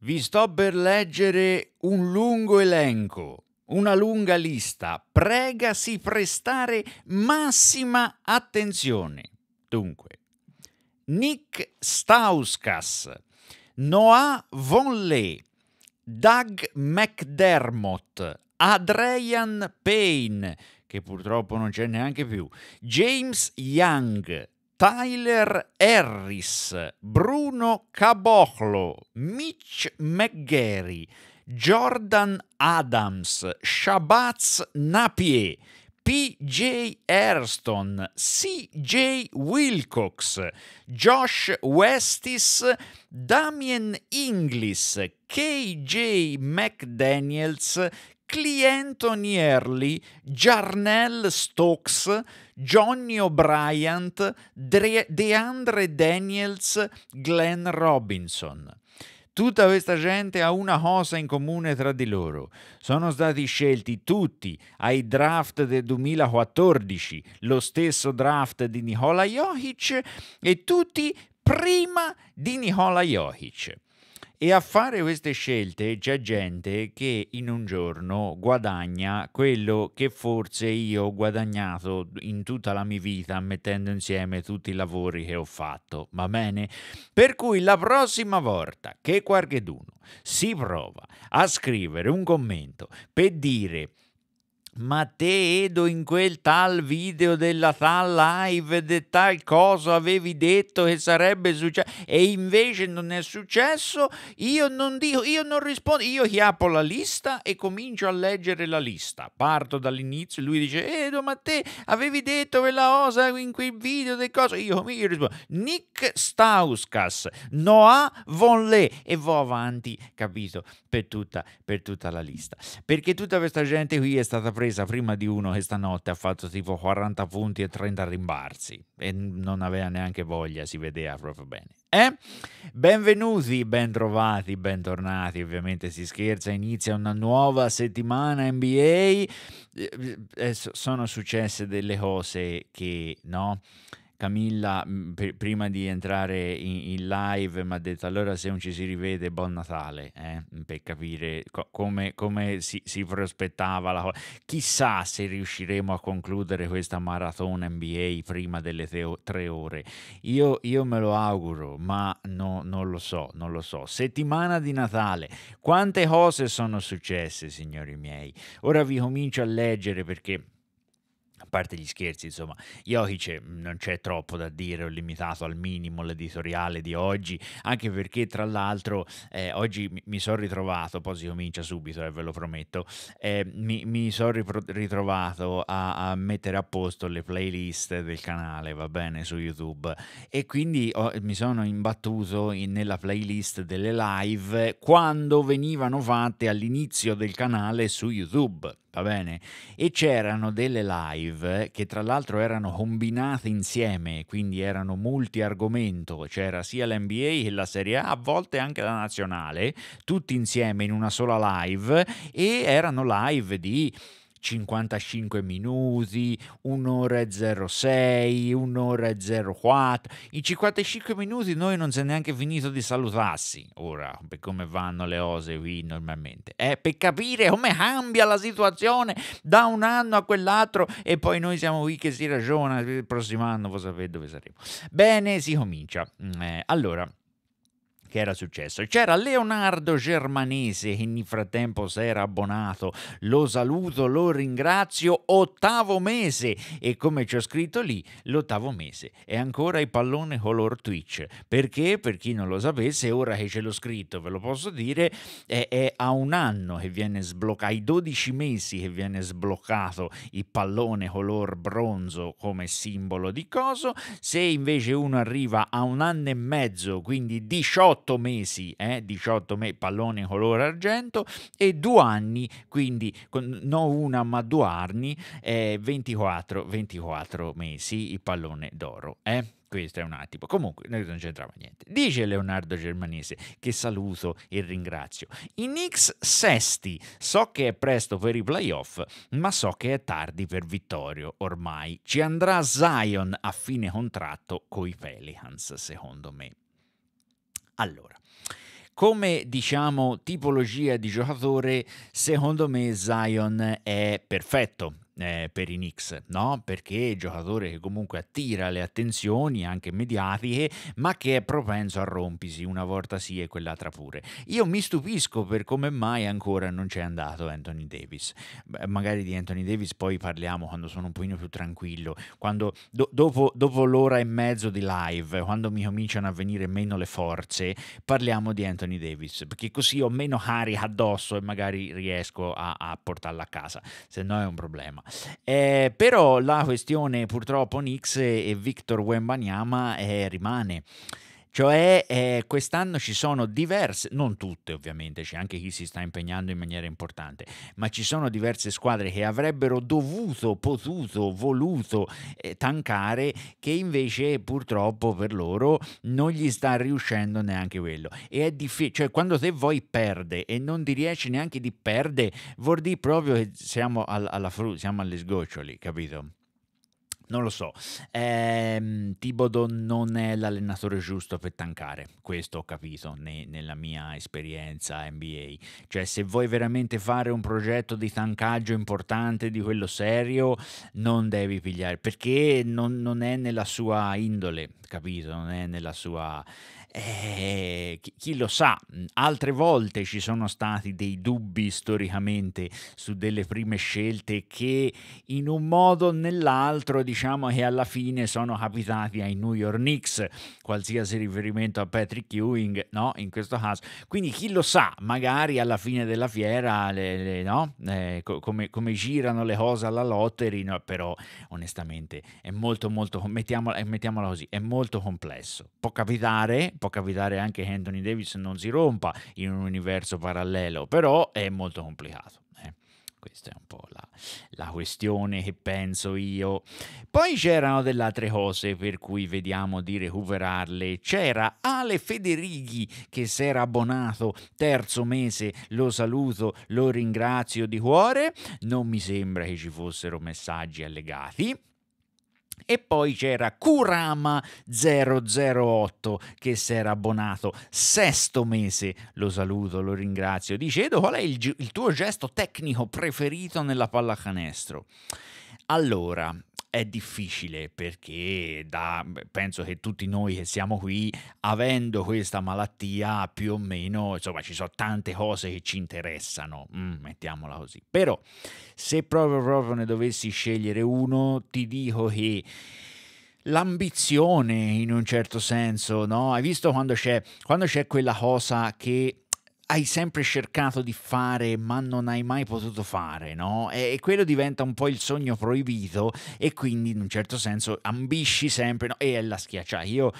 Vi sto per leggere un lungo elenco, una lunga lista. Pregasi prestare massima attenzione. Dunque, Nick Stauskas, Noah Von Lee, Doug McDermott, Adrian Payne, che purtroppo non c'è neanche più, James Young, Tyler Harris, Bruno Caboclo, Mitch McGarry, Jordan Adams, Shabazz Napier, PJ Airston, CJ Wilcox, Josh Westis, Damien Inglis, KJ McDaniels, Nierli, Jarnell Stokes, Johnny O'Brien, DeAndre Daniels, Glenn Robinson. Tutta questa gente ha una cosa in comune tra di loro. Sono stati scelti tutti ai draft del 2014, lo stesso draft di Nikola Jokic, e tutti prima di Nikola Jokic. E a fare queste scelte c'è gente che in un giorno guadagna quello che forse io ho guadagnato in tutta la mia vita mettendo insieme tutti i lavori che ho fatto, va bene? Per cui la prossima volta che qualcheduno si prova a scrivere un commento per dire ma te, Edo, in quel tal video della tal live, de tal cosa avevi detto che sarebbe successo e invece non è successo, io non dico, io non rispondo, io chiappo la lista e comincio a leggere la lista. Parto dall'inizio, lui dice, Edo, ma te avevi detto quella cosa in quel video de cosa? Io, io rispondo, Nick Stauskas, Noah Von Le e vo avanti, capito, per tutta, per tutta la lista. Perché tutta questa gente qui è stata presa ripresa prima di uno che stanotte ha fatto tipo 40 punti e 30 rimbarsi e non aveva neanche voglia, si vedeva proprio bene. Eh? Benvenuti, bentrovati, bentornati, ovviamente si scherza, inizia una nuova settimana NBA. Eh, eh sono successe delle cose che, no? Camilla mh, mm, prima di entrare in, in live mi ha detto allora se non ci si rivede buon Natale eh? Mm, per capire co- come, come si, si, prospettava la cosa. Chissà se riusciremo a concludere questa maratona NBA prima delle teo- tre ore. Io, io, me lo auguro, ma no, non lo so, non lo so. Settimana di Natale, quante cose sono successe signori miei? Ora vi comincio a leggere perché a parte gli scherzi, insomma, Jokic eh, non c'è troppo da dire, ho limitato al minimo l'editoriale di oggi, anche perché tra l'altro eh, oggi mi, mi sono ritrovato, poi si comincia subito, eh, ve lo prometto, eh, mi, mi sono ritrovato a, a, mettere a posto le playlist del canale, va bene, su YouTube e quindi ho, mi sono imbattuto in, nella playlist delle live quando venivano fatte all'inizio del canale su YouTube va bene? E c'erano delle live che tra l'altro erano combinate insieme, quindi erano multi argomento, c'era sia l'NBA che la Serie A, a volte anche la nazionale, tutti insieme in una sola live e erano live di 55 minuti, un'ora e 06, un'ora e 04. In 55 minuti noi non si è neanche finito di salutarsi, ora, per come vanno le cose qui normalmente. È eh, per capire come cambia la situazione da un anno a quell'altro e poi noi siamo qui che si ragiona, il prossimo anno voi sapete dove saremo. Bene, si comincia. Mm, eh, allora che era successo. C'era Leonardo Germanese che nel frattempo si era abbonato, lo saluto, lo ringrazio, ottavo mese e come ci ho scritto lì, l'ottavo mese è ancora il pallone color Twitch, perché per chi non lo sapesse, ora che ce l'ho scritto ve lo posso dire, è, è a un anno che viene sbloccato, ai 12 mesi che viene sbloccato il pallone color bronzo come simbolo di coso, se invece uno arriva a un anno e mezzo, quindi 18 18 mesi, eh, 18 mesi, pallone in colore argento, e due anni, quindi non una ma due anni, eh, 24, 24 mesi il pallone d'oro. Eh? questo è un attimo. Comunque, noi non c'entrava niente. Dice Leonardo Germanese, che saluto e ringrazio. I Knicks sesti, so che è presto per i playoff, ma so che è tardi per Vittorio ormai. Ci andrà Zion a fine contratto coi Pelicans, secondo me. Allora, come diciamo tipologia di giocatore, secondo me Zion è perfetto eh, per i Knicks, no? Perché è giocatore che comunque attira le attenzioni anche mediatiche, ma che è propenso a rompisi una volta sì e quell'altra pure. Io mi stupisco per come mai ancora non c'è andato Anthony Davis. Beh, magari di Anthony Davis poi parliamo quando sono un pochino più tranquillo, quando, do, dopo, dopo l'ora e mezzo di live, quando mi cominciano a venire meno le forze, parliamo di Anthony Davis, perché così ho meno carica addosso e magari riesco a, a portarla a casa, se no è un problema. Eh, però la questione purtroppo Nix e Victor Wembanyama eh, rimane. Cioè eh, quest'anno ci sono diverse, non tutte ovviamente, c'è anche chi si sta impegnando in maniera importante, ma ci sono diverse squadre che avrebbero dovuto, potuto, voluto eh, tancare, che invece purtroppo per loro non gli sta riuscendo neanche quello. E è difficile, cioè quando te vuoi perde e non ti riesci neanche di perdere, vuol dire proprio che siamo, al, alla fru- siamo agli sgoccioli, capito? Non lo so, eh, Tibodo non è l'allenatore giusto per tancare, questo ho capito ne, nella mia esperienza NBA, cioè se vuoi veramente fare un progetto di tancaggio importante, di quello serio, non devi pigliare, perché non, non è nella sua indole, capito, non è nella sua eh, chi, chi, lo sa, mm, altre volte ci sono stati dei dubbi storicamente su delle prime scelte che in un modo o nell'altro diciamo che alla fine sono capitati ai New York Knicks, qualsiasi riferimento a Patrick Ewing, no? In questo caso. Quindi chi lo sa, magari alla fine della fiera, le, le, no? eh, co- come, come, girano le cose alla lottery, no? però onestamente è molto molto, mettiamola, eh, mettiamola così, è molto complesso. Può capitare, può può capitare anche che Anthony Davis non si rompa in un universo parallelo, però è molto complicato. Eh. Questa è un po' la, la, questione che penso io. Poi c'erano delle altre cose per cui vediamo di recuperarle. C'era Ale Federighi che si era abbonato terzo mese, lo saluto, lo ringrazio di cuore. Non mi sembra che ci fossero messaggi allegati. E poi c'era Kurama 008 che si era abbonato sesto mese. Lo saluto, lo ringrazio. Dicedo qual è il, il tuo gesto tecnico preferito nella pallacanestro? Allora, è difficile perché da, penso che tutti noi che siamo qui, avendo questa malattia, più o meno, insomma, ci sono tante cose che ci interessano, mm, mettiamola così. Però se proprio, proprio ne dovessi scegliere uno, ti dico che l'ambizione in un certo senso, no? Hai visto quando c'è, quando c'è quella cosa che hai sempre cercato di fare ma non hai mai potuto fare, no? E quello diventa un po' il sogno proibito e quindi in un certo senso ambisci sempre, no? E la schiacciai. Cioè, io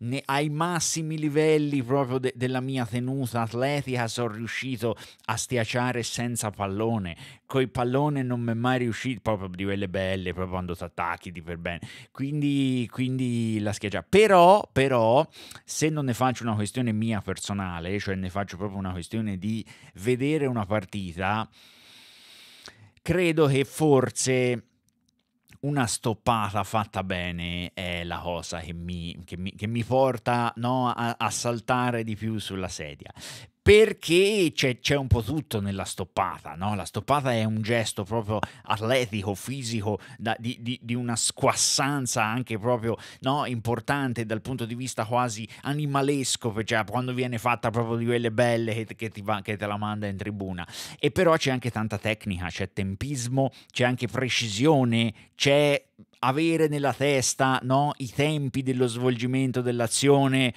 ne, ai massimi livelli proprio de, della mia tenuta atletica sono riuscito a schiacciare senza pallone, coi pallone non mi è mai riuscito, proprio di quelle belle, proprio quando ti attacchi di per bene. Quindi, quindi la schiaccia. Però, però, se non ne faccio una questione mia personale, cioè ne faccio proprio una questione di vedere una partita, credo che forse una stoppata fatta bene è la cosa che mi, che mi, che mi porta no, a, a, saltare di più sulla sedia perché c'è, c'è, un po' tutto nella stoppata, no? la stoppata è un gesto proprio atletico, fisico, da, di, di, di, una squassanza anche proprio no? importante dal punto di vista quasi animalesco, cioè quando viene fatta proprio di quelle belle che, che, va, che, te la manda in tribuna. E però c'è anche tanta tecnica, c'è tempismo, c'è anche precisione, c'è avere nella testa no? i tempi dello svolgimento dell'azione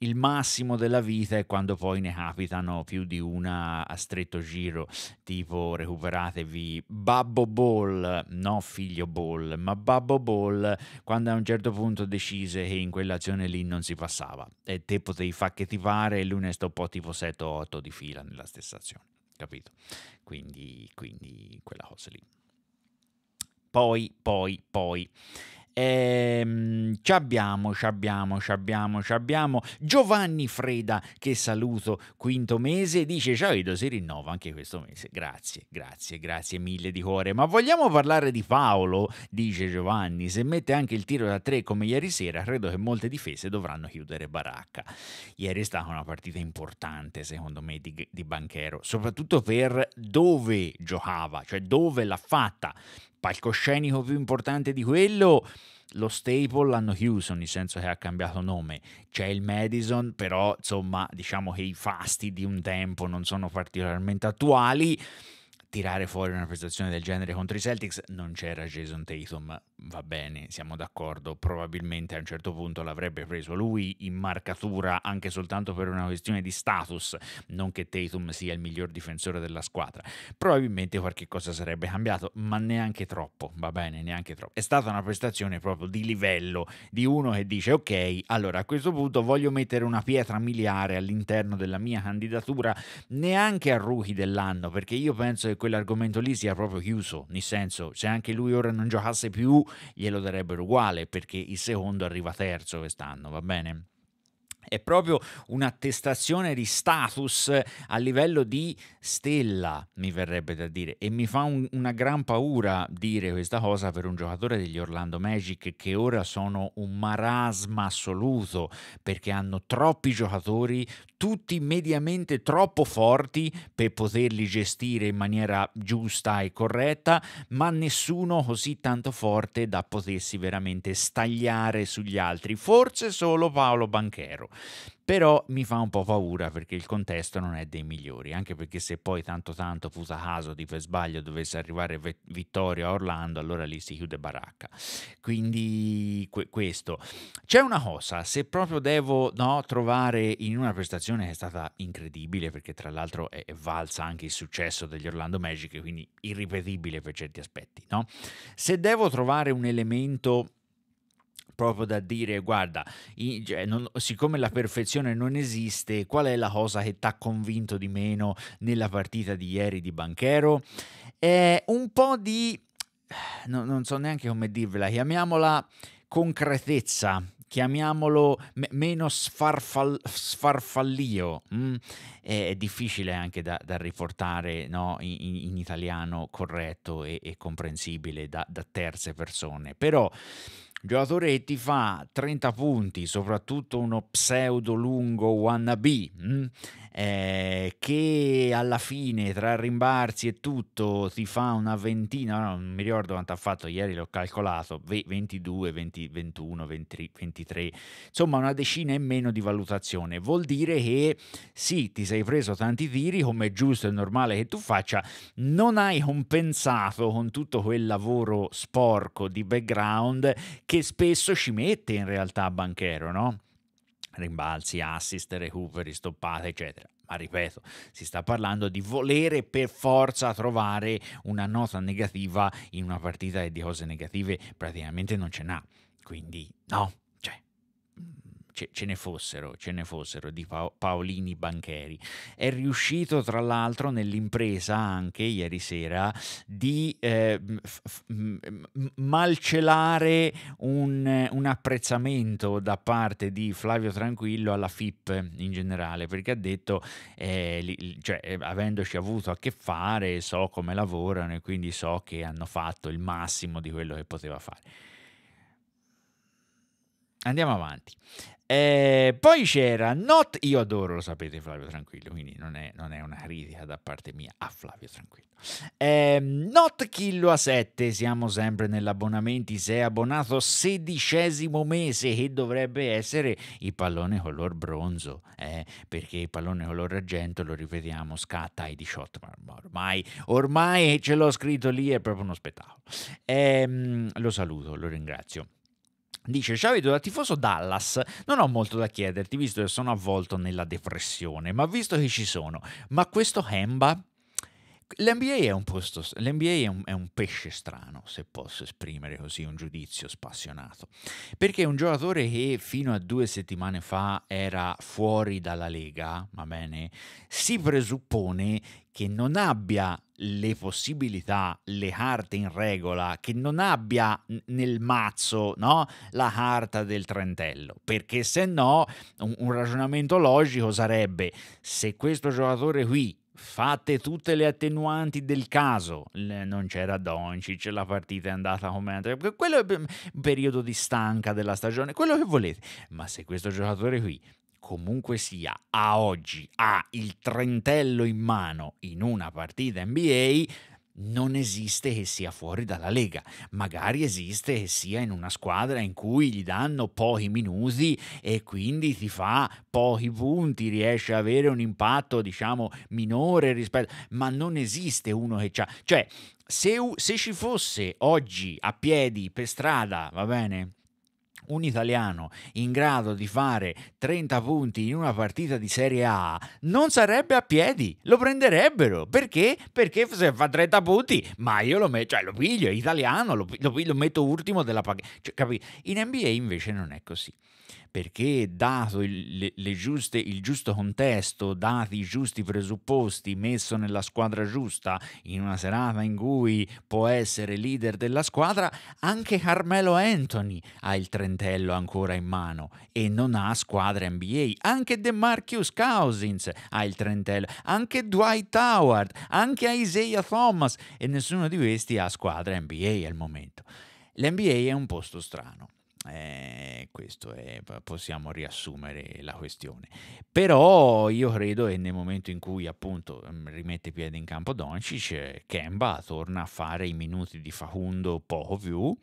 il massimo della vita è quando poi ne capitano più di una a stretto giro, tipo recuperatevi Babbo Ball, no figlio Ball, ma Babbo Ball quando a un certo punto decise che in quell'azione lì non si passava e te potevi far che ti pare e lui ne stoppò tipo 7-8 di fila nella stessa azione, capito? Quindi, quindi quella cosa lì. Poi, poi, poi Ehm, ci abbiamo, ci abbiamo, ci abbiamo, ci abbiamo. Giovanni Freda, che saluto quinto mese, dice ciao Ido, si rinnova anche questo mese. Grazie, grazie, grazie mille di cuore. Ma vogliamo parlare di Paolo? Dice Giovanni, se mette anche il tiro da tre come ieri sera, credo che molte difese dovranno chiudere baracca. Ieri è stata una partita importante, secondo me, di, di Banchero, soprattutto per dove giocava, cioè dove l'ha fatta palcoscenico più importante di quello lo staple l'hanno chiuso, nel senso che ha cambiato nome. C'è il Madison, però insomma, diciamo che i fasti di un tempo non sono particolarmente attuali tirare fuori una prestazione del genere contro i Celtics non c'era Jason Tatum, va bene, siamo d'accordo, probabilmente a un certo punto l'avrebbe preso lui in marcatura anche soltanto per una questione di status, non che Tatum sia il miglior difensore della squadra, probabilmente qualche cosa sarebbe cambiato, ma neanche troppo, va bene, neanche troppo. È stata una prestazione proprio di livello, di uno che dice ok, allora a questo punto voglio mettere una pietra miliare all'interno della mia candidatura, neanche a rookie dell'anno, perché io penso che quell'argomento lì sia proprio chiuso, nel senso se anche lui ora non giocasse più glielo darebbero uguale perché il secondo arriva terzo quest'anno, va bene? È proprio un'attestazione di status a livello di stella, mi verrebbe da dire, e mi fa un, una gran paura dire questa cosa per un giocatore degli Orlando Magic che ora sono un marasma assoluto perché hanno troppi giocatori, tutti mediamente troppo forti per poterli gestire in maniera giusta e corretta, ma nessuno così tanto forte da potersi veramente stagliare sugli altri, forse solo Paolo Banchero però mi fa un po' paura perché il contesto non è dei migliori, anche perché se poi tanto tanto fusa caso di per sbaglio dovesse arrivare vittoria a Orlando, allora lì si chiude baracca. Quindi que- questo. C'è una cosa, se proprio devo no, trovare in una prestazione che è stata incredibile, perché tra l'altro è, è valsa anche il successo degli Orlando Magic, quindi irripetibile per certi aspetti, no? Se devo trovare un elemento proprio da dire guarda, in, cioè, non, siccome la perfezione non esiste, qual è la cosa che ti ha convinto di meno nella partita di ieri di Banchero? È un po' di... No, non so neanche come dirvela, chiamiamola concretezza chiamiamolo me- meno sfarfall- sfarfallio. Mm. È, è, difficile anche da, da riportare no? in, in, italiano corretto e, e comprensibile da, da terze persone, però giocatore che ti fa 30 punti, soprattutto uno pseudo lungo wannabe. Mh? Mm? eh, che alla fine tra rimbarsi e tutto ti fa una ventina, no, non mi ricordo quanto ha fatto ieri, l'ho calcolato, 22, 20, 21, 20, 23, insomma una decina e meno di valutazione. Vuol dire che sì, ti sei preso tanti tiri, come è giusto e normale che tu faccia, non hai compensato con tutto quel lavoro sporco di background che spesso ci mette in realtà banchero, no? rimbalzi, assist, recuperi, stoppate, eccetera. Ma ripeto, si sta parlando di volere per forza trovare una nota negativa in una partita che di cose negative praticamente non ce n'ha. Quindi no, ce, ce, ne fossero, ce ne fossero di pa- Paolini bancheri. È riuscito tra l'altro nell'impresa anche ieri sera di eh, f- f- malcelare un, un, apprezzamento da parte di Flavio Tranquillo alla FIP in generale, perché ha detto, eh, li, cioè, eh, avendoci avuto a che fare, so come lavorano e quindi so che hanno fatto il massimo di quello che poteva fare. Andiamo avanti. Eh, poi c'era Not, io adoro, lo sapete, Flavio Tranquillo, quindi non è, non è una critica da parte mia a Flavio Tranquillo. Eh, not Killo 7, siamo sempre nell'abbonamenti, sei abbonato sedicesimo mese che dovrebbe essere il pallone color bronzo, eh, perché il pallone color argento, lo ripetiamo, scatta ai 18, ma ormai, ormai ce l'ho scritto lì, è proprio uno spettacolo. Ehm, lo saluto, lo ringrazio. Dice ciao Sciavito da tifoso Dallas, non ho molto da chiederti visto che sono avvolto nella depressione, ma visto che ci sono, ma questo Hemba? L'NBA è un posto, l'NBA è un, è un, pesce strano, se posso esprimere così un giudizio spassionato, perché un giocatore che fino a due settimane fa era fuori dalla Lega, va bene, si presuppone che non abbia le possibilità, le carte in regola, che non abbia nel mazzo no? la carta del trentello, perché se no un, un ragionamento logico sarebbe se questo giocatore qui fate tutte le attenuanti del caso. Non c'era Doncic, la partita è andata come andata. Quello è un periodo di stanca della stagione, quello che volete. Ma se questo giocatore qui comunque sia a oggi ha il trentello in mano in una partita NBA, non esiste che sia fuori dalla Lega, magari esiste che sia in una squadra in cui gli danno pochi minuti e quindi ti fa pochi punti, riesce ad avere un impatto diciamo minore rispetto, ma non esiste uno che c'ha, cioè se, se ci fosse oggi a piedi per strada, va bene, un italiano in grado di fare 30 punti in una partita di Serie A non sarebbe a piedi, lo prenderebbero. Perché? Perché se fa 30 punti, ma io lo, metto, cioè, lo piglio, italiano, lo, lo, lo metto ultimo della paghetta. Cioè, in NBA invece non è così perché dato il, le, giuste, il, giusto contesto, dati i giusti presupposti, messo nella squadra giusta, in una serata in cui può essere leader della squadra, anche Carmelo Anthony ha il trentello ancora in mano e non ha squadra NBA, anche De Marcus Cousins ha il trentello, anche Dwight Howard, anche Isaiah Thomas e nessuno di questi ha squadra NBA al momento. L'NBA è un posto strano eh, questo è, possiamo riassumere la questione. Però io credo che nel momento in cui appunto mm, rimette piede in campo Doncic, Kemba torna a fare i minuti di Facundo poco più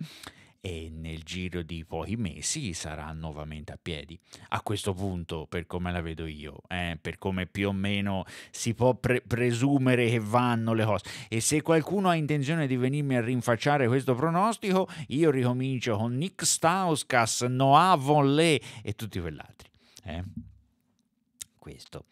e nel giro di pochi mesi sarà nuovamente a piedi. A questo punto, per come la vedo io, eh, per come più o meno si può pre- presumere che vanno le cose, e se qualcuno ha intenzione di venirmi a rinfacciare questo pronostico, io ricomincio con Nick Stauskas, Noah Vonleh e tutti quell'altro. Eh? Questo.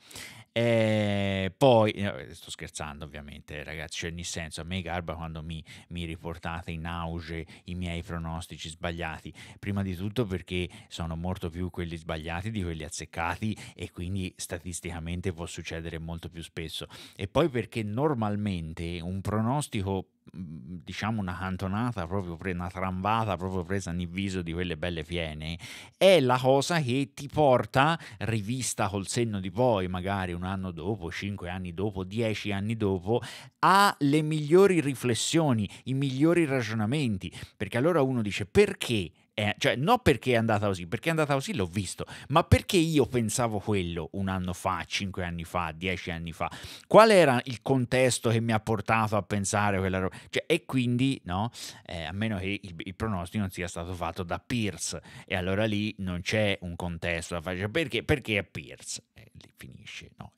E eh, poi, eh, sto scherzando ovviamente ragazzi, c'è nel senso a me Garba quando mi, mi riportate in auge i miei pronostici sbagliati, prima di tutto perché sono molto più quelli sbagliati di quelli azzeccati e quindi statisticamente può succedere molto più spesso e poi perché normalmente un pronostico Mhmm, diciamo una cantonata proprio pre- una trambata proprio presa nel viso di quelle belle piene è la cosa che ti porta rivista col senno di poi magari un anno dopo cinque anni dopo dieci anni dopo alle migliori riflessioni i migliori ragionamenti perché allora uno dice perché eh, cioè non perché è andata così, perché è andata così l'ho visto, ma perché io pensavo quello un anno fa, cinque anni fa, dieci anni fa, qual era il contesto che mi ha portato a pensare quella roba? Cioè, e quindi, no, eh, a meno che il, il, pronostico non sia stato fatto da Pierce, e allora lì non c'è un contesto da fare, cioè, perché, perché è Pierce? eh, lì finisce, no?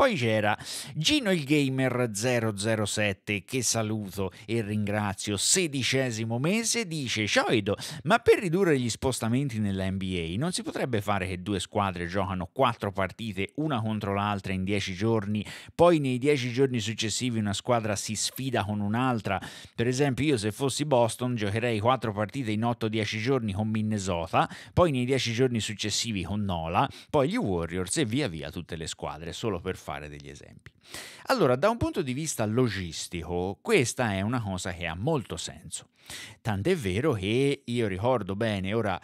Poi c'era Gino il Gamer 007, che saluto e ringrazio, sedicesimo mese, dice Scioido, ma per ridurre gli spostamenti nella NBA non si potrebbe fare che due squadre giocano quattro partite una contro l'altra in dieci giorni, poi nei dieci giorni successivi una squadra si sfida con un'altra. Per esempio io se fossi Boston giocherei quattro partite in 8-10 giorni con Minnesota, poi nei dieci giorni successivi con Nola, poi gli Warriors e via via tutte le squadre, solo per fare fare degli esempi. Allora, da un punto di vista logistico, questa è una cosa che ha molto senso. Tant'è vero che io ricordo bene, ora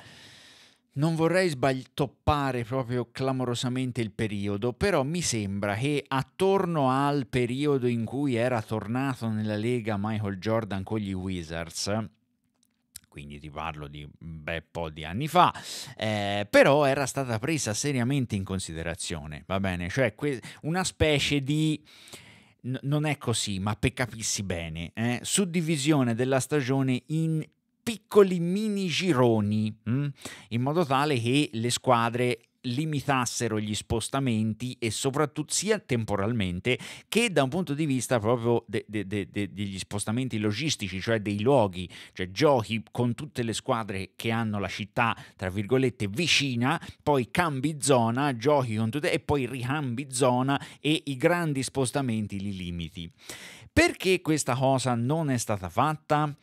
non vorrei sbagli- proprio clamorosamente il periodo, però mi sembra che attorno al periodo in cui era tornato nella Lega Michael Jordan con gli Wizards, quindi ti parlo di un bel po' di anni fa, eh, però era stata presa seriamente in considerazione, va bene? Cioè que- una specie di non è così, ma per capirsi bene, eh? suddivisione della stagione in piccoli mini gironi, mh? Mm? in modo tale che le squadre limitassero gli spostamenti e soprattutto sia temporalmente che da un punto di vista proprio de, de, de, degli spostamenti logistici, cioè dei luoghi, cioè giochi con tutte le squadre che hanno la città, tra virgolette, vicina, poi cambi zona, giochi con tutte e poi ricambi zona e i grandi spostamenti li limiti. Perché questa cosa non è stata fatta?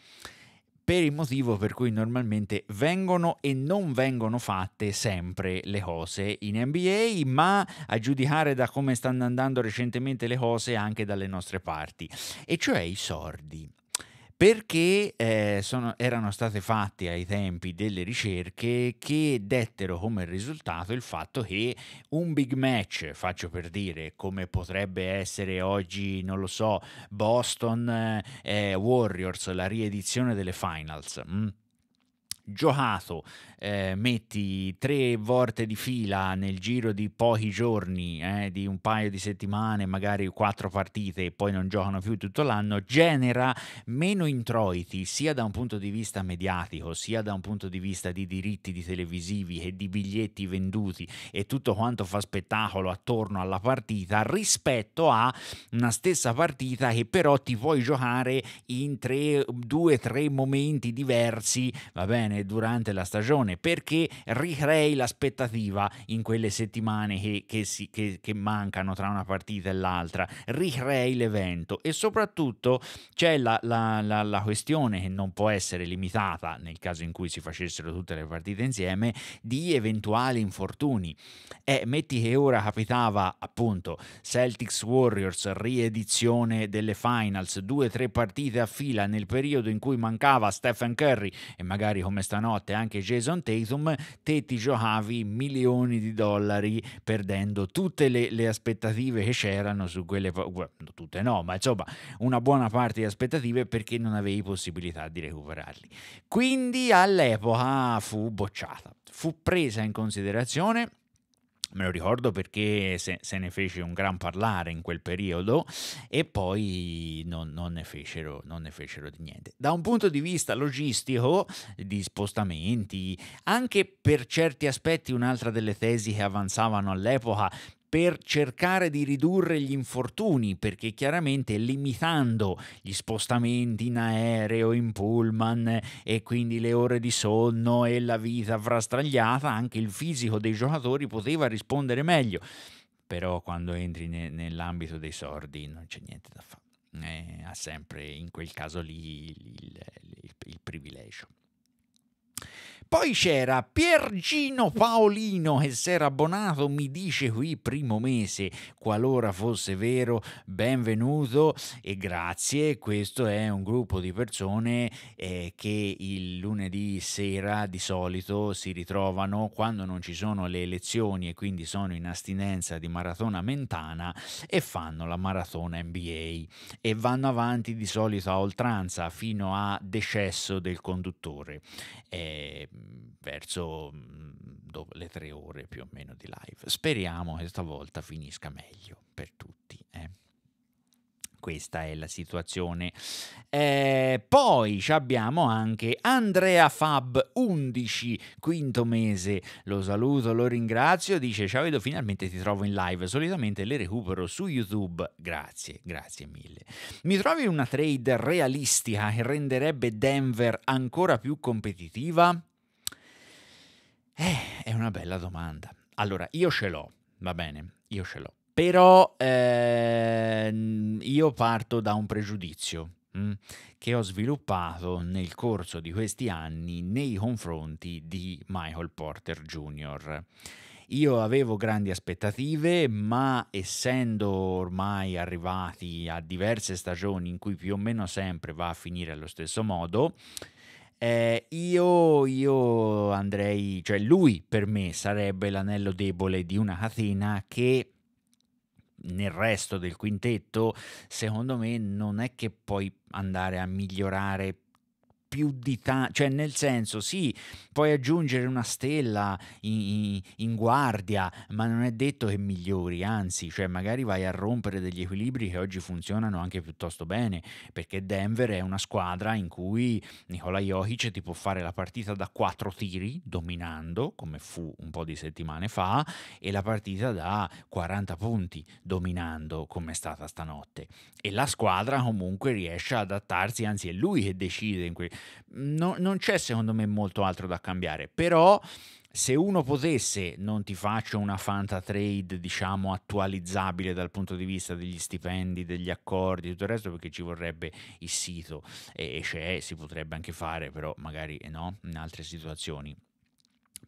per il motivo per cui normalmente vengono e non vengono fatte sempre le cose in NBA, ma a giudicare da come stanno andando recentemente le cose anche dalle nostre parti, e cioè i sordi perché eh, sono, erano state fatte ai tempi delle ricerche che dettero come risultato il fatto che un big match, faccio per dire, come potrebbe essere oggi, non lo so, Boston eh, Warriors, la riedizione delle finals. Mh? Mm, giocato, eh, metti tre volte di fila nel giro di pochi giorni, eh, di un paio di settimane, magari quattro partite e poi non giocano più tutto l'anno, genera meno introiti sia da un punto di vista mediatico, sia da un punto di vista di diritti di televisivi e di biglietti venduti e tutto quanto fa spettacolo attorno alla partita rispetto a una stessa partita che però ti puoi giocare in tre, due, tre momenti diversi, va bene? bene durante la stagione perché ricrei l'aspettativa in quelle settimane che, che, si, che, che mancano tra una partita e l'altra, ricrei l'evento e soprattutto c'è la, la, la, la questione che non può essere limitata nel caso in cui si facessero tutte le partite insieme di eventuali infortuni. E eh, metti che ora capitava appunto Celtics Warriors, riedizione delle finals, due o tre partite a fila nel periodo in cui mancava Stephen Curry e magari come stanotte anche Jason Tatum, Teti giocavi milioni di dollari perdendo tutte le, le aspettative che c'erano su quelle, tutte no, ma insomma una buona parte di aspettative perché non avevi possibilità di recuperarli. Quindi all'epoca fu bocciata, fu presa in considerazione me lo ricordo perché se, se, ne fece un gran parlare in quel periodo e poi non, non, ne fecero, non, ne fecero, di niente. Da un punto di vista logistico, di spostamenti, anche per certi aspetti un'altra delle tesi che avanzavano all'epoca per cercare di ridurre gli infortuni, perché chiaramente limitando gli spostamenti in aereo, in pullman e quindi le ore di sonno e la vita frastragliata, anche il fisico dei giocatori poteva rispondere meglio. Però quando entri ne- nell'ambito dei sordi non c'è niente da fare. Eh, ha sempre in quel caso lì il, il, il, il privilegio. Poi c'era Piergino Paolino che si era abbonato, mi dice qui primo mese, qualora fosse vero, benvenuto e grazie. Questo è un gruppo di persone eh, che il lunedì sera di solito si ritrovano quando non ci sono le elezioni e quindi sono in astinenza di maratona mentana e fanno la maratona NBA e vanno avanti di solito a oltranza fino a decesso del conduttore. Eh, verso mm, le tre ore più o meno di live. Speriamo che stavolta finisca meglio per tutti. Eh. Questa è la situazione. Eh, poi abbiamo anche Andrea Fab 11, quinto mese. Lo saluto, lo ringrazio. Dice: Ciao vedo, finalmente ti trovo in live. Solitamente le recupero su YouTube. Grazie, grazie mille. Mi trovi una trade realistica che renderebbe Denver ancora più competitiva? Eh, è una bella domanda. Allora, io ce l'ho, va bene, io ce l'ho. Però eh, io parto da un pregiudizio mh, mm, che ho sviluppato nel corso di questi anni nei confronti di Michael Porter Jr. Io avevo grandi aspettative, ma essendo ormai arrivati a diverse stagioni in cui più o meno sempre va a finire allo stesso modo, eh, io, io andrei, cioè lui per me sarebbe l'anello debole di una catena che nel resto del quintetto, secondo me non è che puoi andare a migliorare più di tanto, cioè nel senso sì, puoi aggiungere una stella in, in, guardia, ma non è detto che migliori, anzi, cioè magari vai a rompere degli equilibri che oggi funzionano anche piuttosto bene, perché Denver è una squadra in cui Nicola Jokic ti può fare la partita da quattro tiri, dominando, come fu un po' di settimane fa, e la partita da 40 punti, dominando, come è stata stanotte. E la squadra comunque riesce ad adattarsi, anzi è lui che decide in quel no, non c'è secondo me molto altro da cambiare, però se uno potesse, non ti faccio una fanta trade, diciamo, attualizzabile dal punto di vista degli stipendi, degli accordi, tutto il resto, perché ci vorrebbe il sito e, e c'è, si potrebbe anche fare, però magari eh, no, in altre situazioni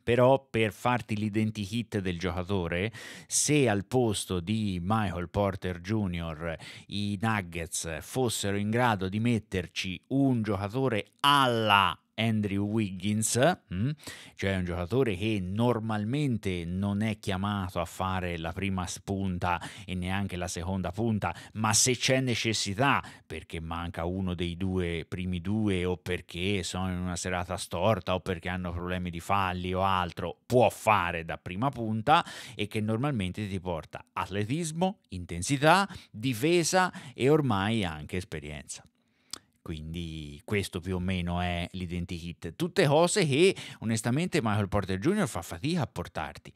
però per farti l'identikit del giocatore, se al posto di Michael Porter Jr. i Nuggets fossero in grado di metterci un giocatore alla Andrew Wiggins, mm, cioè un giocatore che normalmente non è chiamato a fare la prima spunta e neanche la seconda punta, ma se c'è necessità perché manca uno dei due primi due o perché sono in una serata storta o perché hanno problemi di falli o altro, può fare da prima punta e che normalmente ti porta atletismo, intensità, difesa e ormai anche esperienza. Quindi questo più o meno è l'identikit. Tutte cose che onestamente Michael Porter Jr. fa fatica a portarti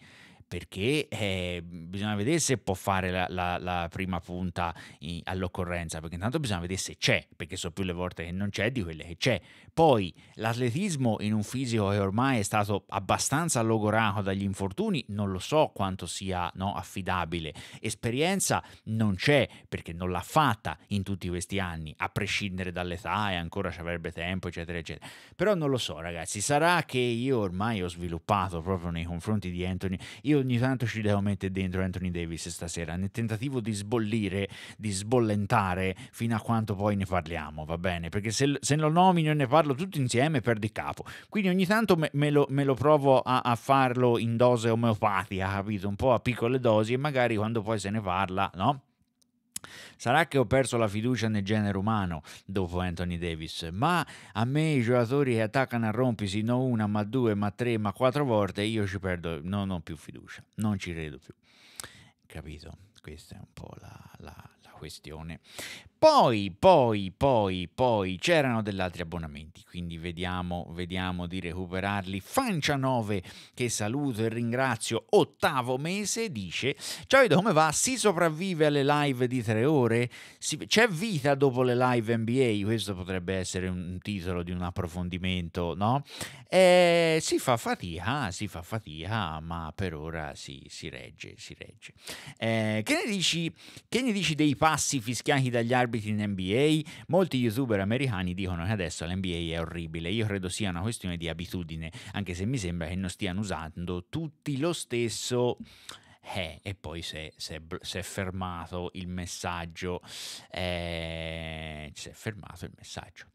perché eh, bisogna vedere se può fare la, la, la prima punta in, all'occorrenza, perché intanto bisogna vedere se c'è, perché so più le volte che non c'è di quelle che c'è. Poi l'atletismo in un fisico che ormai è stato abbastanza logorato dagli infortuni, non lo so quanto sia no, affidabile. Esperienza non c'è perché non l'ha fatta in tutti questi anni, a prescindere dall'età e ancora ci avrebbe tempo, eccetera, eccetera. Però non lo so ragazzi, sarà che io ormai ho sviluppato proprio nei confronti di Anthony, io ogni tanto ci devo mettere dentro Anthony Davis stasera, nel tentativo di sbollire, di sbollentare fino a quanto poi ne parliamo, va bene? Perché se, se lo nomino e ne parlo tutti insieme perdi capo. Quindi ogni tanto me, me, lo, me lo, provo a, a, farlo in dose omeopatica, capito? Un po' a piccole dosi e magari quando poi se ne parla, no? Sarà che ho perso la fiducia nel genere umano dopo Anthony Davis, ma a me i giocatori che attaccano a rompisi non una, ma due, ma tre, ma quattro volte, io ci perdo, non ho più fiducia, non ci credo più. Capito? Questa è un po' la, la, la questione. Poi, poi, poi, poi c'erano degli altri abbonamenti, quindi vediamo, vediamo di recuperarli. Fancia 9, che saluto e ringrazio, ottavo mese, dice, ciao Edo, come va? Si sopravvive alle live di tre ore? Si... c'è vita dopo le live NBA? Questo potrebbe essere un titolo di un approfondimento, no? Eh, si fa fatica, si fa fatica, ma per ora si, si regge, si regge. Eh, che, ne dici, che ne dici dei passi fischiati dagli arbitri? arbitri in NBA, molti youtuber americani dicono che adesso l'NBA è orribile, io credo sia una questione di abitudine, anche se mi sembra che non stiano usando tutti lo stesso... Eh, e poi si è, si, è, si è, fermato il messaggio. Eh, si è fermato il messaggio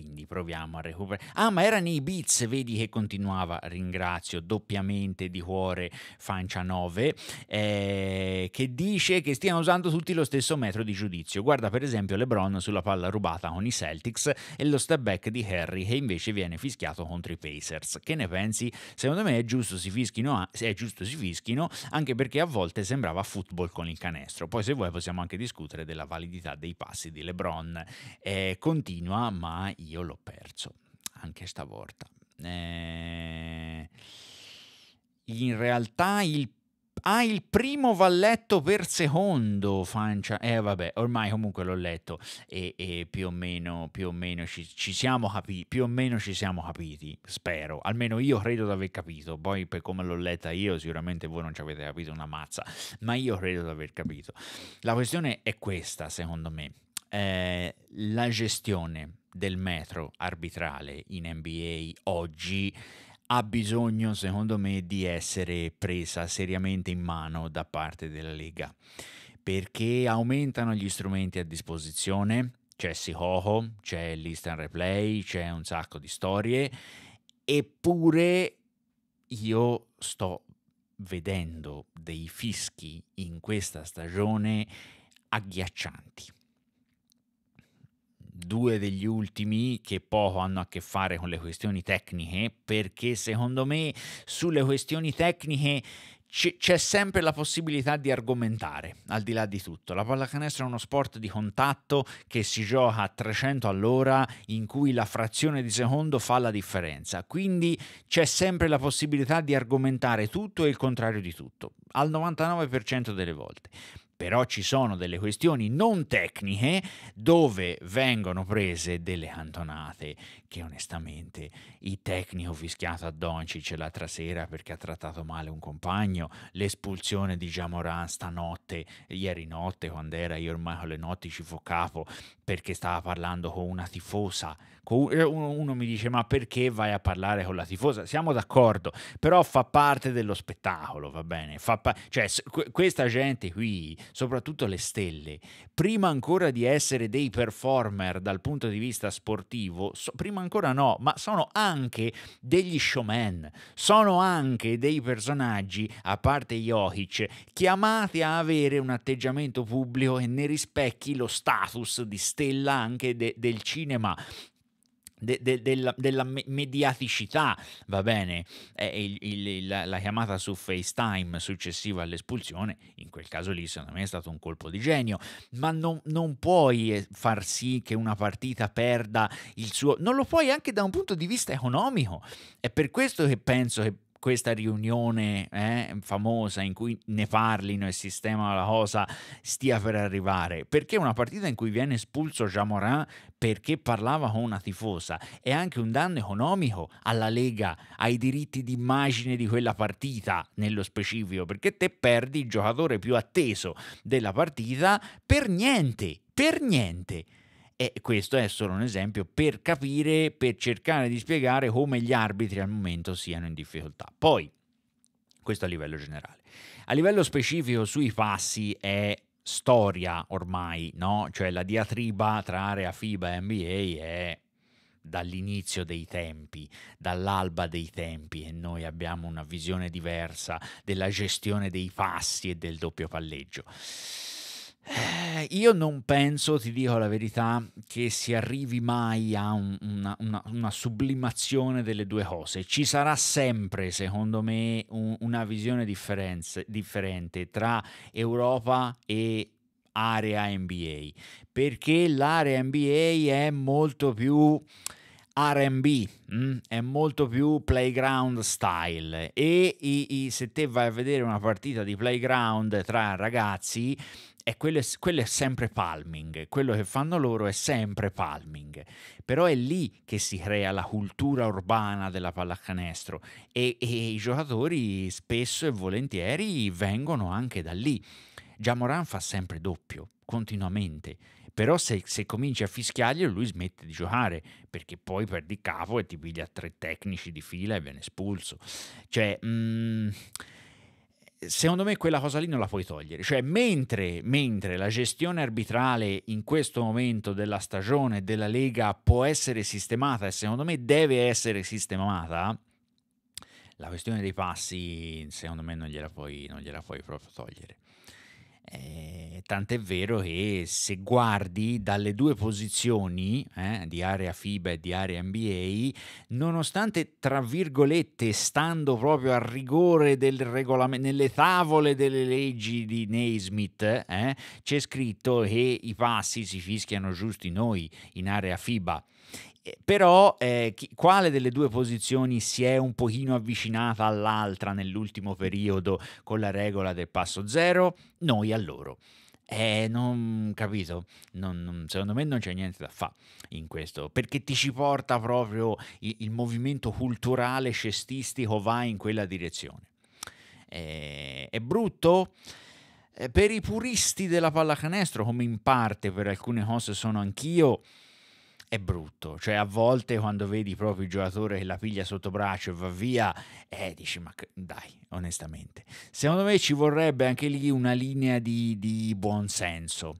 quindi proviamo a recuperare. Ah, ma era nei Beats, vedi che continuava, ringrazio doppiamente di cuore Fancia 9, eh, che dice che stiano usando tutti lo stesso metro di giudizio. Guarda per esempio LeBron sulla palla rubata con i Celtics e lo step back di Harry che invece viene fischiato contro i Pacers. Che ne pensi? Secondo me è giusto si fischino, è giusto si fischino anche perché a volte sembrava football con il canestro. Poi se vuoi possiamo anche discutere della validità dei passi di LeBron. Eh, continua, ma i io l'ho perso anche stavolta. Eh, in realtà il Ah, il primo va letto per secondo, Fancia. Eh vabbè, ormai comunque l'ho letto e, e più o meno, più o meno ci, ci, siamo capiti, più o meno ci siamo capiti, spero. Almeno io credo di aver capito, poi per come l'ho letta io sicuramente voi non ci avete capito una mazza, ma io credo di aver capito. La questione è questa, secondo me. Eh, la gestione del metro arbitrale in NBA oggi ha bisogno, secondo me, di essere presa seriamente in mano da parte della Lega, perché aumentano gli strumenti a disposizione, c'è Sihoho, c'è l'Instant Replay, c'è un sacco di storie, eppure io sto vedendo dei fischi in questa stagione agghiaccianti due degli ultimi che poco hanno a che fare con le questioni tecniche, perché secondo me sulle questioni tecniche c'è sempre la possibilità di argomentare, al di là di tutto. La pallacanestro è uno sport di contatto che si gioca a 300 all'ora, in cui la frazione di secondo fa la differenza. Quindi c'è sempre la possibilità di argomentare tutto e il contrario di tutto, al 99% delle volte però ci sono delle questioni non tecniche dove vengono prese delle cantonate che onestamente il tecnico fischiato a Doncic l'altra sera perché ha trattato male un compagno, l'espulsione di Jamoran stanotte, ieri notte quando era io ormai con le notti ci fo capo perché stava parlando con una tifosa Ecco, eh, uno mi dice ma perché vai a parlare con la tifosa? Siamo d'accordo, però fa parte dello spettacolo, va bene? Pa- cioè, questa gente qui, soprattutto le stelle, prima ancora di essere dei performer dal punto di vista sportivo, so- prima ancora no, ma sono anche degli showman, sono anche dei personaggi, a parte Jokic, chiamati a avere un atteggiamento pubblico e ne rispecchi lo status di stella anche de- del cinema De, de, della, della, mediaticità, va bene, eh, il, il, la, la, chiamata su FaceTime successiva all'espulsione, in quel caso lì secondo me è stato un colpo di genio, ma non, non, puoi eh, far sì che una partita perda il suo, non lo puoi anche da un punto di vista economico, è per questo che penso che questa riunione eh, famosa in cui ne parlino e sistema la cosa stia per arrivare perché una partita in cui viene espulso Jamoran perché parlava con una tifosa è anche un danno economico alla Lega ai diritti d'immagine di quella partita nello specifico perché te perdi il giocatore più atteso della partita per niente per niente e questo è solo un esempio per capire, per cercare di spiegare come gli arbitri al momento siano in difficoltà. Poi, questo a livello generale. A livello specifico sui passi è storia ormai, no? Cioè la diatriba tra area FIBA e NBA è dall'inizio dei tempi, dall'alba dei tempi e noi abbiamo una visione diversa della gestione dei passi e del doppio palleggio. Eh, io non penso, ti dico la verità, che si arrivi mai a un, una, una, una, sublimazione delle due cose. Ci sarà sempre, secondo me, un, una visione differente tra Europa e area NBA, perché l'area NBA è molto più... RB, mm? è molto più playground style e i, se te vai a vedere una partita di playground tra ragazzi e quello è, quello è, sempre palming, quello che fanno loro è sempre palming, però è lì che si crea la cultura urbana della pallacanestro e, e i giocatori spesso e volentieri vengono anche da lì. Jamoran fa sempre doppio, continuamente, però se, se cominci a fischiargli lui smette di giocare perché poi perdi capo e ti piglia tre tecnici di fila e viene espulso cioè mh, mm, secondo me quella cosa lì non la puoi togliere. Cioè, mentre, mentre, la gestione arbitrale in questo momento della stagione della Lega può essere sistemata e secondo me deve essere sistemata, la questione dei passi secondo me non gliela puoi, non gliela puoi proprio togliere. Eh, tant'è vero che se guardi dalle due posizioni eh, di area FIBA e di area NBA, nonostante tra virgolette stando proprio al rigore del regolamento, nelle tavole delle leggi di Naismith, eh, c'è scritto che i passi si fischiano giusti noi in area FIBA però eh, chi, quale delle due posizioni si è un pochino avvicinata all'altra nell'ultimo periodo con la regola del passo zero? Noi a loro. Eh, non capito, non, non, secondo me non c'è niente da fare in questo, perché ti ci porta proprio il, il movimento culturale cestistico va in quella direzione. Eh, è brutto? Eh, per i puristi della pallacanestro, come in parte per alcune cose sono anch'io, è brutto, cioè a volte quando vedi proprio il giocatore che la piglia sotto braccio e va via, eh, dici ma dai, onestamente. Secondo me ci vorrebbe anche lì una linea di, di buonsenso,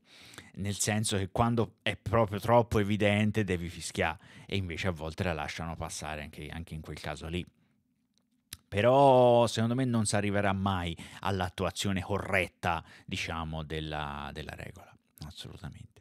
nel senso che quando è proprio troppo evidente devi fischiare e invece a volte la lasciano passare anche, anche in quel caso lì però secondo me non si arriverà mai all'attuazione corretta, diciamo, della, della regola, assolutamente.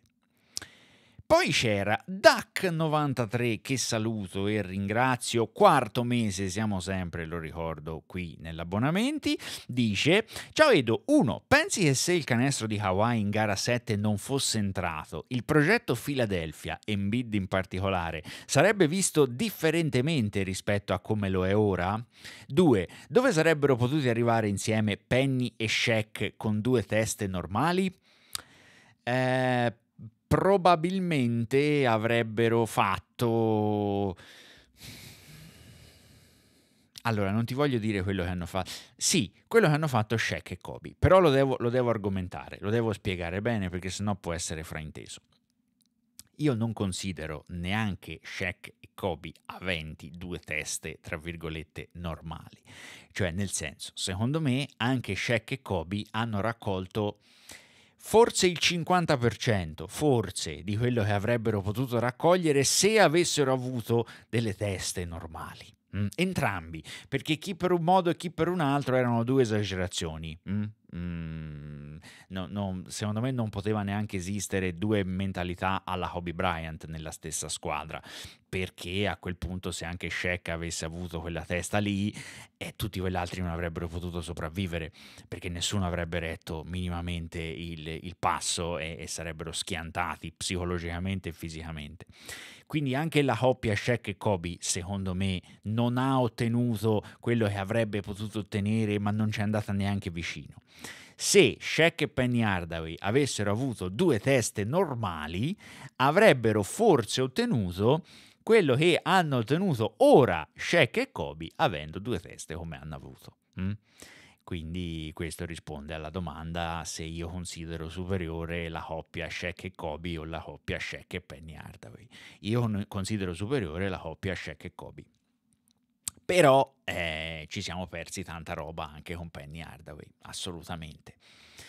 Poi c'era DAC93 che saluto e ringrazio, quarto mese siamo sempre, lo ricordo, qui nell'abbonamenti, dice Ciao Edo, 1. Pensi che se il canestro di Hawaii in gara 7 non fosse entrato, il progetto Philadelphia, Embiid in particolare, sarebbe visto differentemente rispetto a come lo è ora? 2. Dove sarebbero potuti arrivare insieme Penny e Shaq con due teste normali? Eh, probabilmente avrebbero fatto... Allora, non ti voglio dire quello che hanno fatto. Sì, quello che hanno fatto Shaq e Kobe, però lo devo, lo devo argomentare, lo devo spiegare bene perché sennò può essere frainteso. Io non considero neanche Shaq e Kobe aventi due teste, tra virgolette, normali. Cioè, nel senso, secondo me anche Shaq e Kobe hanno raccolto forse il 50%, forse, di quello che avrebbero potuto raccogliere se avessero avuto delle teste normali. Mm, entrambi, perché chi per un modo e chi per un altro erano due esagerazioni. Mm. Mm, no, no, secondo me non poteva neanche esistere due mentalità alla Hobby Bryant nella stessa squadra perché a quel punto se anche Shaq avesse avuto quella testa lì eh, tutti quegli altri non avrebbero potuto sopravvivere perché nessuno avrebbe retto minimamente il, il passo e, e sarebbero schiantati psicologicamente e fisicamente quindi anche la coppia Shaq e Kobe, secondo me, non ha ottenuto quello che avrebbe potuto ottenere, ma non ci è andata neanche vicino. Se Shaq e Penny Hardaway avessero avuto due teste normali, avrebbero forse ottenuto quello che hanno ottenuto ora Shaq e Kobe avendo due teste come hanno avuto. Mm? Quindi questo risponde alla domanda se io considero superiore la coppia Shaq e Kobe o la coppia Shaq e Penny Hardaway. Io considero superiore la coppia Shaq e Kobe. Però eh, ci siamo persi tanta roba anche con Penny Hardaway, assolutamente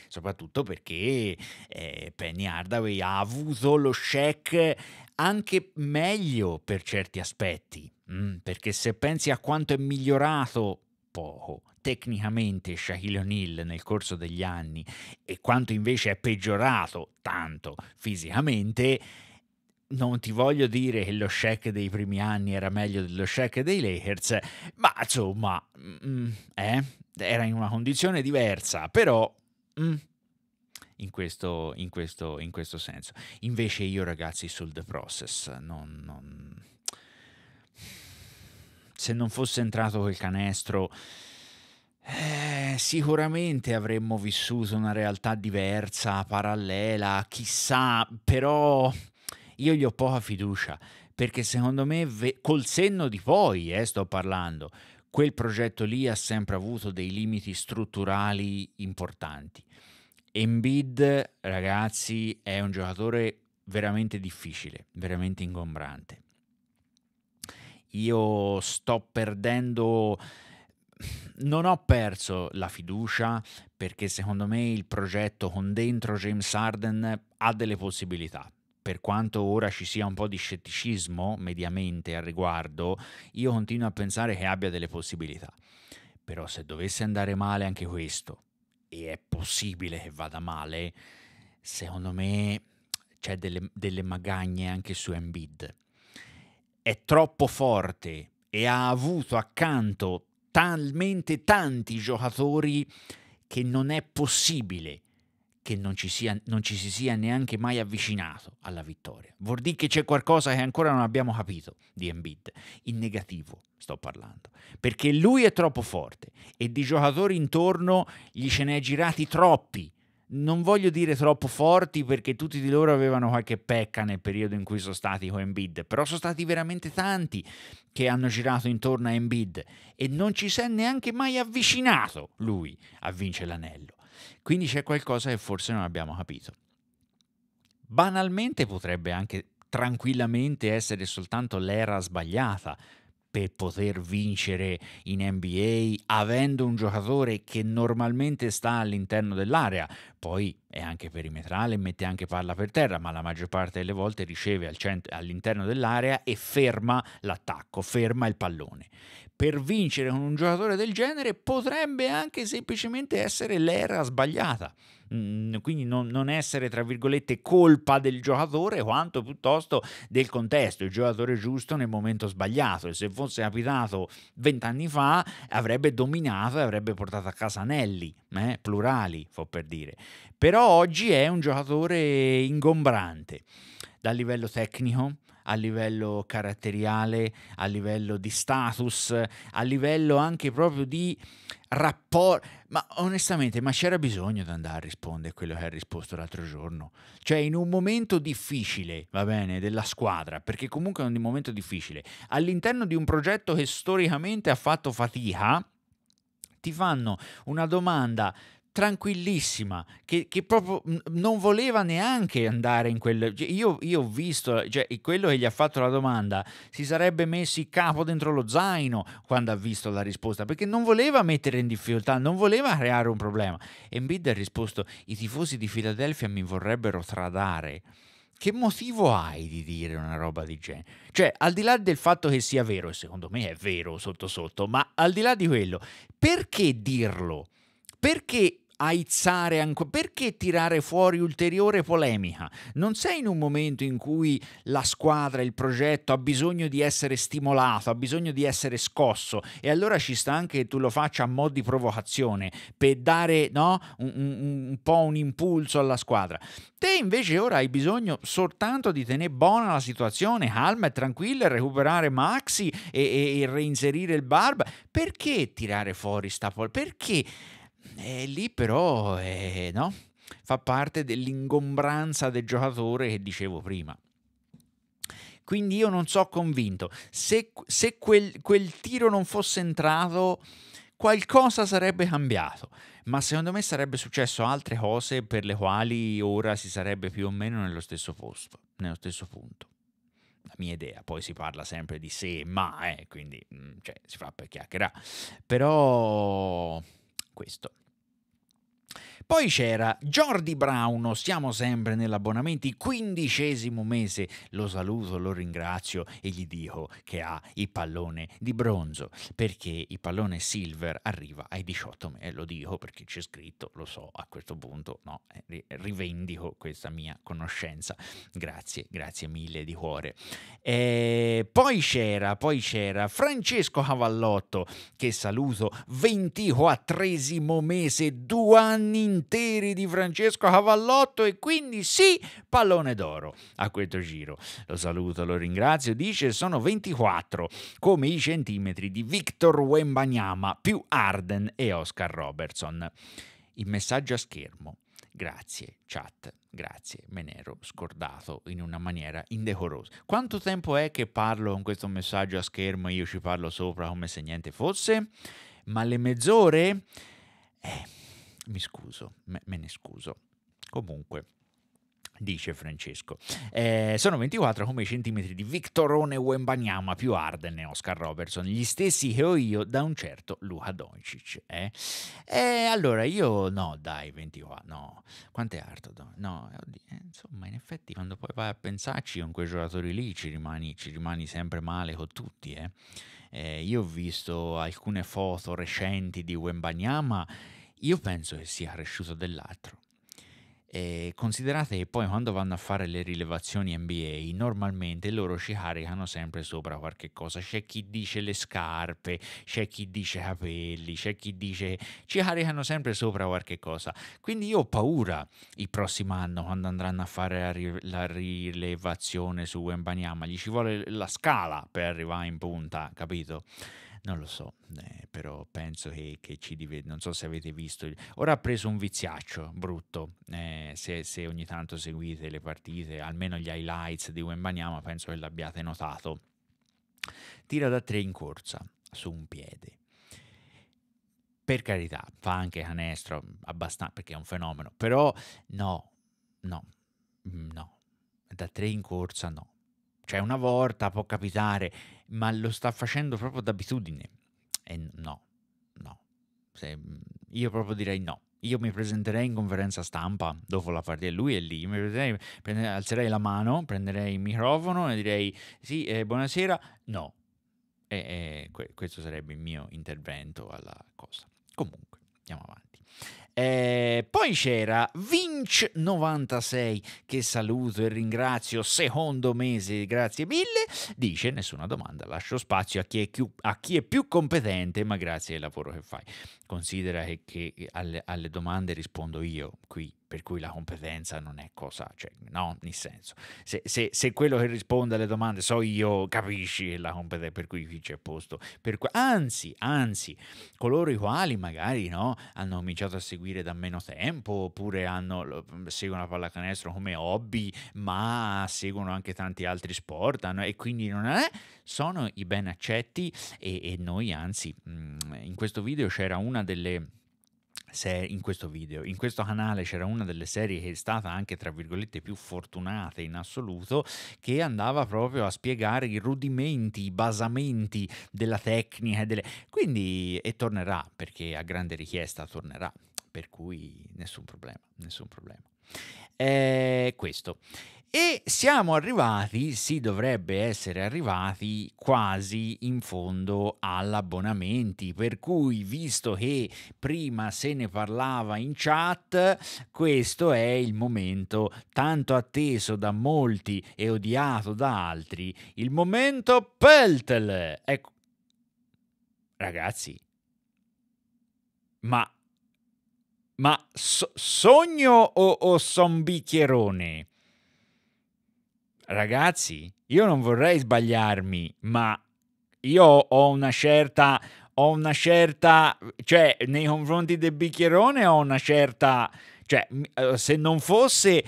soprattutto perché eh, Penny Hardaway ha avuto lo Shaq anche meglio per certi aspetti, mm, perché se pensi a quanto è migliorato poco tecnicamente Shaquille O'Neal nel corso degli anni e quanto invece è peggiorato tanto fisicamente, non ti voglio dire che lo Shaq dei primi anni era meglio dello Shaq dei Lakers, ma insomma, mm, eh, era in una condizione diversa, però... Mm, in questo, in, questo, in questo, senso. Invece io ragazzi sul The Process non, non... se non fosse entrato quel canestro eh, sicuramente avremmo vissuto una realtà diversa, parallela, chissà, però io gli ho poca fiducia, perché secondo me, ve- col senno di poi, eh, sto parlando, quel progetto lì ha sempre avuto dei limiti strutturali importanti. Embiid, ragazzi, è un giocatore veramente difficile, veramente ingombrante. Io sto perdendo non ho perso la fiducia perché secondo me il progetto con dentro James Harden ha delle possibilità. Per quanto ora ci sia un po' di scetticismo mediamente al riguardo, io continuo a pensare che abbia delle possibilità. Però se dovesse andare male anche questo, e è possibile che vada male, secondo me c'è delle, delle magagne anche su Embiid. È troppo forte e ha avuto accanto talmente tanti giocatori che non è possibile che non ci, sia, non ci si sia neanche mai avvicinato alla vittoria. Vuol dire che c'è qualcosa che ancora non abbiamo capito di Embiid, in negativo sto parlando, perché lui è troppo forte e di giocatori intorno gli ce ne è girati troppi non voglio dire troppo forti perché tutti di loro avevano qualche pecca nel periodo in cui sono stati con Embiid, però sono stati veramente tanti che hanno girato intorno a Embiid e non ci si è neanche mai avvicinato lui a vincere l'anello. Quindi c'è qualcosa che forse non abbiamo capito. Banalmente potrebbe anche tranquillamente essere soltanto l'era sbagliata per poter vincere in NBA avendo un giocatore che normalmente sta all'interno dell'area. Poi è anche perimetrale, mette anche palla per terra, ma la maggior parte delle volte riceve al cent- all'interno dell'area e ferma l'attacco, ferma il pallone. Per vincere con un giocatore del genere potrebbe anche semplicemente essere l'era sbagliata, mm, quindi non, non, essere tra virgolette colpa del giocatore quanto piuttosto del contesto, il giocatore giusto nel momento sbagliato e se fosse capitato vent'anni fa avrebbe dominato e avrebbe portato a casa anelli, eh, plurali, fo per dire però oggi è un giocatore ingombrante dal livello tecnico, a livello caratteriale, a livello di status, a livello anche proprio di rapporto. Ma onestamente, ma c'era bisogno di andare a rispondere a quello che ha risposto l'altro giorno. Cioè, in un momento difficile, va bene, della squadra, perché comunque è un momento difficile, all'interno di un progetto che storicamente ha fatto fatica, ti fanno una domanda tranquillissima, che, che, proprio non voleva neanche andare in quel... Cioè, io, io, ho visto, cioè, quello che gli ha fatto la domanda, si sarebbe messo il capo dentro lo zaino quando ha visto la risposta, perché non voleva mettere in difficoltà, non voleva creare un problema. E Bid ha risposto, i tifosi di Filadelfia mi vorrebbero tradare che motivo hai di dire una roba di genere? Cioè, al di là del fatto che sia vero, e secondo me è vero sotto sotto, ma al di là di quello, perché dirlo? Perché aizzare ancora? Perché tirare fuori ulteriore polemica? Non sei in un momento in cui la squadra, il progetto ha bisogno di essere stimolato, ha bisogno di essere scosso e allora ci sta anche che tu lo faccia a mo' di provocazione per dare no, un, un, un, po' un impulso alla squadra. Te invece ora hai bisogno soltanto di tenere buona la situazione, calma e tranquilla, recuperare Maxi e, e, e reinserire il Barb. Perché tirare fuori sta polemica? Perché? E lì però eh, no? fa parte dell'ingombranza del giocatore che dicevo prima. Quindi io non sono convinto. Se, se quel, quel tiro non fosse entrato, qualcosa sarebbe cambiato. Ma secondo me sarebbe successo altre cose per le quali ora si sarebbe più o meno nello stesso posto, nello stesso punto la mia idea, poi si parla sempre di se ma, eh, quindi mm, cioè, si fa per chiacchierare, però questo. Poi c'era Jordi Brown, siamo sempre nell'abbonamenti, quindicesimo mese, lo saluto, lo ringrazio e gli dico che ha il pallone di bronzo, perché il pallone silver arriva ai 18 mesi, lo dico perché c'è scritto, lo so, a questo punto no, eh, rivendico questa mia conoscenza, grazie, grazie mille di cuore. E eh, poi c'era, poi c'era Francesco Cavallotto, che saluto, 24 mese, due anni in interi di Francesco Cavallotto e quindi sì, pallone d'oro a questo giro. Lo saluto, lo ringrazio, dice sono 24 come i centimetri di Victor Wembanyama più Arden e Oscar Robertson. Il messaggio a schermo. Grazie, chat, grazie, me ne ero scordato in una maniera indecorosa. Quanto tempo è che parlo con questo messaggio a schermo e io ci parlo sopra come se niente fosse? Ma le mezz'ore? Eh mi scuso, me, me ne scuso. Comunque, dice Francesco. Eh, sono 24 come i centimetri di Victorone Wembanyama più Arden e Oscar Robertson, gli stessi che ho io da un certo Luca Doncic. Eh? Eh, allora io no, dai, 24, no, quanto è Arden? No, eh, insomma, in effetti quando poi vai a pensarci con quei giocatori lì ci rimani, ci rimani sempre male con tutti. Eh. Eh, io ho visto alcune foto recenti di Wembanyama io penso che sia cresciuto dell'altro. E considerate che poi quando vanno a fare le rilevazioni NBA normalmente loro ci caricano sempre sopra qualche cosa c'è chi dice le scarpe c'è chi dice capelli c'è chi dice ci caricano sempre sopra qualche cosa quindi io ho paura il prossimo anno quando andranno a fare la, ri- la rilevazione su Mbanyama gli ci vuole la scala per arrivare in punta capito non lo so, eh, però penso che, che ci diventa, non so se avete visto, il... ora ha preso un viziaccio brutto, eh, se, se, ogni tanto seguite le partite, almeno gli highlights di Wembanyama penso che l'abbiate notato, tira da tre in corsa su un piede. Per carità, fa anche canestro abbastanza perché è un fenomeno, però no, no, mm, no, da tre in corsa no. Cioè una volta può capitare, ma lo sta facendo proprio d'abitudine. E no, no. Se, mhmm, io proprio direi no. Io mi presenterei in conferenza stampa dopo la partita, lui è lì, mi alzerei la mano, prenderei il microfono e direi sì, eh, buonasera, no. E, e questo sarebbe il mio intervento alla cosa. Comunque, andiamo avanti. Eh, poi c'era Vinch96 che saluto e ringrazio, secondo mese, grazie mille. Dice nessuna domanda, lascio spazio a chi è più, chi è più competente, ma grazie al lavoro che fai. Considera che, che alle, alle domande rispondo io qui per cui la competenza non è cosa, cioè, no, nel senso, se, se, se, quello che risponde alle domande so io, capisci la competenza, per cui qui c'è posto, per cui, anzi, anzi, coloro i quali magari no, hanno cominciato a seguire da meno tempo, oppure hanno, seguono la pallacanestro come hobby, ma seguono anche tanti altri sport, hanno, e quindi non è, sono i ben accetti e, e noi anzi, mm, in questo video c'era una delle se in questo video. In questo canale c'era una delle serie che è stata anche tra virgolette più fortunate in assoluto, che andava proprio a spiegare i rudimenti, i basamenti della tecnica. Delle... Quindi, e tornerà perché a grande richiesta tornerà, per cui nessun problema, nessun problema. Eh, questo. E siamo arrivati, si dovrebbe essere arrivati quasi in fondo all'abbonamenti, per cui visto che prima se ne parlava in chat, questo è il momento tanto atteso da molti e odiato da altri, il momento Peltel. Ecco, ragazzi, ma, ma so, sogno o, o son bicchierone? ragazzi, io non vorrei sbagliarmi, ma io ho una certa, ho una certa, cioè nei confronti del bicchierone ho una certa, cioè eh, se non fosse...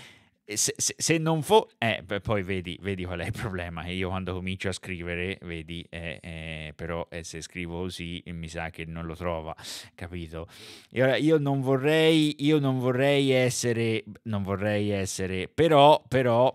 Se, se, se, non fosse... Eh, poi vedi, vedi, qual è il problema. Io quando comincio a scrivere, vedi, eh, eh, però eh, se scrivo così mi sa che non lo trova, capito? E io non vorrei, io non vorrei essere, non vorrei essere, però, però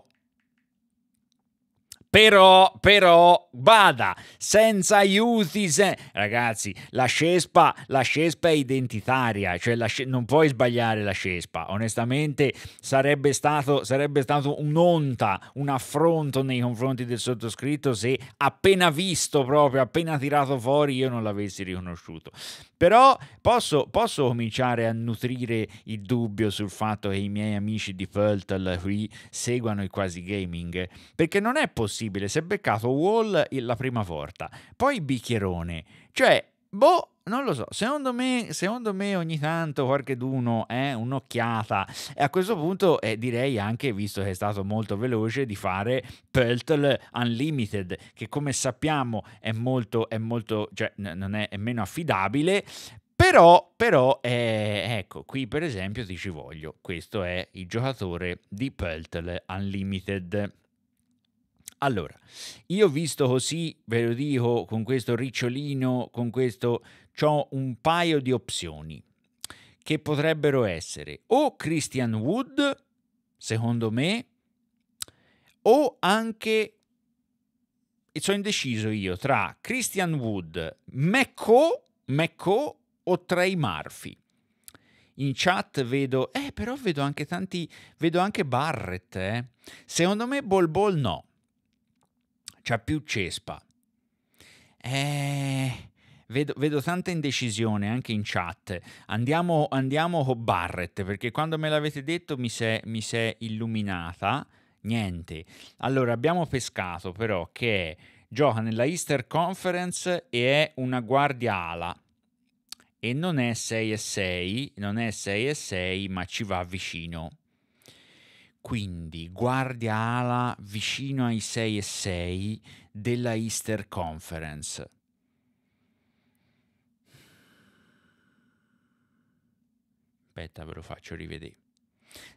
però, però, bada, senza aiuti, se... ragazzi, la Cespa, la Cespa è identitaria, cioè non puoi sbagliare la Cespa, onestamente sarebbe stato, sarebbe stato un'onta, un affronto nei confronti del sottoscritto se appena visto proprio, appena tirato fuori io non l'avessi riconosciuto. Però posso, posso cominciare a nutrire il dubbio sul fatto che i miei amici di Purtle qui seguano i quasi gaming, perché non è possibile possibile. Si è beccato Wall la prima volta, poi Bicchierone. Cioè, boh, non lo so, secondo me, secondo me ogni tanto qualcheduno è eh, un'occhiata e a questo punto eh, direi anche, visto che è stato molto veloce, di fare Peltl Unlimited, che come sappiamo è molto, è molto, cioè non è, è meno affidabile, però, però eh, ecco, qui per esempio ti ci voglio, questo è il giocatore di Peltl Unlimited. Allora, io visto così, ve lo dico con questo ricciolino, con questo, ho un paio di opzioni che potrebbero essere o Christian Wood, secondo me, o anche e sono indeciso io tra Christian Wood, Mecco, Mecco o Trey Murphy. In chat vedo, eh, però vedo anche tanti, vedo anche Barrett, eh. Secondo me Bol Bol no c'ha più cespa. Eh, vedo, vedo, tanta indecisione anche in chat. Andiamo, andiamo con Barrett, perché quando me l'avete detto mi si è illuminata. Niente. Allora, abbiamo pescato però che gioca nella Easter Conference e è una guardia ala. E non è 6 e 6, non è 6 e 6, ma ci va vicino quindi guardia ala vicino ai 6 e 6 della Easter Conference. Aspetta, ve lo faccio rivedere.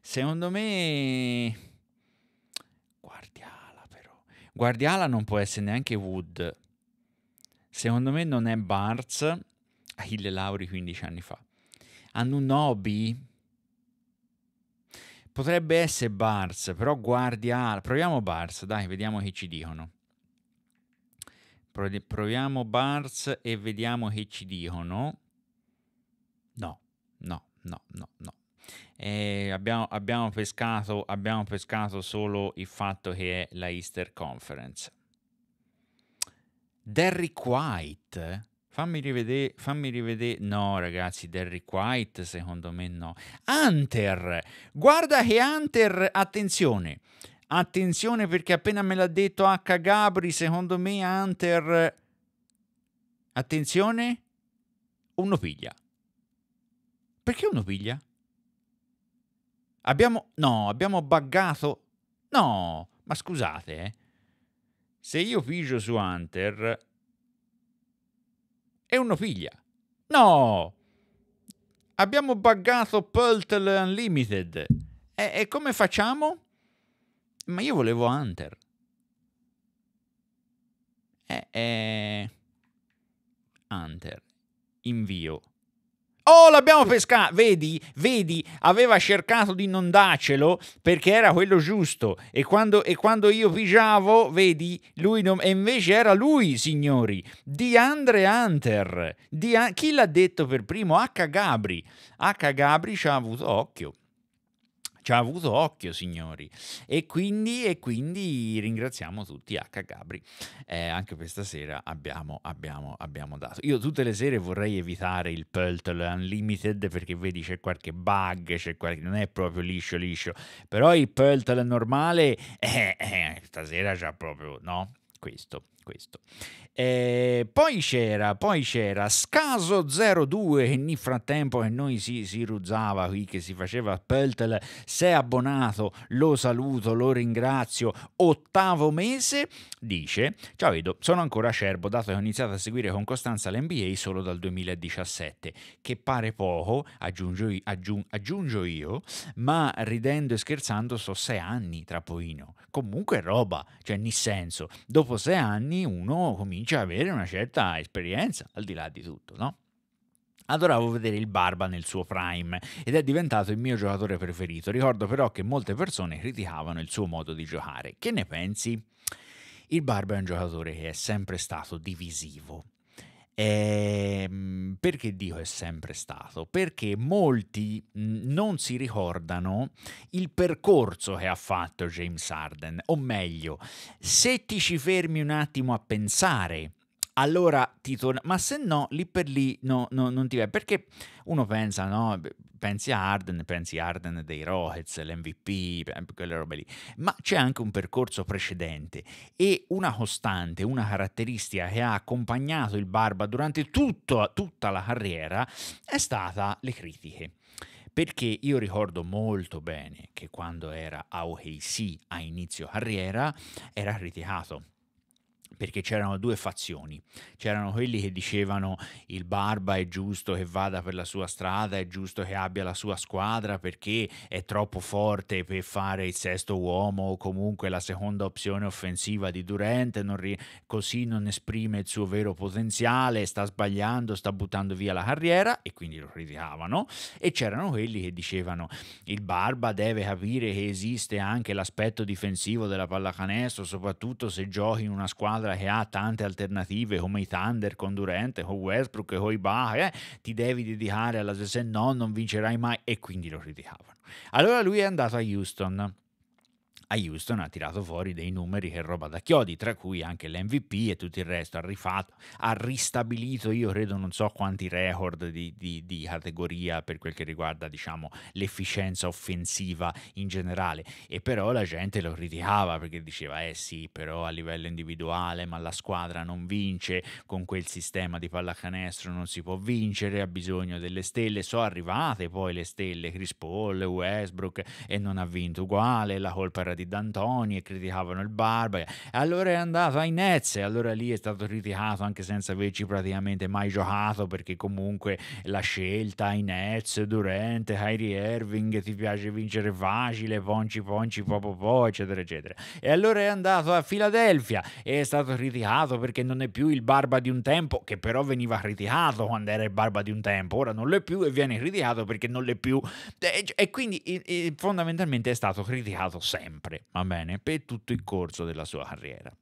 Secondo me... Guardiala però. Guardiala non può essere neanche Wood. Secondo me non è Barnes. Achille Lauri 15 anni fa. Hanno un hobby Potrebbe essere Bars, però guardia... Proviamo Bars, dai, vediamo che ci dicono. Proviamo Bars e vediamo che ci dicono. No, no, no, no, no. Eh, abbiamo, abbiamo, pescato, abbiamo pescato solo il fatto che è la Easter Conference. Derrick White Fammi rivedere, fammi rivedere. No, ragazzi, Derrick White secondo me no. Hunter, guarda che Hunter, attenzione, attenzione perché appena me l'ha detto H. Gabri, secondo me Hunter, attenzione, uno piglia. Perché uno piglia? Abbiamo, no, abbiamo buggato. No, ma scusate, eh. Se io figlio su Hunter e uno figlia. No! Abbiamo buggato Pultel Unlimited. E, e come facciamo? Ma io volevo Hunter. Eh, eh, Hunter. Invio. Oh, l'abbiamo pescato! Vedi, vedi, aveva cercato di non darcelo perché era quello giusto. E quando, e quando io pigiavo, vedi, lui non... E invece era lui, signori, di Andre Hunter. Di... Chi l'ha detto per primo? H. Gabri. H. Gabri ci ha avuto occhio ci ha avuto occhio, signori. E quindi, e quindi ringraziamo tutti H. Gabri. Eh, anche questa sera abbiamo, abbiamo, abbiamo, dato. Io tutte le sere vorrei evitare il Pöltl Unlimited perché vedi c'è qualche bug, c'è qualche... non è proprio liscio liscio. Però il Pöltl normale, eh, eh, stasera già proprio, no? Questo, questo. E eh, poi c'era, poi c'era Scaso 02 che nel frattempo che noi si, si ruzzava qui, che si faceva Peltel, sei abbonato lo saluto, lo ringrazio, ottavo mese, dice, ciao Edo, sono ancora acerbo dato che ho iniziato a seguire con costanza l'NBA solo dal 2017, che pare poco, aggiungo, aggiung, aggiungo io, ma ridendo e scherzando so sei anni tra poino, comunque roba, cioè nel senso, dopo sei anni uno comincia comincia ad avere una certa esperienza, al di là di tutto, no? Adoravo vedere il Barba nel suo prime ed è diventato il mio giocatore preferito. Ricordo però che molte persone criticavano il suo modo di giocare. Che ne pensi? Il Barba è un giocatore che è sempre stato divisivo. Ehm, perché Dio è sempre stato? Perché molti non si ricordano il percorso che ha fatto James Arden, o meglio, se ti ci fermi un attimo a pensare allora ti torna, ma se no lì per lì no, no, non ti va, perché uno pensa, no, pensi a Arden, pensi a Arden dei Rockets, l'MVP, quelle robe lì, ma c'è anche un percorso precedente e una costante, una caratteristica che ha accompagnato il Barba durante tutto, tutta la carriera è stata le critiche perché io ricordo molto bene che quando era a OKC a inizio carriera era criticato perché c'erano due fazioni, c'erano quelli che dicevano il Barba è giusto che vada per la sua strada, è giusto che abbia la sua squadra perché è troppo forte per fare il sesto uomo o comunque la seconda opzione offensiva di Durant, non ri- così non esprime il suo vero potenziale, sta sbagliando, sta buttando via la carriera e quindi lo criticavano e c'erano quelli che dicevano il Barba deve capire che esiste anche l'aspetto difensivo della pallacanestro, soprattutto se giochi in una squadra squadra che ha tante alternative come i Thunder con Durante, con Westbrook, con Ibaka, eh, ti devi dedicare alla se no non vincerai mai e quindi lo criticavano. Allora lui è andato a Houston a Houston ha tirato fuori dei numeri che roba da chiodi, tra cui anche l'MVP e tutto il resto. Ha rifatto, ha ristabilito, io credo, non so quanti record di, di, di categoria per quel che riguarda diciamo, l'efficienza offensiva in generale. E però la gente lo ritirava perché diceva, eh sì, però a livello individuale, ma la squadra non vince, con quel sistema di pallacanestro non si può vincere, ha bisogno delle stelle. Sono arrivate poi le stelle, Chris Paul, Westbrook, e non ha vinto uguale, la colpa era di D'Antoni e criticavano il Barba, e allora è andato ai Nets e allora lì è stato criticato anche senza averci praticamente mai giocato perché comunque la scelta ai Nets, Durante, Kyrie Irving, ti piace vincere facile, ponci ponci popo po, eccetera eccetera. E allora è andato a Filadelfia e è stato criticato perché non è più il Barba di un tempo, che però veniva criticato quando era il Barba di un tempo, ora non lo è più e viene criticato perché non lo è più. E, quindi fondamentalmente è stato criticato sempre sempre, va bene, per tutto il corso della sua carriera.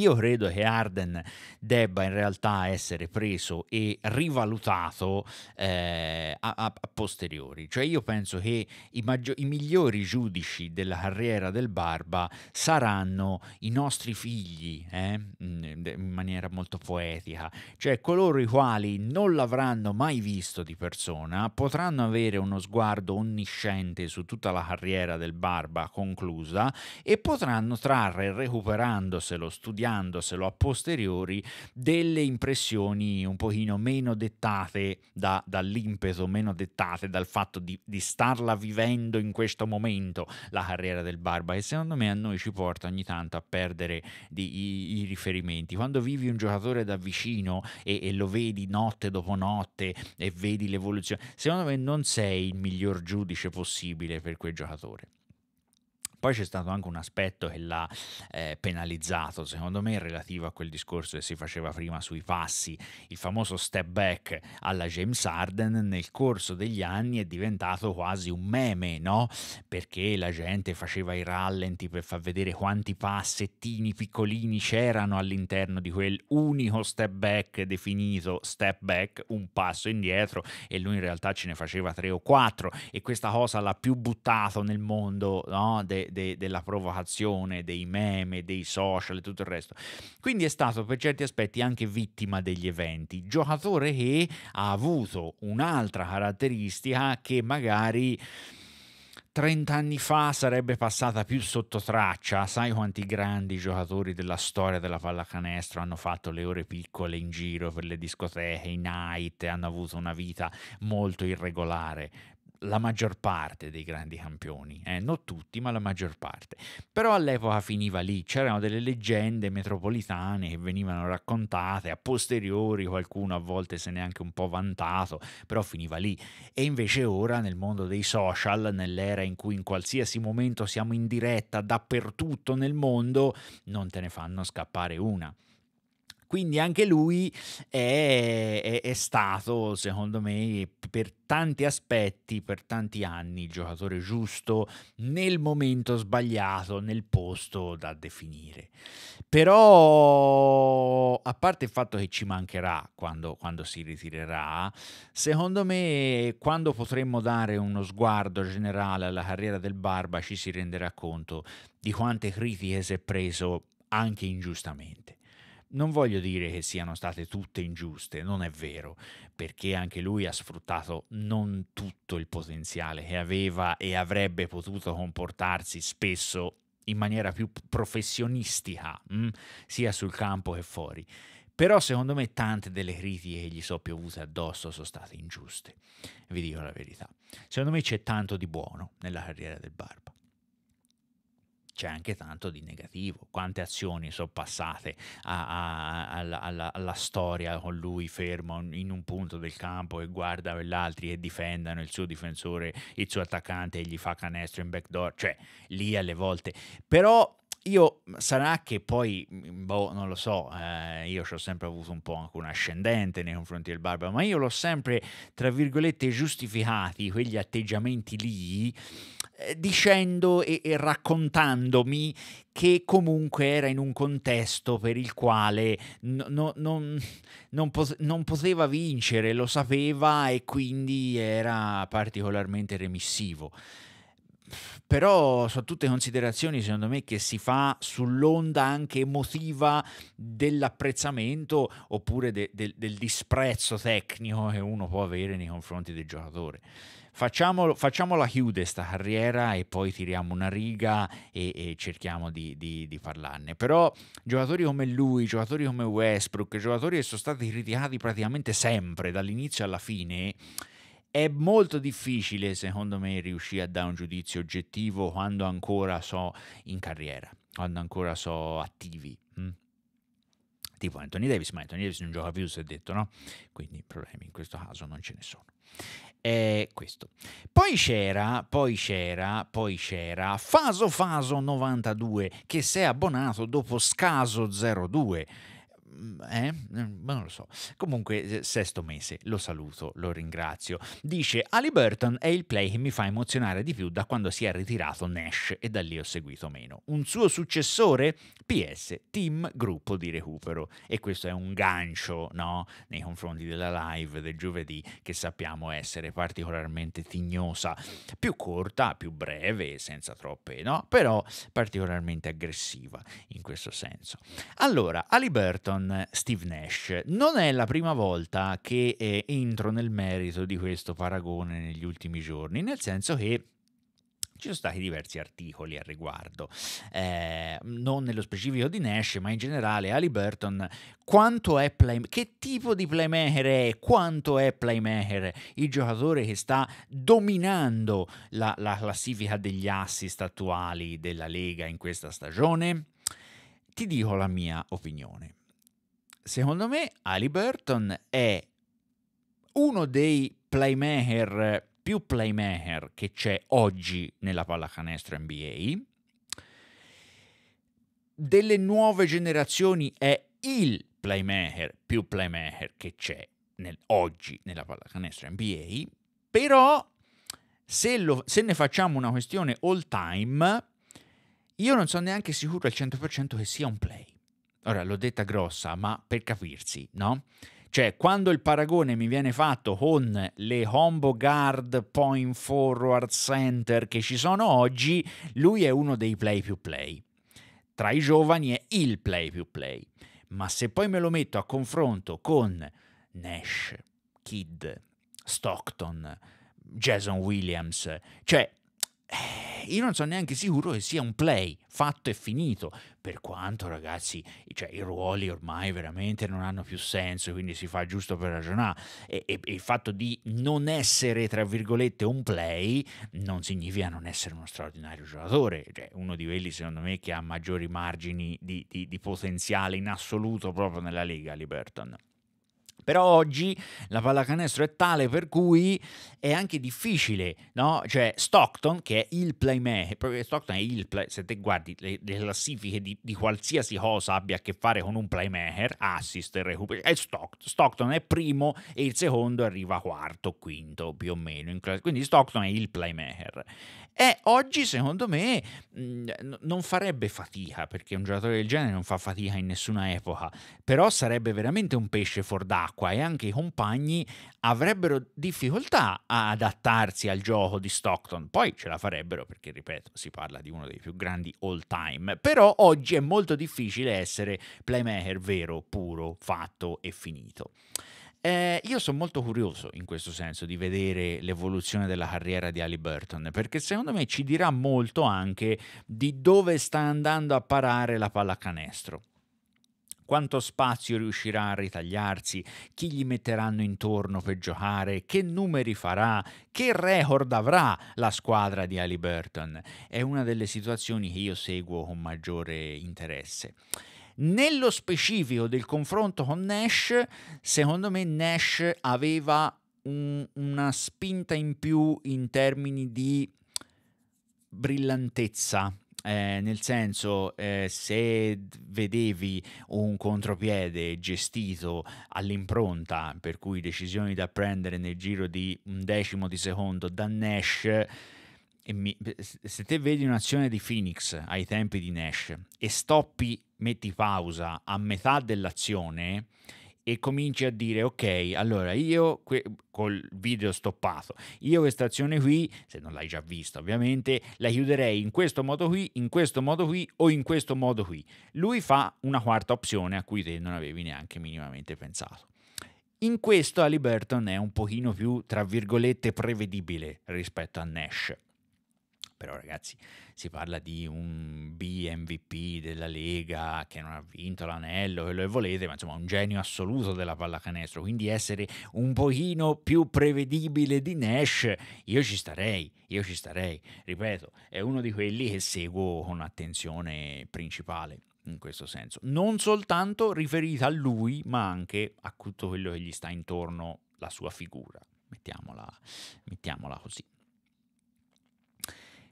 Io credo che Arden debba in realtà essere preso e rivalutato eh, a, a, posteriori. Cioè io penso che i, maggior, i migliori giudici della carriera del Barba saranno i nostri figli, eh? Mm, in maniera molto poetica, cioè coloro i quali non l'avranno mai visto di persona potranno avere uno sguardo onnisciente su tutta la carriera del Barba conclusa e potranno trarre, recuperandoselo, studiando studiandoselo a posteriori, delle impressioni un pochino meno dettate da, dall'impeto, meno dettate dal fatto di, di starla vivendo in questo momento la carriera del Barba, che secondo me a noi ci porta ogni tanto a perdere di, i, i, riferimenti. Quando vivi un giocatore da vicino e, e lo vedi notte dopo notte e vedi l'evoluzione, secondo me non sei il miglior giudice possibile per quel giocatore. Poi c'è stato anche un aspetto che l'ha eh, penalizzato, secondo me, relativo a quel discorso che si faceva prima sui passi, il famoso step back alla James Harden nel corso degli anni è diventato quasi un meme, no? Perché la gente faceva i rallenti per far vedere quanti passettini piccolini c'erano all'interno di quel unico step back definito step back, un passo indietro e lui in realtà ce ne faceva tre o quattro e questa cosa l'ha più buttato nel mondo no? de, de, della provocazione, dei meme, dei social e tutto il resto. Quindi è stato per certi aspetti anche vittima degli eventi, giocatore che ha avuto un'altra caratteristica che magari... 30 anni fa sarebbe passata più sotto traccia. Sai quanti grandi giocatori della storia della pallacanestro hanno fatto le ore piccole in giro per le discoteche, i night, hanno avuto una vita molto irregolare la maggior parte dei grandi campioni, eh? non tutti, ma la maggior parte. Però all'epoca finiva lì, c'erano delle leggende metropolitane che venivano raccontate a posteriori, qualcuno a volte se n'è anche un po' vantato, però finiva lì. E invece ora nel mondo dei social, nell'era in cui in qualsiasi momento siamo in diretta dappertutto nel mondo, non te ne fanno scappare una. Quindi anche lui è, è, è stato, secondo me, per tanti aspetti, per tanti anni, il giocatore giusto nel momento sbagliato, nel posto da definire. Però, a parte il fatto che ci mancherà quando, quando si ritirerà, secondo me quando potremmo dare uno sguardo generale alla carriera del Barba ci si renderà conto di quante critiche si è preso anche ingiustamente. Non voglio dire che siano state tutte ingiuste, non è vero, perché anche lui ha sfruttato non tutto il potenziale che aveva e avrebbe potuto comportarsi spesso in maniera più professionistica, mh? Mm, sia sul campo che fuori. Però secondo me tante delle critiche che gli sono piovute addosso sono state ingiuste, vi dico la verità. Secondo me c'è tanto di buono nella carriera del Barba c'è anche tanto di negativo. Quante azioni sono passate a, a, alla, alla, alla, storia con lui fermo in un punto del campo e guarda per gli altri e difendano il suo difensore, il suo attaccante e gli fa canestro in backdoor, cioè lì alle volte. Però io sarà che poi, boh, non lo so, eh, io ci ho sempre avuto un po' anche un ascendente nei confronti del Barba, ma io l'ho sempre, tra virgolette, giustificati quegli atteggiamenti lì eh, dicendo e, e raccontandomi che comunque era in un contesto per il quale no, no, non, non, pos- non, poteva vincere, lo sapeva e quindi era particolarmente remissivo. Però sono tutte considerazioni, secondo me, che si fa sull'onda anche emotiva dell'apprezzamento oppure de- de- del disprezzo tecnico che uno può avere nei confronti del giocatore. Facciamolo, facciamola chiude questa carriera e poi tiriamo una riga e, e cerchiamo di, di, di, parlarne. Però giocatori come lui, giocatori come Westbrook, giocatori che sono stati criticati praticamente sempre dall'inizio alla fine, è molto difficile secondo me riuscire a dare un giudizio oggettivo quando ancora so in carriera, quando ancora so attivi. Mm. Tipo Anthony Davis, ma Anthony Davis non gioca più, si è detto, no? Quindi problemi in questo caso non ce ne sono. Eh, questo. Poi c'era, poi c'era, poi c'era Faso Faso 92 che si è abbonato dopo Scaso 02 Mm, eh? Mm, ma non lo so. Comunque, eh, sesto mese, lo saluto, lo ringrazio. Dice, Ali Burton è il play che mi fa emozionare di più da quando si è ritirato Nash e da lì ho seguito meno. Un suo successore? PS, team gruppo di recupero. E questo è un gancio, no? Nei confronti della live del giovedì che sappiamo essere particolarmente tignosa. Più corta, più breve, senza troppe, no? Però particolarmente aggressiva in questo senso. Allora, Ali Burton con Steve Nash. Non è la prima volta che eh, entro nel merito di questo paragone negli ultimi giorni, nel senso che ci sono stati diversi articoli al riguardo, eh, non nello specifico di Nash, ma in generale Ali Burton, quanto è play, che tipo di playmaker è, quanto è playmaker, il giocatore che sta dominando la, la classifica degli assist attuali della Lega in questa stagione? Ti dico la mia opinione secondo me Ali Burton è uno dei playmaker più playmaker che c'è oggi nella pallacanestro NBA. Delle nuove generazioni è il playmaker più playmaker che c'è nel, oggi nella pallacanestro NBA. Però se, lo, se ne facciamo una questione all time, io non sono neanche sicuro al 100% che sia un play. Ora l'ho detta grossa, ma per capirsi, no? Cioè, quando il paragone mi viene fatto con le combo guard, point forward, center che ci sono oggi, lui è uno dei play più play. Tra i giovani è il play più play. Ma se poi me lo metto a confronto con Nash, Kidd, Stockton, Jason Williams, cioè eh, io non sono neanche sicuro che sia un play fatto e finito, per quanto ragazzi, cioè, i ruoli ormai veramente non hanno più senso, quindi si fa giusto per ragionare e, e, e il fatto di non essere, tra virgolette, un play non significa non essere uno straordinario giocatore, cioè, uno di quelli secondo me che ha maggiori margini di, di, di potenziale in assoluto proprio nella Lega, Liberton. Però oggi la pallacanestro è tale per cui è anche difficile, no? Cioè Stockton, che è il playmaker, Stockton è il play, se te guardi le, le classifiche di, di, qualsiasi cosa abbia a che fare con un playmaker, assist e recupero, è Stockton. Stockton è primo e il secondo arriva quarto, quinto più o meno. Quindi Stockton è il playmaker eh, oggi secondo me mm, non farebbe fatica, perché un giocatore del genere non fa fatica in nessuna epoca, però sarebbe veramente un pesce fuor d'acqua e anche i compagni avrebbero difficoltà a adattarsi al gioco di Stockton, poi ce la farebbero perché, ripeto, si parla di uno dei più grandi all time, però oggi è molto difficile essere playmaker vero, puro, fatto e finito. Eh, io sono molto curioso in questo senso di vedere l'evoluzione della carriera di Ali Burton, perché secondo me ci dirà molto anche di dove sta andando a parare la pallacanestro quanto spazio riuscirà a ritagliarsi, chi gli metteranno intorno per giocare, che numeri farà, che record avrà la squadra di Ali Burton. È una delle situazioni che io seguo con maggiore interesse. Nello specifico del confronto con Nash, secondo me Nash aveva un, una spinta in più in termini di brillantezza. Eh, nel senso, eh, se vedevi un contropiede gestito all'impronta, per cui decisioni da prendere nel giro di un decimo di secondo da Nash, mi, se te vedi un'azione di Phoenix ai tempi di Nash e stoppi, metti pausa a metà dell'azione e cominci a dire ok, allora io que- col video stoppato, io questa azione qui, se non l'hai già vista ovviamente, la chiuderei in questo modo qui, in questo modo qui o in questo modo qui. Lui fa una quarta opzione a cui te non avevi neanche minimamente pensato. In questo Aliberton è un pochino più, tra virgolette, prevedibile rispetto a Nash però ragazzi si parla di un BMVP della Lega che non ha vinto l'anello, quello che volete, ma insomma un genio assoluto della pallacanestro, quindi essere un pochino più prevedibile di Nash, io ci starei, io ci starei, ripeto, è uno di quelli che seguo con attenzione principale in questo senso, non soltanto riferita a lui, ma anche a tutto quello che gli sta intorno, la sua figura, mettiamola, mettiamola così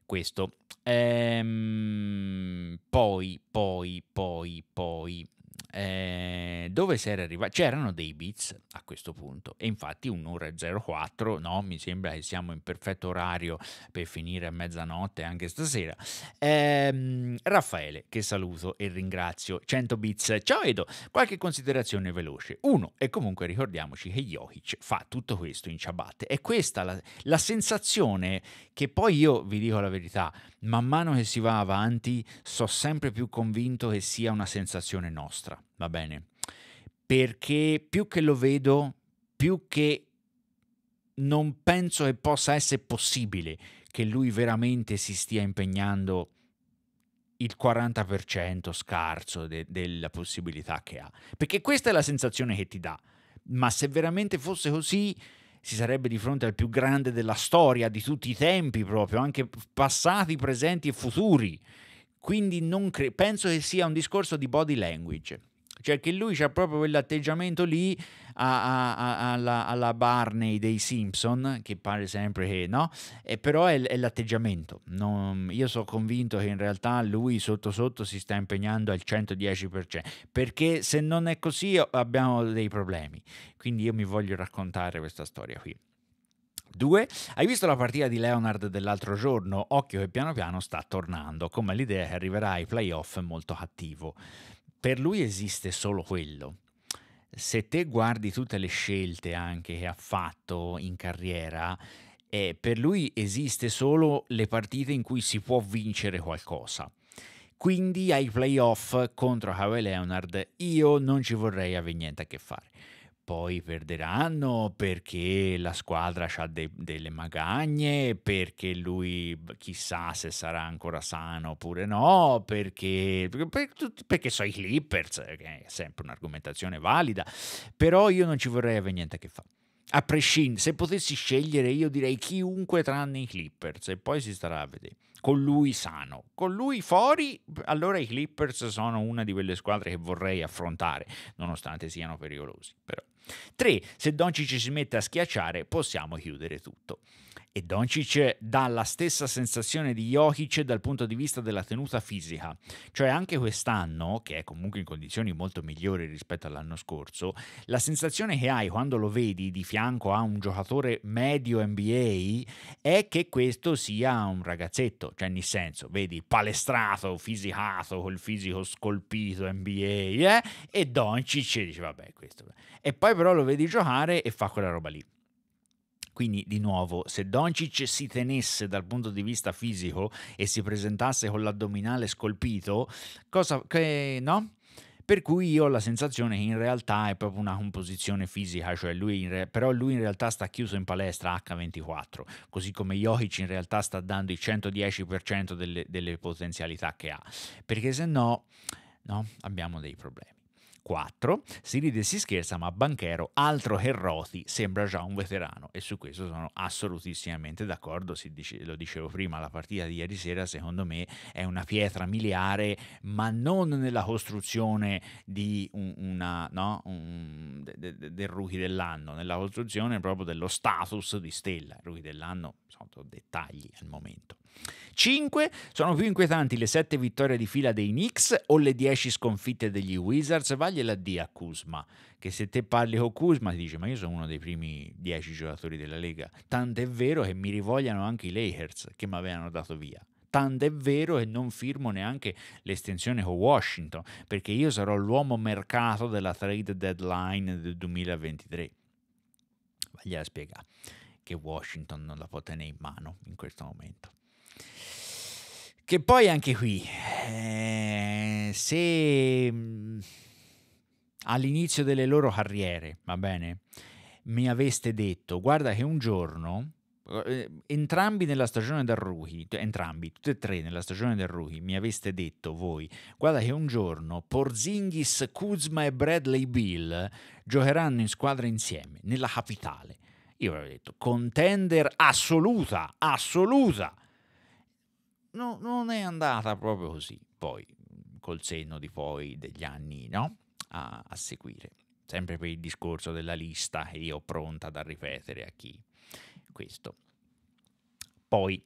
questo. Ehm, poi, poi, poi, poi eh, dove si era arrivati? C'erano dei bits a questo punto e infatti un'ora e 04, no? mi sembra che siamo in perfetto orario per finire a mezzanotte anche stasera. Eh, Raffaele, che saluto e ringrazio, 100 bits. Ciao Edo, qualche considerazione veloce. Uno, e comunque ricordiamoci che Jokic fa tutto questo in ciabatte. È questa la, la sensazione che poi io vi dico la verità, man mano che si va avanti, so sempre più convinto che sia una sensazione nostra va bene? Perché più che lo vedo, più che non penso che possa essere possibile che lui veramente si stia impegnando il 40% scarso de- della possibilità che ha. Perché questa è la sensazione che ti dà. Ma se veramente fosse così, si sarebbe di fronte al più grande della storia di tutti i tempi, proprio anche passati, presenti e futuri. Quindi cre- penso che sia un discorso di body language. Cioè che lui c'ha proprio quell'atteggiamento lì a, a, a, alla, alla, Barney dei Simpson, che pare sempre che no, e però è, è l'atteggiamento. Non, io sono convinto che in realtà lui sotto sotto si sta impegnando al 110%, perché se non è così abbiamo dei problemi. Quindi io mi voglio raccontare questa storia qui. Due, Hai visto la partita di Leonard dell'altro giorno? Occhio che piano piano sta tornando, come l'idea che arriverà ai playoff molto attivo per lui esiste solo quello. Se te guardi tutte le scelte anche che ha fatto in carriera, eh, per lui esiste solo le partite in cui si può vincere qualcosa. Quindi ai playoff contro Kawhi Leonard io non ci vorrei avere niente a che fare poi perderanno perché la squadra ha de- delle magagne, perché lui chissà se sarà ancora sano oppure no, perché, per, perché sono i Clippers, eh, che è sempre un'argomentazione valida, però io non ci vorrei avere niente a che fare. A prescindere, se potessi scegliere io direi chiunque tranne i Clippers e poi si starà a vedere con lui sano, con lui fuori, allora i Clippers sono una di quelle squadre che vorrei affrontare, nonostante siano pericolosi. Però. 3. Se Doncic ci mette a schiacciare, possiamo chiudere tutto e Doncic dà la stessa sensazione di Jokic dal punto di vista della tenuta fisica, cioè anche quest'anno, che è comunque in condizioni molto migliori rispetto all'anno scorso, la sensazione che hai quando lo vedi di fianco a un giocatore medio NBA è che questo sia un ragazzetto, cioè nel senso, vedi, palestrato, fisicato, col fisico scolpito NBA, eh? e Doncic dice vabbè questo. E poi però lo vedi giocare e fa quella roba lì. Quindi di nuovo, se Doncic si tenesse dal punto di vista fisico e si presentasse con l'addominale scolpito, cosa che no? per cui io ho la sensazione che in realtà è proprio una composizione fisica, cioè lui re- però lui in realtà sta chiuso in palestra H24, così come Jokic in realtà sta dando il 110% delle, delle potenzialità che ha, perché se no, no abbiamo dei problemi. 4. Si ride e si scherza, ma Banchero, altro che Roti, sembra già un veterano. E su questo sono assolutissimamente d'accordo. Dice, lo dicevo prima, la partita di ieri sera, secondo me, è una pietra miliare, ma non nella costruzione di una, no, un, de, de, del rookie dell'anno, nella costruzione proprio dello status di stella. Il rookie dell'anno sono dettagli al momento. 5. Sono più inquietanti le 7 vittorie di fila dei Knicks o le 10 sconfitte degli Wizards? Vagliela D a Kuzma, che se te parli con Kuzma ti dice ma io sono uno dei primi 10 giocatori della Lega. Tanto è vero che mi rivogliano anche i Lakers che mi avevano dato via. Tanto è vero che non firmo neanche l'estensione con Washington, perché io sarò l'uomo mercato della trade deadline del 2023. Vagliela spiegare che Washington non la può tenere in mano in questo momento. Che poi anche qui, eh, se mm, all'inizio delle loro carriere, va bene, mi aveste detto, guarda che un giorno, eh, entrambi nella stagione del rookie, entrambi, tutti e tre nella stagione del rookie, mi aveste detto voi, guarda che un giorno Porzingis, Kuzma e Bradley Bill giocheranno in squadra insieme, nella capitale. Io avevo detto, contender assoluta, assoluta no, non è andata proprio così, poi col senno di poi degli anni no? a, a seguire, sempre per il discorso della lista che io ho pronta da ripetere a chi questo. Poi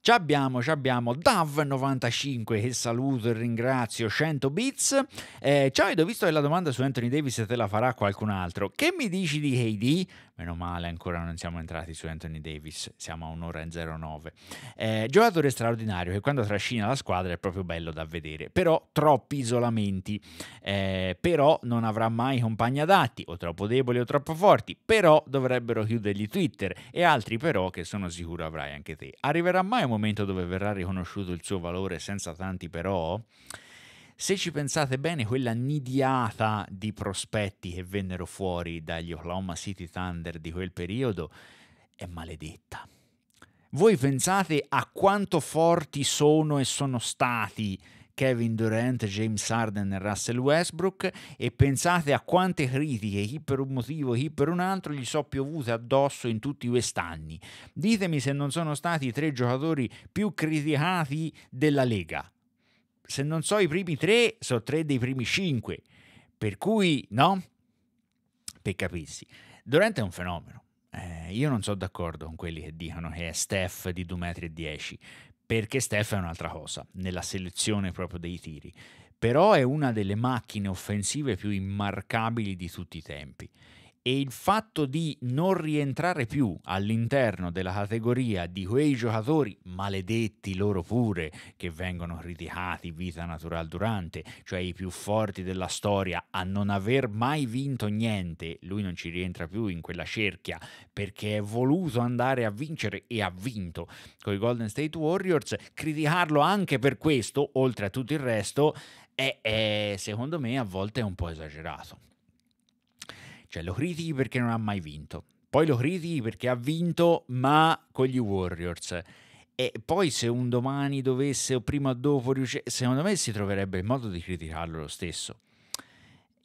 ci abbiamo, ci abbiamo Dav95 che saluto e ringrazio 100 bits. Eh, ciao Edo, visto che la domanda su Anthony Davis te la farà qualcun altro, che mi dici di KD? Meno male, ancora non siamo entrati su Anthony Davis, siamo a un'ora e 09. Eh, giocatore straordinario che quando trascina la squadra è proprio bello da vedere, però troppi isolamenti, eh, però non avrà mai compagni adatti, o troppo deboli o troppo forti, però dovrebbero chiudergli Twitter e altri però che sono sicuro avrai anche te. Arriverà mai un momento dove verrà riconosciuto il suo valore senza tanti però? Se ci pensate bene, quella nidiata di prospetti che vennero fuori dagli Oklahoma City Thunder di quel periodo è maledetta. Voi pensate a quanto forti sono e sono stati Kevin Durant, James Harden e Russell Westbrook e pensate a quante critiche, chi per un motivo, chi per un altro, gli sono piovute addosso in tutti questi anni. Ditemi se non sono stati i tre giocatori più criticati della Lega se non so i primi tre, so tre dei primi cinque. Per cui, no? Per capirsi. Durante è un fenomeno. Eh, io non sono d'accordo con quelli che dicono che è Steph di 2,10 m, perché Steph è un'altra cosa, nella selezione proprio dei tiri. Però è una delle macchine offensive più immarcabili di tutti i tempi e il fatto di non rientrare più all'interno della categoria di quei giocatori maledetti loro pure che vengono criticati vita natural durante, cioè i più forti della storia a non aver mai vinto niente, lui non ci rientra più in quella cerchia perché è voluto andare a vincere e ha vinto con i Golden State Warriors, criticarlo anche per questo, oltre a tutto il resto, è, è secondo me a volte è un po' esagerato. Cioè lo critichi perché non ha mai vinto, poi lo critichi perché ha vinto ma con gli Warriors. E poi se un domani dovesse o prima o dopo riuscire, secondo me si troverebbe il modo di criticarlo lo stesso.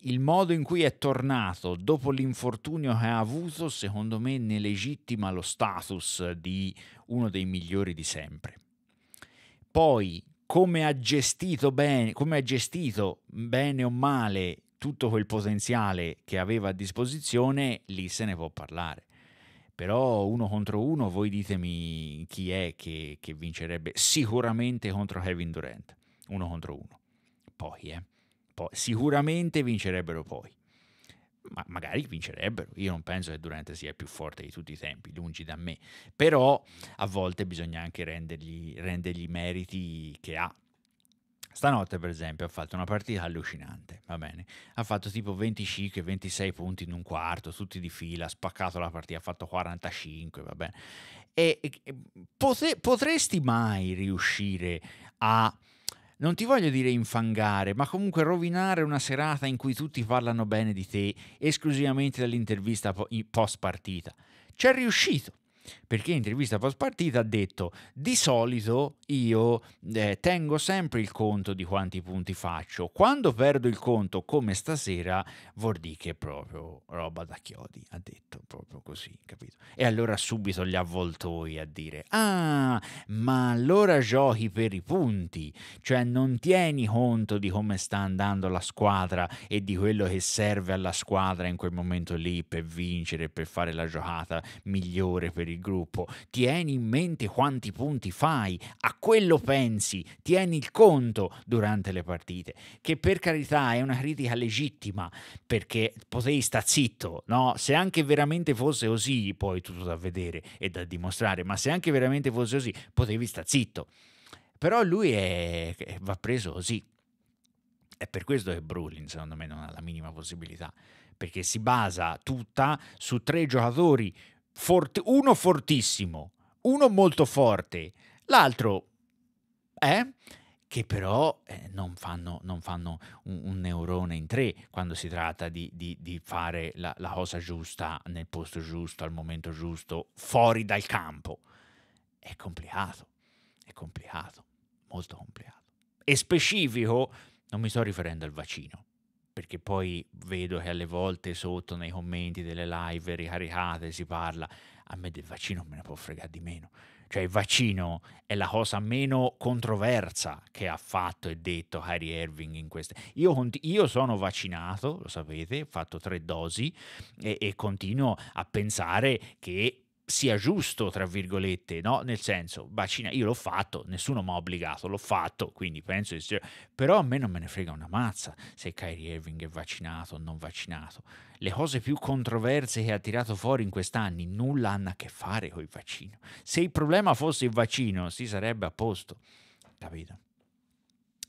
Il modo in cui è tornato dopo l'infortunio che ha avuto, secondo me, ne legittima lo status di uno dei migliori di sempre. Poi, come ha gestito bene, come ha gestito bene o male tutto quel potenziale che aveva a disposizione, lì se ne può parlare. Però uno contro uno, voi ditemi chi è che, che vincerebbe sicuramente contro Kevin Durant. Uno contro uno. Poi, eh. Poi, sicuramente vincerebbero poi. Ma magari vincerebbero. Io non penso che Durant sia più forte di tutti i tempi, lungi da me. Però a volte bisogna anche rendergli, rendergli meriti che ha Stanotte, per esempio, ha fatto una partita allucinante, va bene? Ha fatto tipo 25, 26 punti in un quarto, tutti di fila, ha spaccato la partita, ha fatto 45, va bene? E, e potre, potresti mai riuscire a non ti voglio dire infangare, ma comunque rovinare una serata in cui tutti parlano bene di te esclusivamente dall'intervista post partita. Ci è riuscito perché in intervista post partita ha detto di solito io eh, tengo sempre il conto di quanti punti faccio, quando perdo il conto come stasera vuol dire che è proprio roba da chiodi, ha detto proprio così, capito? E allora subito gli avvoltoi a dire ah ma allora giochi per i punti, cioè non tieni conto di come sta andando la squadra e di quello che serve alla squadra in quel momento lì per vincere, per fare la giocata migliore per il il gruppo, tieni in mente quanti punti fai, a quello pensi, tieni il conto durante le partite, che per carità è una critica legittima perché potevi sta zitto, no? Se anche veramente fosse così, poi tutto da vedere e da dimostrare, ma se anche veramente fosse così, potevi sta zitto. Però lui è, va preso così. È per questo che Brulin, secondo me, non ha la minima possibilità, perché si basa tutta su tre giocatori forte, uno fortissimo, uno molto forte, l'altro, è eh, che però eh, non fanno, non fanno un, un, neurone in tre quando si tratta di, di, di fare la, la, cosa giusta nel posto giusto, al momento giusto, fuori dal campo. È complicato, è complicato, molto complicato. E specifico, non mi sto riferendo al vaccino, perché poi vedo che alle volte sotto nei commenti delle live ricaricate si parla, a me del vaccino me ne può fregare di meno. Cioè il vaccino è la cosa meno controversa che ha fatto e detto Harry Irving in queste. Io, cont- io sono vaccinato, lo sapete, ho fatto tre dosi e, e continuo a pensare che sia giusto, tra virgolette, no? Nel senso, vaccina, io l'ho fatto, nessuno mi ha obbligato, l'ho fatto, quindi penso che sia... Però a me non me ne frega una mazza se Kyrie Irving è vaccinato o non vaccinato. Le cose più controverse che ha tirato fuori in quest'anni nulla hanno a che fare con il vaccino. Se il problema fosse il vaccino, si sarebbe a posto, capito?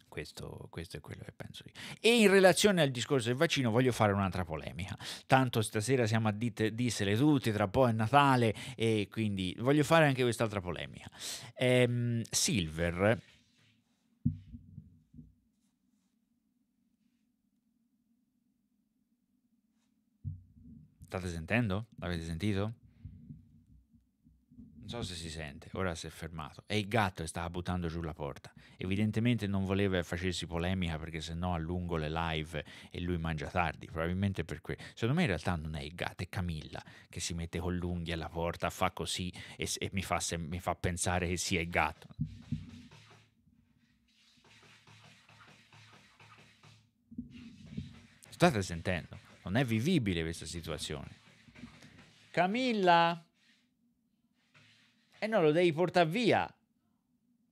Questo, questo, è quello che penso io. E in relazione al discorso del vaccino voglio fare un'altra polemica. Tanto stasera siamo a dite, dissele tutti, tra poi è Natale e quindi voglio fare anche quest'altra polemica. Ehm, Silver... State sentendo? L'avete sentito? Non so se si sente, ora si è fermato. È il gatto che stava buttando giù la porta. Evidentemente non voleva facersi polemica perché sennò allungo le live e lui mangia tardi, probabilmente per quello. Secondo me in realtà non è il gatto, è Camilla che si mette con l'unghia alla porta, fa così e, e mi, fa, se, mi fa pensare che sia il gatto. State sentendo? Non è vivibile questa situazione. Camilla! E non lo devi portare via.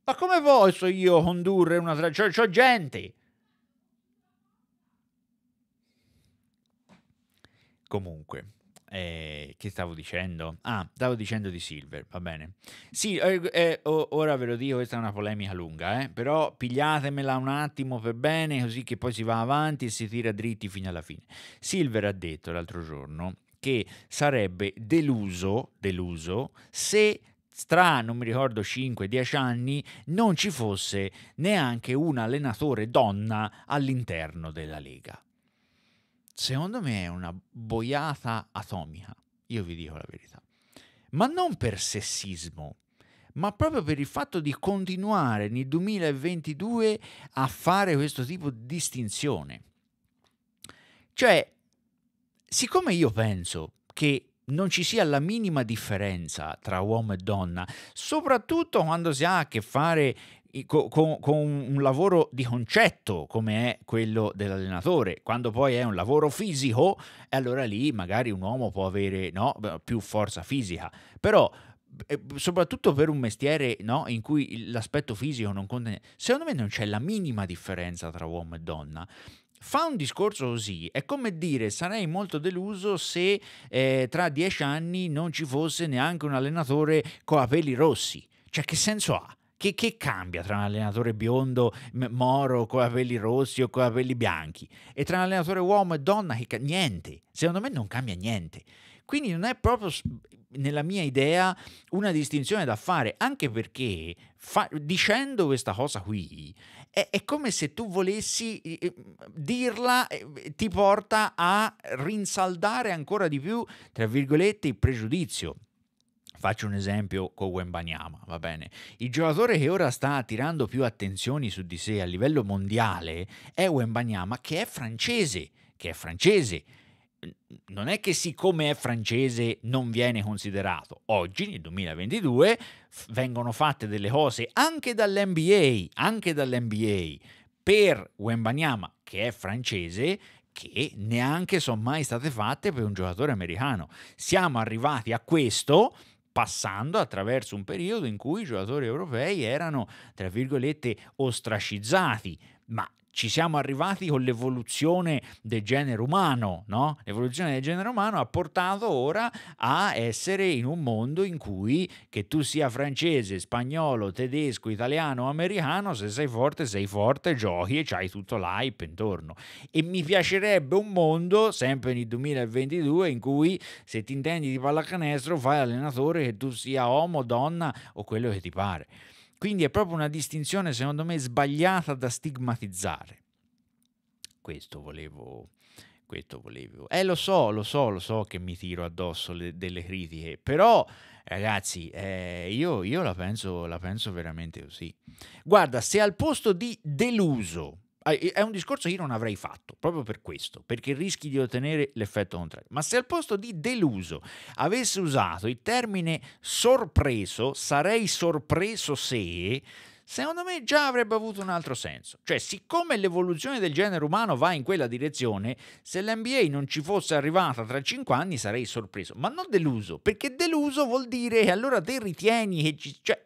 Ma come posso io condurre una tra... C'ho, gente! Comunque, eh, che stavo dicendo? Ah, stavo dicendo di Silver, va bene. Sì, eh, eh, ora ve lo dico, questa è una polemica lunga, eh, però pigliatemela un attimo per bene, così che poi si va avanti e si tira dritti fino alla fine. Silver ha detto l'altro giorno che sarebbe deluso, deluso se stra, non mi ricordo 5-10 anni, non ci fosse neanche un allenatore donna all'interno della Lega. Secondo me è una boiata atomica, io vi dico la verità. Ma non per sessismo, ma proprio per il fatto di continuare nel 2022 a fare questo tipo di distinzione. Cioè, siccome io penso che non ci sia la minima differenza tra uomo e donna, soprattutto quando si ha a che fare con, con, un lavoro di concetto come è quello dell'allenatore, quando poi è un lavoro fisico, allora lì magari un uomo può avere no, più forza fisica, però eh, soprattutto per un mestiere no, in cui l'aspetto fisico non conta, secondo me non c'è la minima differenza tra uomo e donna fa un discorso così, è come dire sarei molto deluso se eh, tra dieci anni non ci fosse neanche un allenatore con capelli rossi. Cioè che senso ha? Che, che, cambia tra un allenatore biondo, moro, con capelli rossi o con capelli bianchi? E tra un allenatore uomo e donna? Che niente. Secondo me non cambia niente. Quindi non è proprio, nella mia idea, una distinzione da fare, anche perché fa, dicendo questa cosa qui è, è come se tu volessi dirla, ti porta a rinsaldare ancora di più, tra virgolette, il pregiudizio. Faccio un esempio con Wembanyama, va bene? Il giocatore che ora sta tirando più attenzioni su di sé a livello mondiale è Wembanyama, che è francese, che è francese non è che siccome è francese non viene considerato. Oggi, nel 2022, vengono fatte delle cose anche dall'NBA, anche dall'NBA per Wembanyama, che è francese, che neanche sono mai state fatte per un giocatore americano. Siamo arrivati a questo passando attraverso un periodo in cui i giocatori europei erano, tra virgolette, ostracizzati, ma ci siamo arrivati con l'evoluzione del genere umano, no? L'evoluzione del genere umano ha portato ora a essere in un mondo in cui che tu sia francese, spagnolo, tedesco, italiano, americano, se sei forte sei forte, giochi e c'hai tutto l'hype intorno. E mi piacerebbe un mondo, sempre nel 2022, in cui se ti intendi di pallacanestro fai allenatore che tu sia uomo, donna o quello che ti pare. Quindi è proprio una distinzione, secondo me, sbagliata da stigmatizzare. Questo volevo questo volevo. Eh, lo so, lo so, lo so che mi tiro addosso le, delle critiche, però ragazzi, eh, io, io la, penso, la penso veramente così. Guarda, se al posto di deluso è un discorso che io non avrei fatto, proprio per questo, perché rischi di ottenere l'effetto contrario. Ma se al posto di deluso avesse usato il termine sorpreso, sarei sorpreso se secondo me già avrebbe avuto un altro senso. Cioè, siccome l'evoluzione del genere umano va in quella direzione, se l'NBA non ci fosse arrivata tra cinque anni sarei sorpreso, ma non deluso, perché deluso vuol dire allora te ritieni che ci... Cioè,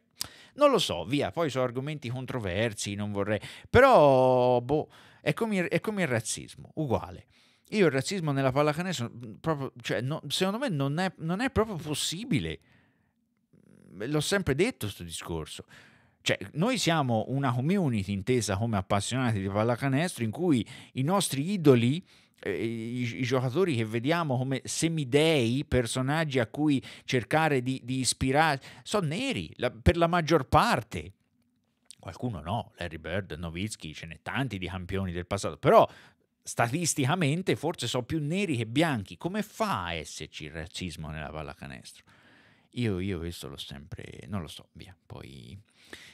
non lo so, via, poi sono argomenti controversi, non vorrei... Però, boh, è come, è come il razzismo, uguale. Io il razzismo nella pallacanestro, mm, proprio, cioè, no, secondo me non è, non è proprio possibile. L'ho sempre detto questo discorso. Cioè, noi siamo una community intesa come appassionati di pallacanestro in cui i nostri idoli eh, i, giocatori che vediamo come semidei, personaggi a cui cercare di, di ispirare, sono neri la, per la maggior parte. Qualcuno no, Larry Bird, Novitsky, ce n'è tanti di campioni del passato, però statisticamente forse sono più neri che bianchi. Come fa a esserci il razzismo nella pallacanestro? Io, io questo l'ho sempre, non lo so, via, poi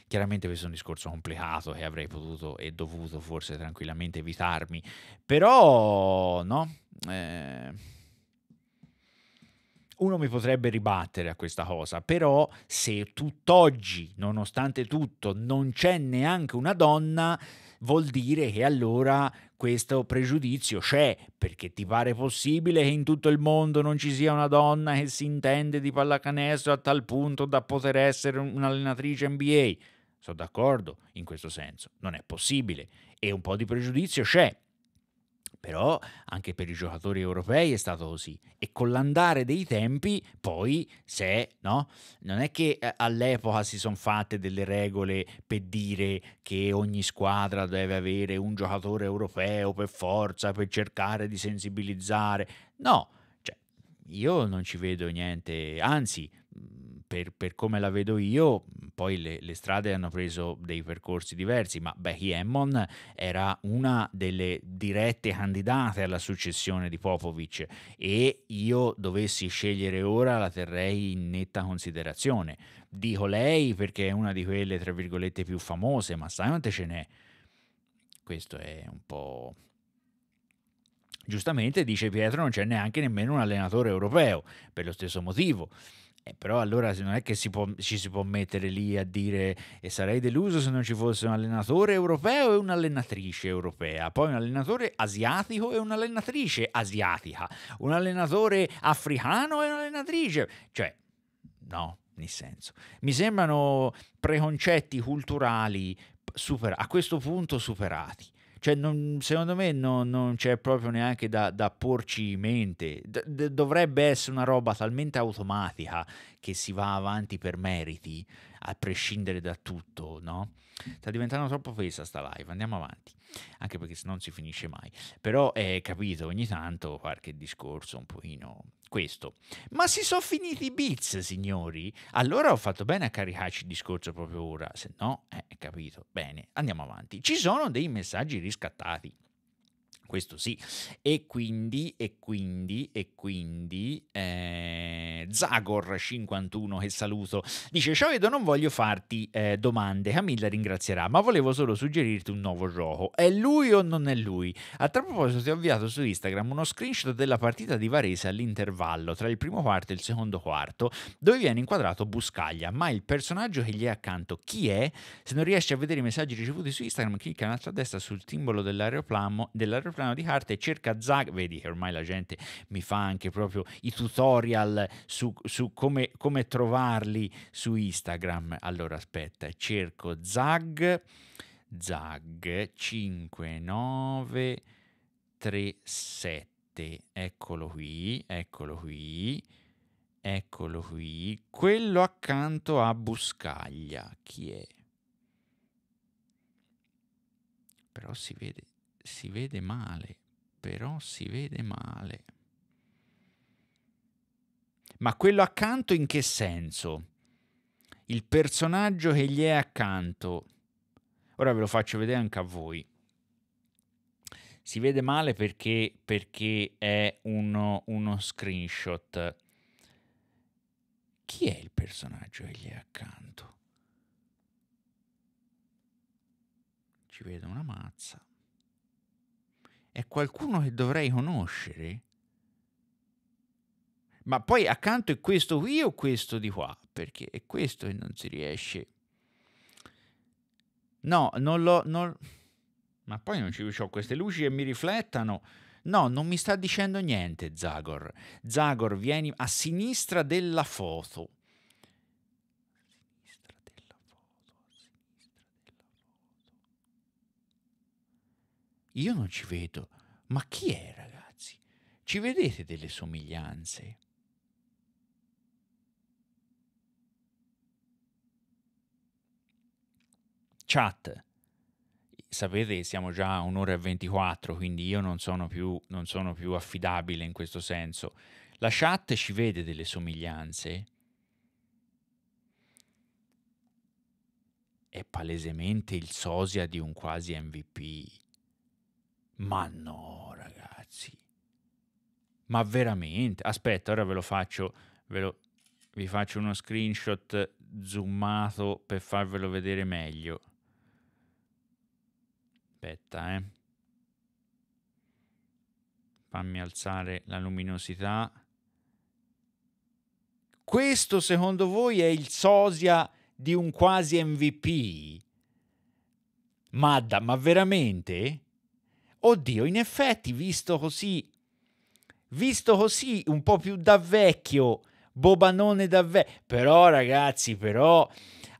Chiaramente questo è un discorso complicato che avrei potuto e dovuto forse tranquillamente evitarmi, però no. Eh uno mi potrebbe ribattere a questa cosa, però se tutt'oggi, nonostante tutto, non c'è neanche una donna, vuol dire che allora questo pregiudizio c'è, perché ti pare possibile che in tutto il mondo non ci sia una donna che si intende di pallacanestro a tal punto da poter essere un'allenatrice NBA? Sono d'accordo in questo senso, non è possibile e un po' di pregiudizio c'è, però anche per i giocatori europei è stato così e con l'andare dei tempi poi se no non è che eh, all'epoca si sono fatte delle regole per dire che ogni squadra deve avere un giocatore europeo per forza per cercare di sensibilizzare no cioè, io non ci vedo niente anzi per, per, come la vedo io, poi le, le, strade hanno preso dei percorsi diversi, ma Becky Hammond era una delle dirette candidate alla successione di Popovic e io dovessi scegliere ora la terrei in netta considerazione. Dico lei perché è una di quelle, tra virgolette, più famose, ma sai quante ce n'è? Questo è un po'... Giustamente dice Pietro non c'è neanche nemmeno un allenatore europeo, per lo stesso motivo. Eh, però allora non è che si può, ci si può mettere lì a dire e sarei deluso se non ci fosse un allenatore europeo e un'allenatrice europea, poi un allenatore asiatico e un'allenatrice asiatica, un allenatore africano e un'allenatrice. Cioè, no, nel senso. Mi sembrano preconcetti culturali super, a questo punto superati. Cioè, non, secondo me non, non, c'è proprio neanche da, da porci in mente. D- d- dovrebbe essere una roba talmente automatica che si va avanti per meriti, a prescindere da tutto, no? Sta diventando troppo pesa sta live, andiamo avanti, anche perché se non si finisce mai. Però è eh, capito ogni tanto qualche discorso un pochino questo. Ma si sono finiti i bits, signori? Allora ho fatto bene a caricarci il discorso proprio ora, se no, eh, capito, bene, andiamo avanti. Ci sono dei messaggi riscattati. Questo sì. E quindi, e quindi, e quindi, eh, Zagor51 che saluto, dice Ciao Edo, non voglio farti eh, domande, Camilla ringrazierà, ma volevo solo suggerirti un nuovo gioco. È lui o non è lui? A tal proposito ti ho inviato su Instagram uno screenshot della partita di Varese all'intervallo tra il primo quarto e il secondo quarto, dove viene inquadrato Buscaglia, ma il personaggio che gli è accanto chi è? Se non riesci a vedere i messaggi ricevuti su Instagram, clicca in alto a destra sul simbolo dell'aeroplano, dell'aeroplano piano di carte, cerca Zag, vedi che ormai la gente mi fa anche proprio i tutorial su, su come, come trovarli su Instagram. Allora aspetta, cerco Zag, Zag 5937, eccolo qui, eccolo qui. Eccolo qui, quello accanto a Buscaglia, chi è? Però si vede si vede male, però si vede male. Ma quello accanto in che senso? Il personaggio che gli è accanto. Ora ve lo faccio vedere anche a voi. Si vede male perché, perché è uno, uno screenshot. Chi è il personaggio che gli è accanto? Ci vedo una mazza è qualcuno che dovrei conoscere. Ma poi accanto è questo qui o questo di qua, perché è questo che non si riesce. No, non l'ho. Non... Ma poi non ci ho queste luci che mi riflettano. No, non mi sta dicendo niente Zagor. Zagor, vieni a sinistra della foto. Io non ci vedo. Ma chi è, ragazzi? Ci vedete delle somiglianze? Chat. Sapete, siamo già a un'ora e 24, quindi io non sono, più, non sono più affidabile in questo senso. La chat ci vede delle somiglianze? È palesemente il sosia di un quasi MVP ma no, ragazzi. Ma veramente? Aspetta, ora ve lo faccio, ve lo, vi faccio uno screenshot zoomato per farvelo vedere meglio. Aspetta, eh. Fammi alzare la luminosità. Questo secondo voi è il sosia di un quasi MVP? Madda, ma veramente? oddio, in effetti, visto così, visto così, un po' più da vecchio, bobanone da vecchio, però ragazzi, però...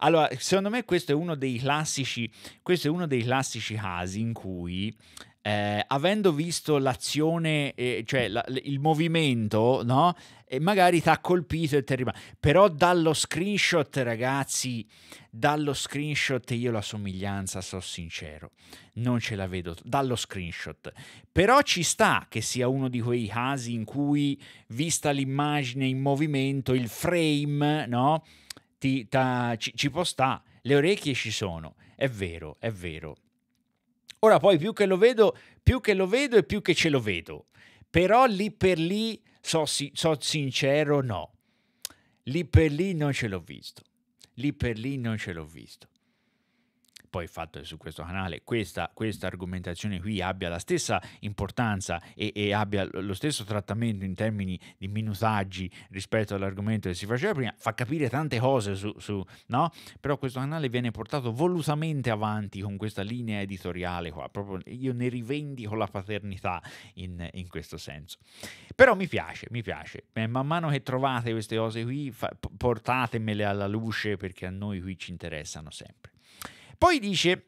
Allora, secondo me questo è uno dei classici, questo è uno dei classici casi in cui eh, avendo visto l'azione, eh, cioè la, il movimento, no? E magari ti ha colpito e ti rimane. Però dallo screenshot, ragazzi, dallo screenshot io la somiglianza, sono sincero, non ce la vedo dallo screenshot. Però ci sta che sia uno di quei casi in cui, vista l'immagine in movimento, il frame, no? Ti, ta, ci, ci può sta, le orecchie ci sono, è vero, è vero. Ora poi più che lo vedo, più che lo vedo e più che ce lo vedo. Però lì per lì, so, so sincero, no. Lì per lì non ce l'ho visto. Lì per lì non ce l'ho visto poi fatto che su questo canale, questa, questa argomentazione qui abbia la stessa importanza e, e, abbia lo stesso trattamento in termini di minutaggi rispetto all'argomento che si faceva prima, fa capire tante cose su, su no? Però questo canale viene portato volutamente avanti con questa linea editoriale qua, proprio io ne rivendico la paternità in, in questo senso. Però mi piace, mi piace. Eh, man mano che trovate queste cose qui, fa, portatemele alla luce perché a noi qui ci interessano sempre. Poi dice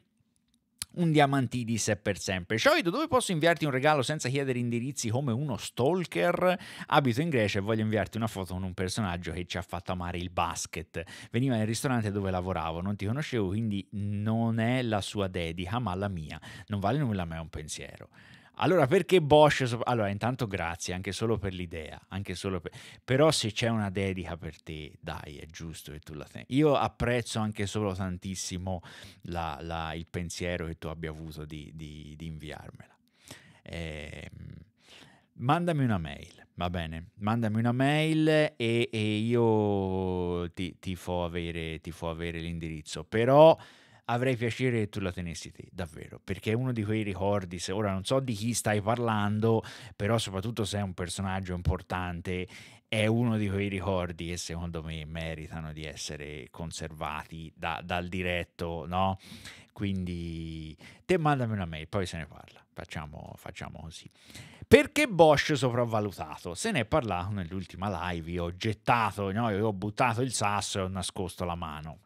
un diamantidis è per sempre. Scioito, dove posso inviarti un regalo senza chiedere indirizzi come uno stalker? Abito in Grecia e voglio inviarti una foto con un personaggio che ci ha fatto amare il basket. Veniva nel ristorante dove lavoravo, non ti conoscevo, quindi non è la sua dedica, ma la mia. Non vale nulla, ma è un pensiero. Allora, perché Bosch? Allora, intanto grazie anche solo per l'idea, anche solo per... però se c'è una dedica per te, dai, è giusto che tu la tenga. Io apprezzo anche solo tantissimo la, la, il pensiero che tu abbia avuto di, di, di inviarmela. Eh, mandami una mail, va bene? Mandami una mail e, e io ti, ti, fo avere, ti fo avere l'indirizzo, però avrei piacere che tu la tenessi te, davvero, perché è uno di quei ricordi, se ora non so di chi stai parlando, però soprattutto se è un personaggio importante, è uno di quei ricordi che secondo me meritano di essere conservati da, dal diretto, no? Quindi te mandami una mail, poi se ne parla, facciamo, facciamo così. Perché Bosch sopravvalutato? Se ne è parlato nell'ultima live, io ho gettato, no? io ho buttato il sasso e ho nascosto la mano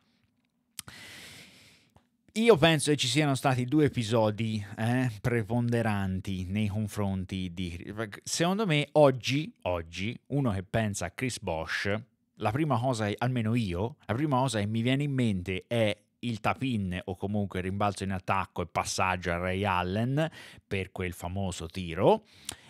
io penso che ci siano stati due episodi eh, preponderanti nei confronti di... Secondo me oggi, oggi, uno che pensa a Chris Bosch, la prima cosa, almeno io, la prima cosa che mi viene in mente è il tapin o comunque il rimbalzo in attacco e passaggio a Ray Allen per quel famoso tiro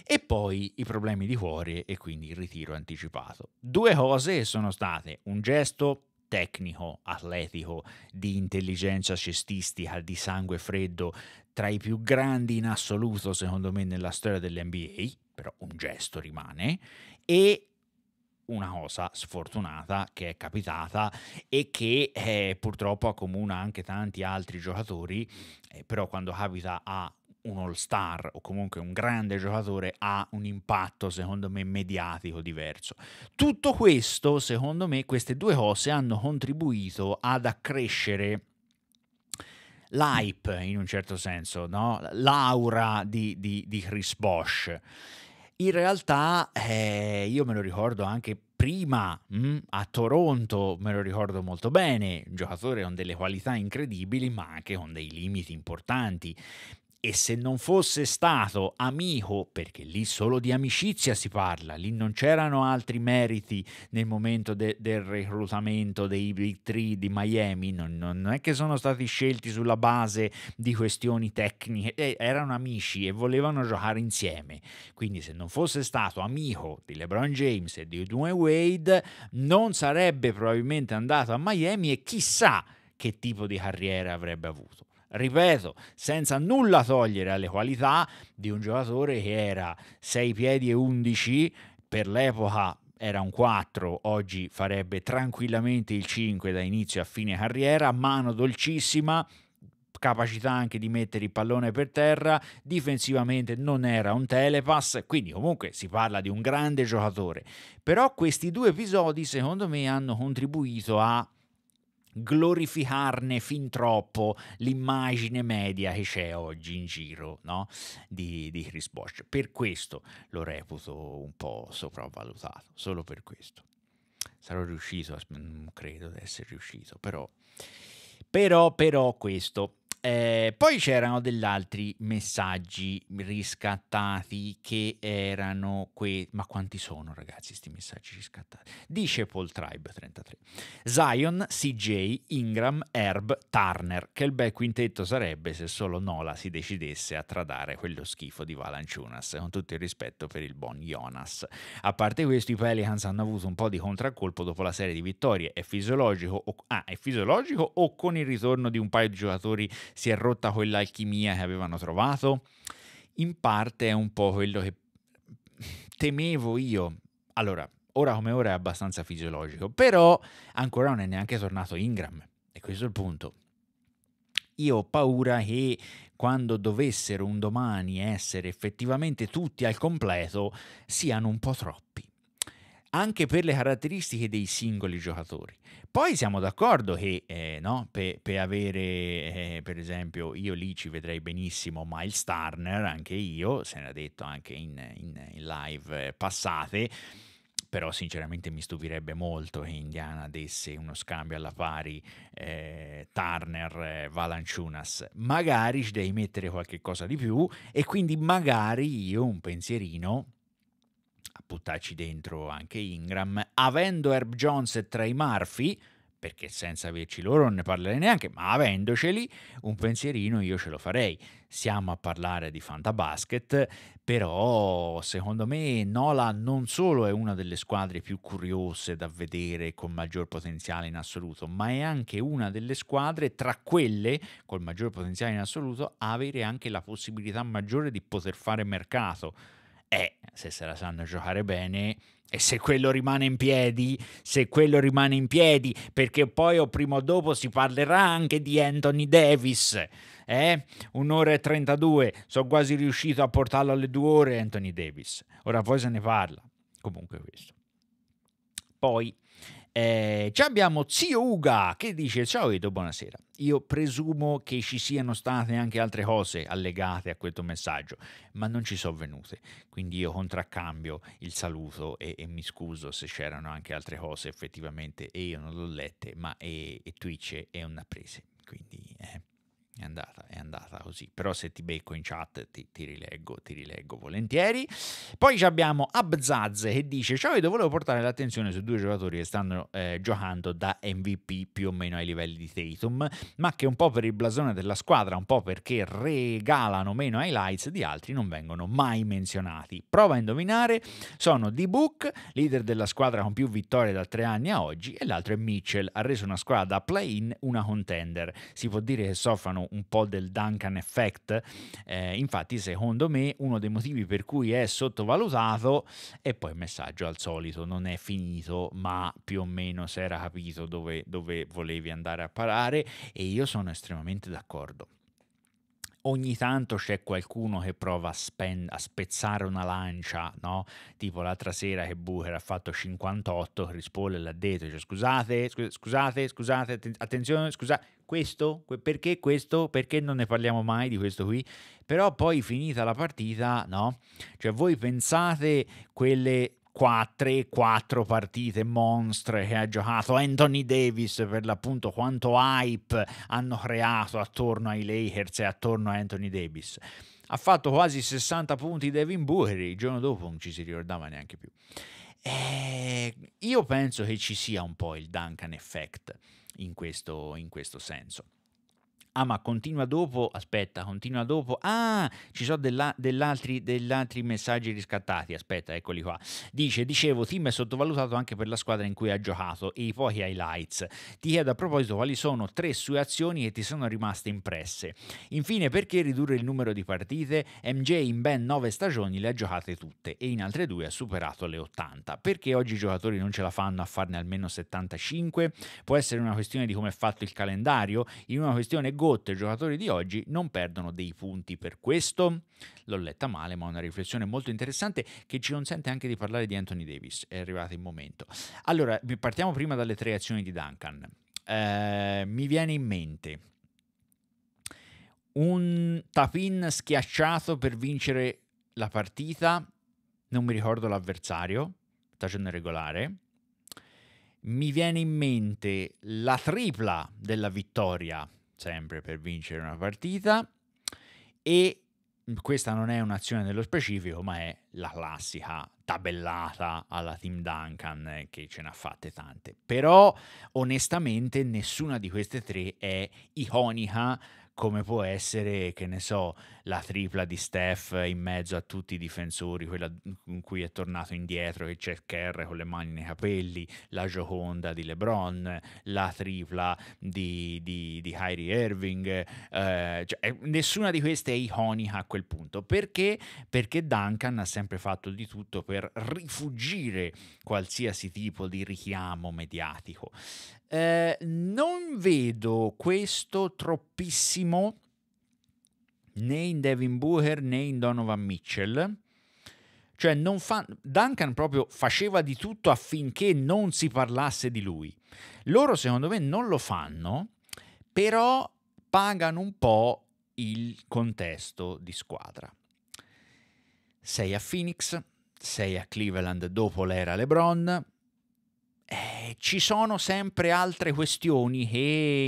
e poi i problemi di cuore e quindi il ritiro anticipato. Due cose sono state un gesto tecnico, atletico, di intelligenza cestistica, di sangue freddo, tra i più grandi in assoluto secondo me nella storia dell'NBA, però un gesto rimane, e una cosa sfortunata che è capitata e che eh, purtroppo accomuna anche tanti altri giocatori, eh, però quando capita a un all-star o comunque un grande giocatore ha un impatto, secondo me, mediatico diverso. Tutto questo, secondo me, queste due cose hanno contribuito ad accrescere l'hype, in un certo senso, no? l'aura di, di, di, Chris Bosch. In realtà, eh, io me lo ricordo anche prima mh, mm, a Toronto, me lo ricordo molto bene, un giocatore con delle qualità incredibili ma anche con dei limiti importanti e se non fosse stato amico, perché lì solo di amicizia si parla, lì non c'erano altri meriti nel momento de- del reclutamento dei Big Three di Miami, non, non, è che sono stati scelti sulla base di questioni tecniche, eh, erano amici e volevano giocare insieme, quindi se non fosse stato amico di LeBron James e di Dwayne Wade non sarebbe probabilmente andato a Miami e chissà che tipo di carriera avrebbe avuto ripeto, senza nulla togliere alle qualità di un giocatore che era 6 piedi e 11 per l'epoca era un 4, oggi farebbe tranquillamente il 5 da inizio a fine carriera, mano dolcissima, capacità anche di mettere il pallone per terra, difensivamente non era un telepass, quindi comunque si parla di un grande giocatore. Però questi due episodi secondo me hanno contribuito a glorificarne fin troppo l'immagine media che c'è oggi in giro no? di, di Chris Bosch. Per questo lo reputo un po' sopravvalutato, solo per questo. Sarò riuscito, non mm, credo di essere riuscito, però, però, però questo eh, poi c'erano degli altri messaggi riscattati che erano que- Ma quanti sono ragazzi questi messaggi riscattati? Dice Paul Tribe 33. Zion, CJ, Ingram, Herb, Turner. Che il bel quintetto sarebbe se solo Nola si decidesse a tradare quello schifo di Valanciunas, con tutto il rispetto per il buon Jonas. A parte questo i Pelicans hanno avuto un po' di contraccolpo dopo la serie di vittorie. È fisiologico o, ah, è fisiologico o con il ritorno di un paio di giocatori si è rotta quell'alchimia che avevano trovato? In parte è un po' quello che temevo io. Allora, ora come ora è abbastanza fisiologico, però ancora non è neanche tornato Ingram. E questo è il punto. Io ho paura che quando dovessero un domani essere effettivamente tutti al completo, siano un po' troppi anche per le caratteristiche dei singoli giocatori. Poi siamo d'accordo che eh, no, per pe avere, eh, per esempio, io lì ci vedrei benissimo Miles Turner, anche io, se ne ha detto anche in, in, in live passate però sinceramente mi stupirebbe molto che Indiana desse uno scambio alla pari eh, Turner-Valanciunas. Eh, magari ci devi mettere qualche cosa di più e quindi magari io un pensierino a buttarci dentro anche Ingram, avendo Herb Jones tra i Murphy, perché senza averci loro non ne parlerei neanche, ma avendoceli un pensierino io ce lo farei. Siamo a parlare di Fantabasket, però secondo me Nola non solo è una delle squadre più curiose da vedere con maggior potenziale in assoluto, ma è anche una delle squadre tra quelle col maggior potenziale in assoluto a avere anche la possibilità maggiore di poter fare mercato eh, se se la sanno giocare bene e se quello rimane in piedi, se quello rimane in piedi, perché poi o prima o dopo si parlerà anche di Anthony Davis, eh? Un'ora e 32, sono quasi riuscito a portarlo alle due ore Anthony Davis. Ora poi se ne parla, comunque questo. Poi eh, abbiamo Zio Uga che dice ciao Edo, buonasera. Io presumo che ci siano state anche altre cose allegate a questo messaggio, ma non ci sono venute. Quindi io contraccambio il saluto e, e, mi scuso se c'erano anche altre cose effettivamente e io non le ho lette, ma e, e Twitch è una presa. Quindi... Eh. È andata, è andata così, però se ti becco in chat ti, ti rileggo, ti rileggo volentieri. Poi abbiamo Abzaz che dice, ciao Edo, volevo portare l'attenzione su due giocatori che stanno eh, giocando da MVP più o meno ai livelli di Tatum, ma che un po' per il blasone della squadra, un po' perché regalano meno highlights di altri, non vengono mai menzionati. Prova a indovinare, sono D-Book, leader della squadra con più vittorie da tre anni a oggi, e l'altro è Mitchell, ha reso una squadra da play-in una contender. Si può dire che soffrano un po' del Duncan Effect, eh, infatti secondo me uno dei motivi per cui è sottovalutato e poi il messaggio al solito non è finito, ma più o meno si era capito dove, dove volevi andare a parare e io sono estremamente d'accordo ogni tanto c'è qualcuno che prova a, spen- a spezzare una lancia, no? Tipo l'altra sera che Booker ha fatto 58, Chris Paul l'ha detto, cioè, scusate, scusate, scusate, attenzione, scusate, questo, perché questo, perché non ne parliamo mai di questo qui? Però poi finita la partita, no? Cioè voi pensate quelle 3-4 partite monstre che ha giocato Anthony Davis per l'appunto quanto hype hanno creato attorno ai Lakers e attorno a Anthony Davis ha fatto quasi 60 punti Devin Booker il giorno dopo non ci si ricordava neanche più eh, io penso che ci sia un po' il Duncan effect in questo, in questo senso ah ma continua dopo, aspetta, continua dopo, ah ci sono della, dell'altri, dell'altri messaggi riscattati, aspetta, eccoli qua. Dice, dicevo, Tim è sottovalutato anche per la squadra in cui ha giocato e i pochi highlights. Ti chiedo a proposito quali sono tre sue azioni che ti sono rimaste impresse. Infine, perché ridurre il numero di partite? MJ in ben nove stagioni le ha giocate tutte e in altre due ha superato le 80. Perché oggi i giocatori non ce la fanno a farne almeno 75? Può essere una questione di come è fatto il calendario, in una questione Gotte, e giocatori di oggi non perdono dei punti per questo? L'ho letta male, ma è una riflessione molto interessante che ci consente anche di parlare di Anthony Davis. È arrivato il momento. Allora, partiamo prima dalle tre azioni di Duncan. Eh, mi viene in mente un tapin schiacciato per vincere la partita, non mi ricordo l'avversario, stagione regolare. Mi viene in mente la tripla della vittoria sempre per vincere una partita e questa non è un'azione nello specifico, ma è la classica tabellata alla Team Duncan eh, che ce n'ha fatte tante. Però onestamente nessuna di queste tre è iconica come può essere, che ne so, la tripla di Steph in mezzo a tutti i difensori, quella in cui è tornato indietro e c'è Kerr con le mani nei capelli, la Gioconda di LeBron, la tripla di, di, di Kyrie Irving, eh, cioè, eh, nessuna di queste è iconica a quel punto, perché? Perché Duncan ha sempre fatto di tutto per rifugire qualsiasi tipo di richiamo mediatico. Eh, non vedo questo troppissimo né in Devin Booker né in Donovan Mitchell. Cioè, fa... Duncan proprio faceva di tutto affinché non si parlasse di lui. Loro, secondo me, non lo fanno, però pagano un po' il contesto di squadra. Sei a Phoenix, sei a Cleveland dopo l'era LeBron, eh, ci sono sempre altre questioni che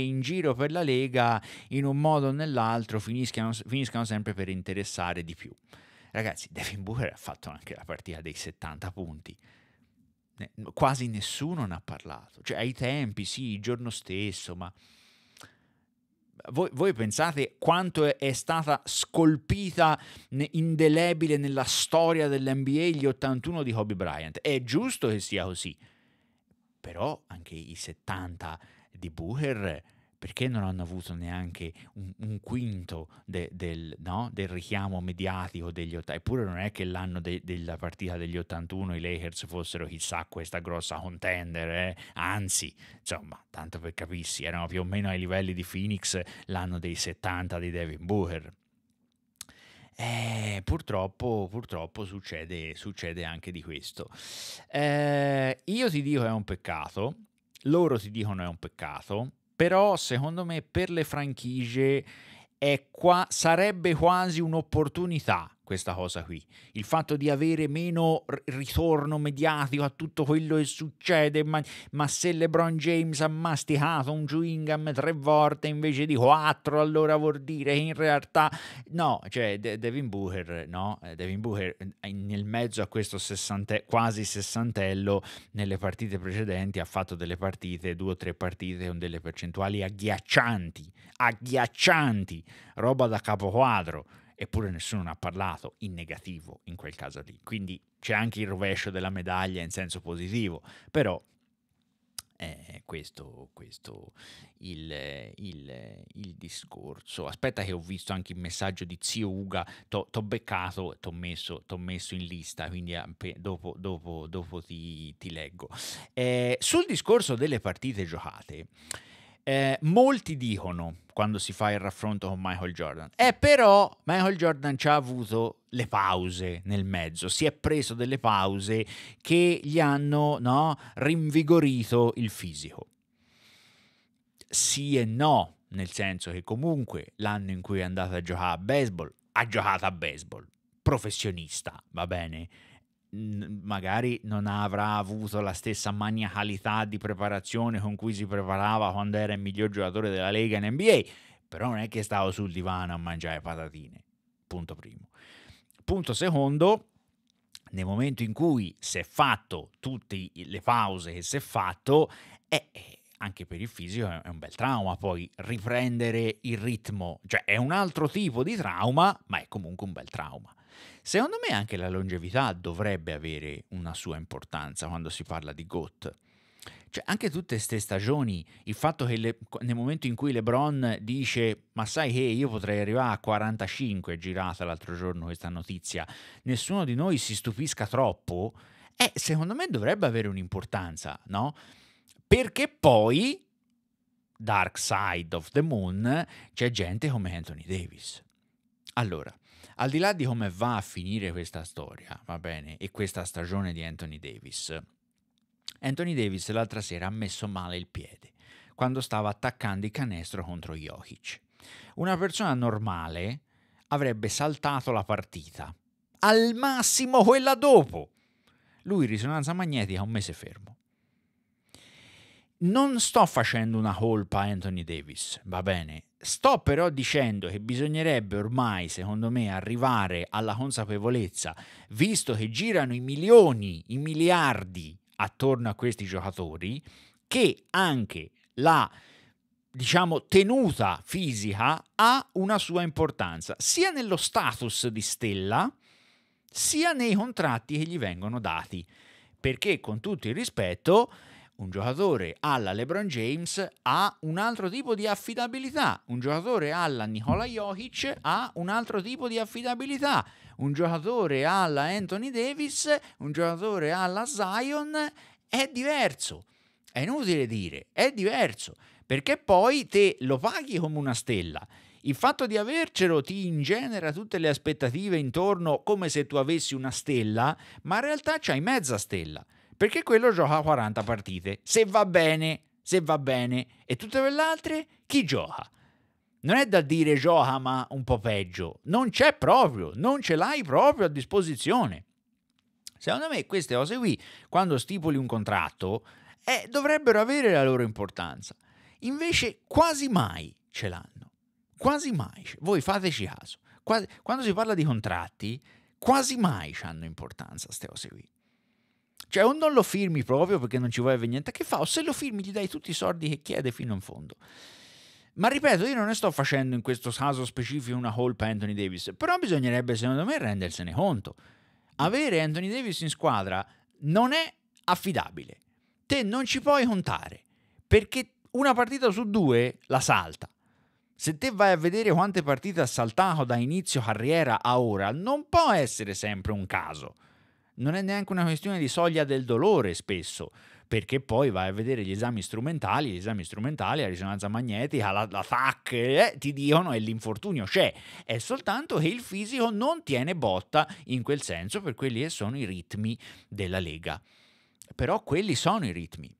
in giro per la Lega, in un modo o nell'altro, finiscano, finiscano sempre per interessare di più. Ragazzi, Devin Booker ha fatto anche la partita dei 70 punti. Eh, quasi nessuno ne ha parlato. Cioè, ai tempi, sì, il giorno stesso, ma... Voi, voi, pensate quanto è, è, stata scolpita indelebile nella storia dell'NBA gli 81 di Kobe Bryant? È giusto che sia così però anche i 70 di Bucher perché non hanno avuto neanche un, un quinto de, del, no? del, richiamo mediatico degli 80? Eppure non è che l'anno de, della partita degli 81 i Lakers fossero chissà questa grossa contender, eh? anzi, insomma, tanto per capirsi, erano più o meno ai livelli di Phoenix l'anno dei 70 di Devin Booker. Eh, purtroppo, purtroppo succede, succede, anche di questo. Eh, io ti dico è un peccato, loro ti dicono è un peccato, però secondo me per le franchigie qua, sarebbe quasi un'opportunità questa cosa qui. Il fatto di avere meno ritorno mediatico a tutto quello che succede, ma, ma se LeBron James ha masticato un chewing gum tre volte invece di quattro, allora vuol dire che in realtà... No, cioè De- Devin Booker, no? Eh, Devin Booker eh, nel mezzo a questo sessante- quasi sessantello nelle partite precedenti ha fatto delle partite, due o tre partite con delle percentuali agghiaccianti, agghiaccianti, roba da capoquadro eppure nessuno ne ha parlato in negativo in quel caso lì. Quindi c'è anche il rovescio della medaglia in senso positivo, però è eh, questo, questo il, il, il, discorso. Aspetta che ho visto anche il messaggio di zio Uga, t'ho beccato, t'ho messo, t'ho messo in lista, quindi ah, dopo, dopo, dopo ti, ti leggo. Eh, sul discorso delle partite giocate, eh, molti dicono quando si fa il raffronto con Michael Jordan, eh, però Michael Jordan ci ha avuto le pause nel mezzo, si è preso delle pause che gli hanno no, rinvigorito il fisico. Sì e no, nel senso che comunque l'anno in cui è andato a giocare a baseball, ha giocato a baseball, professionista, va bene? magari non avrà avuto la stessa maniacalità di preparazione con cui si preparava quando era il miglior giocatore della Lega in NBA, però non è che stavo sul divano a mangiare patatine, punto primo. Punto secondo, nel momento in cui si è fatto tutte le pause che si è fatto, è, eh, eh, anche per il fisico è un bel trauma poi riprendere il ritmo, cioè è un altro tipo di trauma, ma è comunque un bel trauma. Secondo me anche la longevità dovrebbe avere una sua importanza quando si parla di GOAT. Cioè, anche tutte queste stagioni, il fatto che le, nel momento in cui LeBron dice ma sai che io potrei arrivare a 45, girata l'altro giorno questa notizia, nessuno di noi si stupisca troppo, eh, secondo me dovrebbe avere un'importanza, no? Perché poi, Dark Side of the Moon, c'è gente come Anthony Davis. Allora, al di là di come va a finire questa storia, va bene, e questa stagione di Anthony Davis, Anthony Davis l'altra sera ha messo male il piede quando stava attaccando il canestro contro Jokic. Una persona normale avrebbe saltato la partita, al massimo quella dopo. Lui, risonanza magnetica, un mese fermo non sto facendo una colpa a Anthony Davis, va bene? Sto però dicendo che bisognerebbe ormai, secondo me, arrivare alla consapevolezza, visto che girano i milioni, i miliardi attorno a questi giocatori, che anche la diciamo, tenuta fisica ha una sua importanza, sia nello status di stella, sia nei contratti che gli vengono dati. Perché con tutto il rispetto, un giocatore alla LeBron James ha un altro tipo di affidabilità, un giocatore alla Nikola Jokic ha un altro tipo di affidabilità, un giocatore alla Anthony Davis, un giocatore alla Zion è diverso. È inutile dire, è diverso, perché poi te lo paghi come una stella. Il fatto di avercelo ti ingenera tutte le aspettative intorno come se tu avessi una stella, ma in realtà c'hai mezza stella. Perché quello gioca 40 partite. Se va bene, se va bene. E tutte quelle altre, chi gioca? Non è da dire gioca ma un po' peggio. Non c'è proprio, non ce l'hai proprio a disposizione. Secondo me queste cose qui, quando stipuli un contratto, eh, dovrebbero avere la loro importanza. Invece quasi mai ce l'hanno. Quasi mai. Voi fateci caso. Quasi, quando si parla di contratti, quasi mai hanno importanza queste cose qui. Cioè o non lo firmi proprio perché non ci vuole niente a che fa, o se lo firmi gli dai tutti i soldi che chiede fino in fondo. Ma ripeto, io non ne sto facendo in questo caso specifico una colpa a Anthony Davis, però bisognerebbe secondo me rendersene conto. Avere Anthony Davis in squadra non è affidabile. Te non ci puoi contare, perché una partita su due la salta. Se te vai a vedere quante partite ha saltato da inizio carriera a ora, non può essere sempre un caso non è neanche una questione di soglia del dolore spesso, perché poi vai a vedere gli esami strumentali, gli esami strumentali, la risonanza magnetica, la, la TAC, eh, ti dicono e l'infortunio c'è, è soltanto che il fisico non tiene botta in quel senso per quelli che sono i ritmi della Lega. Però quelli sono i ritmi.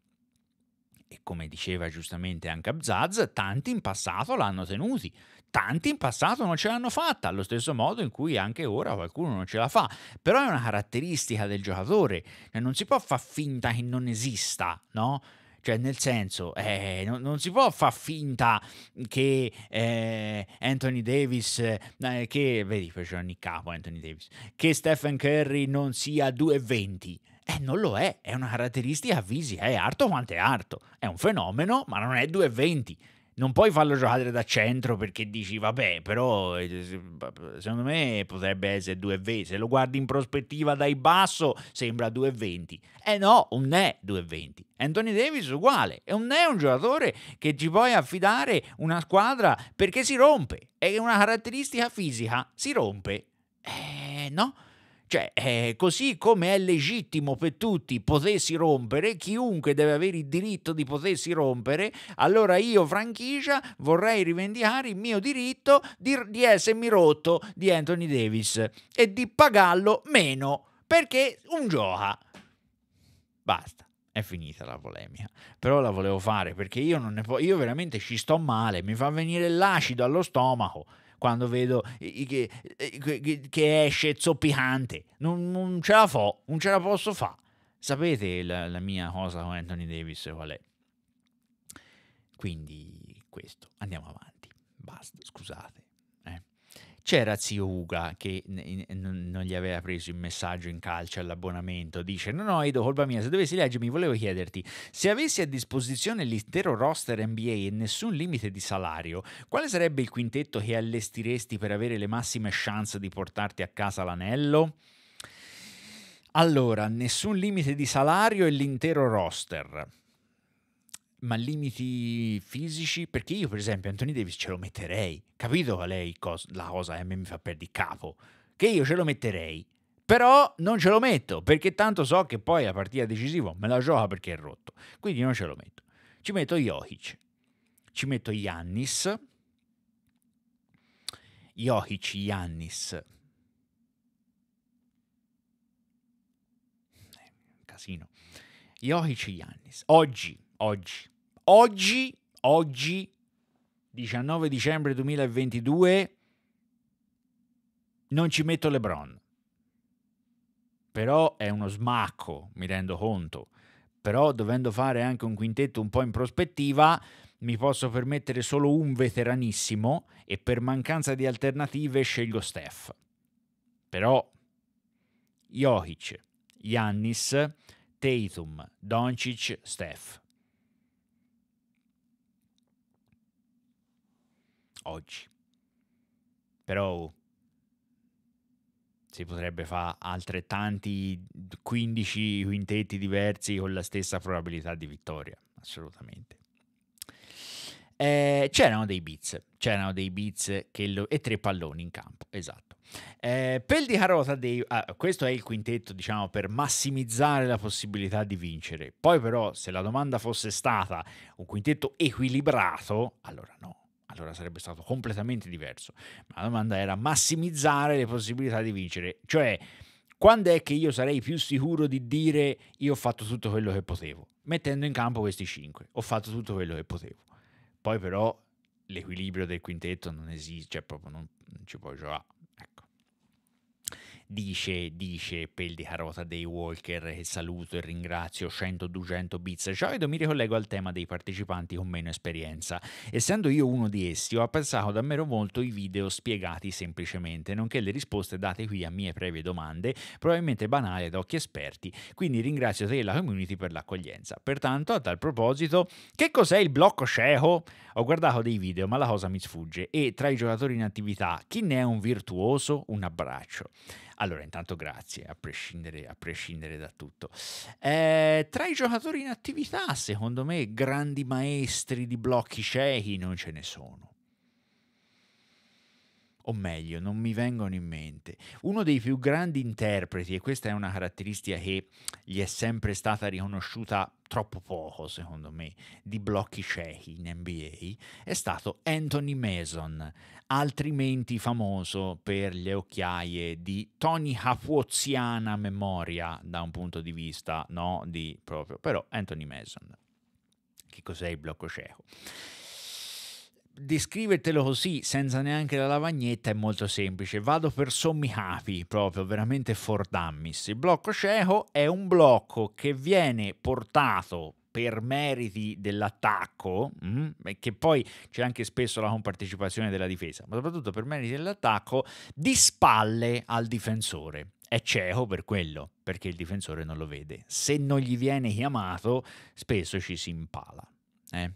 E come diceva giustamente anche Abzaz, tanti in passato l'hanno tenuti Tanti in passato non ce l'hanno fatta, allo stesso modo in cui anche ora qualcuno non ce la fa, però è una caratteristica del giocatore, cioè non si può far finta che non esista, no? Cioè, nel senso, eh, non, non, si può far finta che eh, Anthony Davis, eh, che, vedi, faceva ogni capo Anthony Davis, che Stephen Curry non sia 2,20. Eh, non lo è, è una caratteristica fisica, è arto quanto è arto, è un fenomeno, ma non è 2,20 non puoi farlo giocare da centro perché dici vabbè, però eh, secondo me potrebbe essere 2v Se lo guardi in prospettiva dai basso sembra 2v20 2,20. Eh no, un è 2,20. Anthony Davis uguale, è un, è un giocatore che ci puoi affidare una squadra perché si rompe, è una caratteristica fisica, si rompe. Eh no, cioè, eh, così come è legittimo per tutti potersi rompere, chiunque deve avere il diritto di potersi rompere, allora io, Franchigia, vorrei rivendicare il mio diritto di, di essermi rotto di Anthony Davis e di pagarlo meno, perché un gioca. Basta è finita la polemica. Però la volevo fare perché io non ne po- io veramente ci sto male, mi fa venire l'acido allo stomaco quando vedo che, eh, che, che esce zoppicante. Non, non, ce la fo, non ce la posso fare. Sapete la, la mia cosa con Anthony Davis qual è? Quindi questo, andiamo avanti. Basta, scusate c'era zio Uga che n- n- non gli aveva preso il messaggio in calcio all'abbonamento. Dice: No, no, Edo, colpa mia, se dovessi leggermi, volevo chiederti se avessi a disposizione l'intero roster NBA e nessun limite di salario, quale sarebbe il quintetto che allestiresti per avere le massime chance di portarti a casa l'anello? Allora, nessun limite di salario e l'intero roster ma limiti fisici, perché io per esempio Anthony Davis ce lo metterei, capito qual è cos- la cosa che a me mi fa perdere il capo, che io ce lo metterei, però non ce lo metto, perché tanto so che poi la partita decisiva me la gioca perché è rotto, quindi non ce lo metto. Ci metto Jokic, ci metto Yannis, Jokic, Yannis, eh, casino. Jokic Yannis. Oggi, oggi, Oggi, oggi, 19 dicembre 2022, non ci metto LeBron. Però è uno smacco, mi rendo conto. Però dovendo fare anche un quintetto un po' in prospettiva, mi posso permettere solo un veteranissimo e per mancanza di alternative scelgo Steph. Però Jokic, Yannis, Tatum, Doncic, Steph. oggi. Però si potrebbe fare altrettanti 15 quintetti diversi con la stessa probabilità di vittoria, assolutamente. Eh, c'erano dei beats, c'erano dei beats lo... e tre palloni in campo, esatto. Eh, pel di Carota, dei... ah, questo è il quintetto, diciamo, per massimizzare la possibilità di vincere. Poi però, se la domanda fosse stata un quintetto equilibrato, allora no allora sarebbe stato completamente diverso. Ma la domanda era massimizzare le possibilità di vincere, cioè quando è che io sarei più sicuro di dire io ho fatto tutto quello che potevo, mettendo in campo questi 5, ho fatto tutto quello che potevo. Poi però l'equilibrio del quintetto non esiste, cioè proprio non, non ci può giocare dice, dice pel di carota dei Walker che eh, saluto e ringrazio 100-200 bits e mi ricollego al tema dei partecipanti con meno esperienza essendo io uno di essi ho apprezzato davvero molto i video spiegati semplicemente nonché le risposte date qui a mie previe domande probabilmente banali ad occhi esperti quindi ringrazio te e la community per l'accoglienza pertanto a tal proposito che cos'è il blocco cieco? ho guardato dei video ma la cosa mi sfugge e tra i giocatori in attività chi ne è un virtuoso? un abbraccio allora, intanto grazie, a prescindere, a prescindere da tutto. Eh, tra i giocatori in attività, secondo me, grandi maestri di blocchi ciechi non ce ne sono o meglio, non mi vengono in mente. Uno dei più grandi interpreti, e questa è una caratteristica che gli è sempre stata riconosciuta troppo poco, secondo me, di blocchi ciechi in NBA, è stato Anthony Mason, altrimenti famoso per le occhiaie di Tony Capuoziana memoria da un punto di vista, no, di proprio, però Anthony Mason. Che cos'è il blocco cieco? descrivertelo così, senza neanche la lavagnetta, è molto semplice. Vado per sommi capi, proprio, veramente for dummies. Il blocco cieco è un blocco che viene portato per meriti dell'attacco, mm, che poi c'è anche spesso la compartecipazione della difesa, ma soprattutto per meriti dell'attacco, di spalle al difensore è cieco per quello, perché il difensore non lo vede. Se non gli viene chiamato, spesso ci si impala. Eh?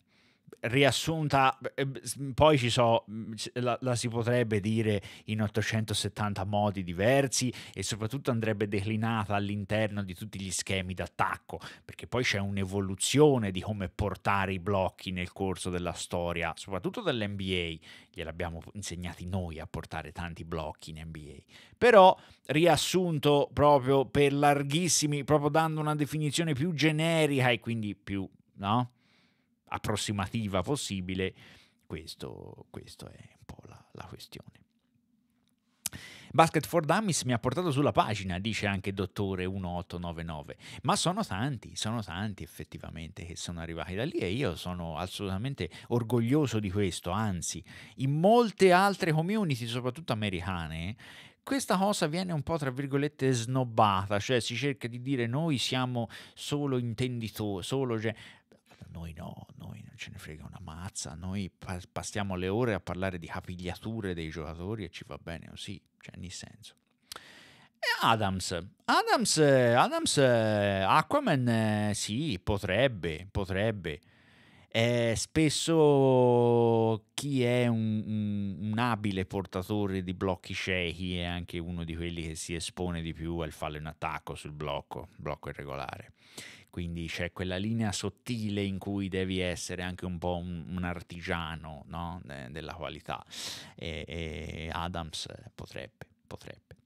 riassunta, eh, poi ci so, mm, la, la, si potrebbe dire in 870 modi diversi e soprattutto andrebbe declinata all'interno di tutti gli schemi d'attacco, perché poi c'è un'evoluzione di come portare i blocchi nel corso della storia, soprattutto dell'NBA, gliel'abbiamo insegnati noi a portare tanti blocchi in NBA, però riassunto proprio per larghissimi, proprio dando una definizione più generica e quindi più, no? approssimativa possibile. Questo, questo è un po' la, la questione. Basket for Dummies mi ha portato sulla pagina, dice anche dottore 1899, ma sono tanti, sono tanti effettivamente che sono arrivati da lì e io sono assolutamente orgoglioso di questo, anzi in molte altre community, soprattutto americane, questa cosa viene un po' tra virgolette snobbata, cioè si cerca di dire noi siamo solo intenditori, solo... Ge- cioè, noi no, noi non ce ne frega una mazza, noi pa- passiamo le ore a parlare di capigliature dei giocatori e ci va bene così, cioè nel senso. E Adams, Adams, Adams Aquaman sì, potrebbe, potrebbe. Eh, spesso chi è un, un, un, abile portatore di blocchi ciechi è anche uno di quelli che si espone di più al fare un attacco sul blocco, blocco irregolare quindi c'è quella linea sottile in cui devi essere anche un po' un, un artigiano no? De, della qualità e, e Adams potrebbe, potrebbe.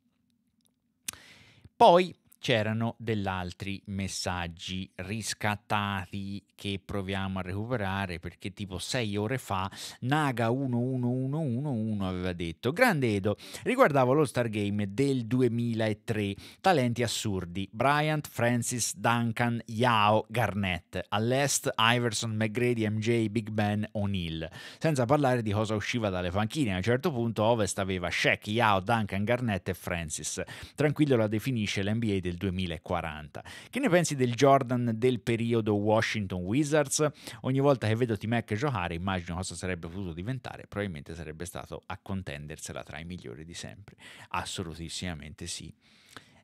Poi c'erano dell'altri messaggi riscattati che proviamo a recuperare perché tipo sei ore fa Naga 11111 aveva detto Grande Edo, riguardavo lo Stargame del 2003, talenti assurdi, Bryant, Francis, Duncan, Yao, Garnett, all'est Iverson, McGrady, MJ, Big Ben, O'Neill, senza parlare di cosa usciva dalle panchine, a un certo punto Ovest aveva Shaq, Yao, Duncan, Garnett e Francis, tranquillo la definisce l'NBA del del 2040. Che ne pensi del Jordan del periodo Washington Wizards? Ogni volta che vedo T-Mac giocare immagino cosa sarebbe potuto diventare, probabilmente sarebbe stato a contendersela tra i migliori di sempre. Assolutissimamente sì.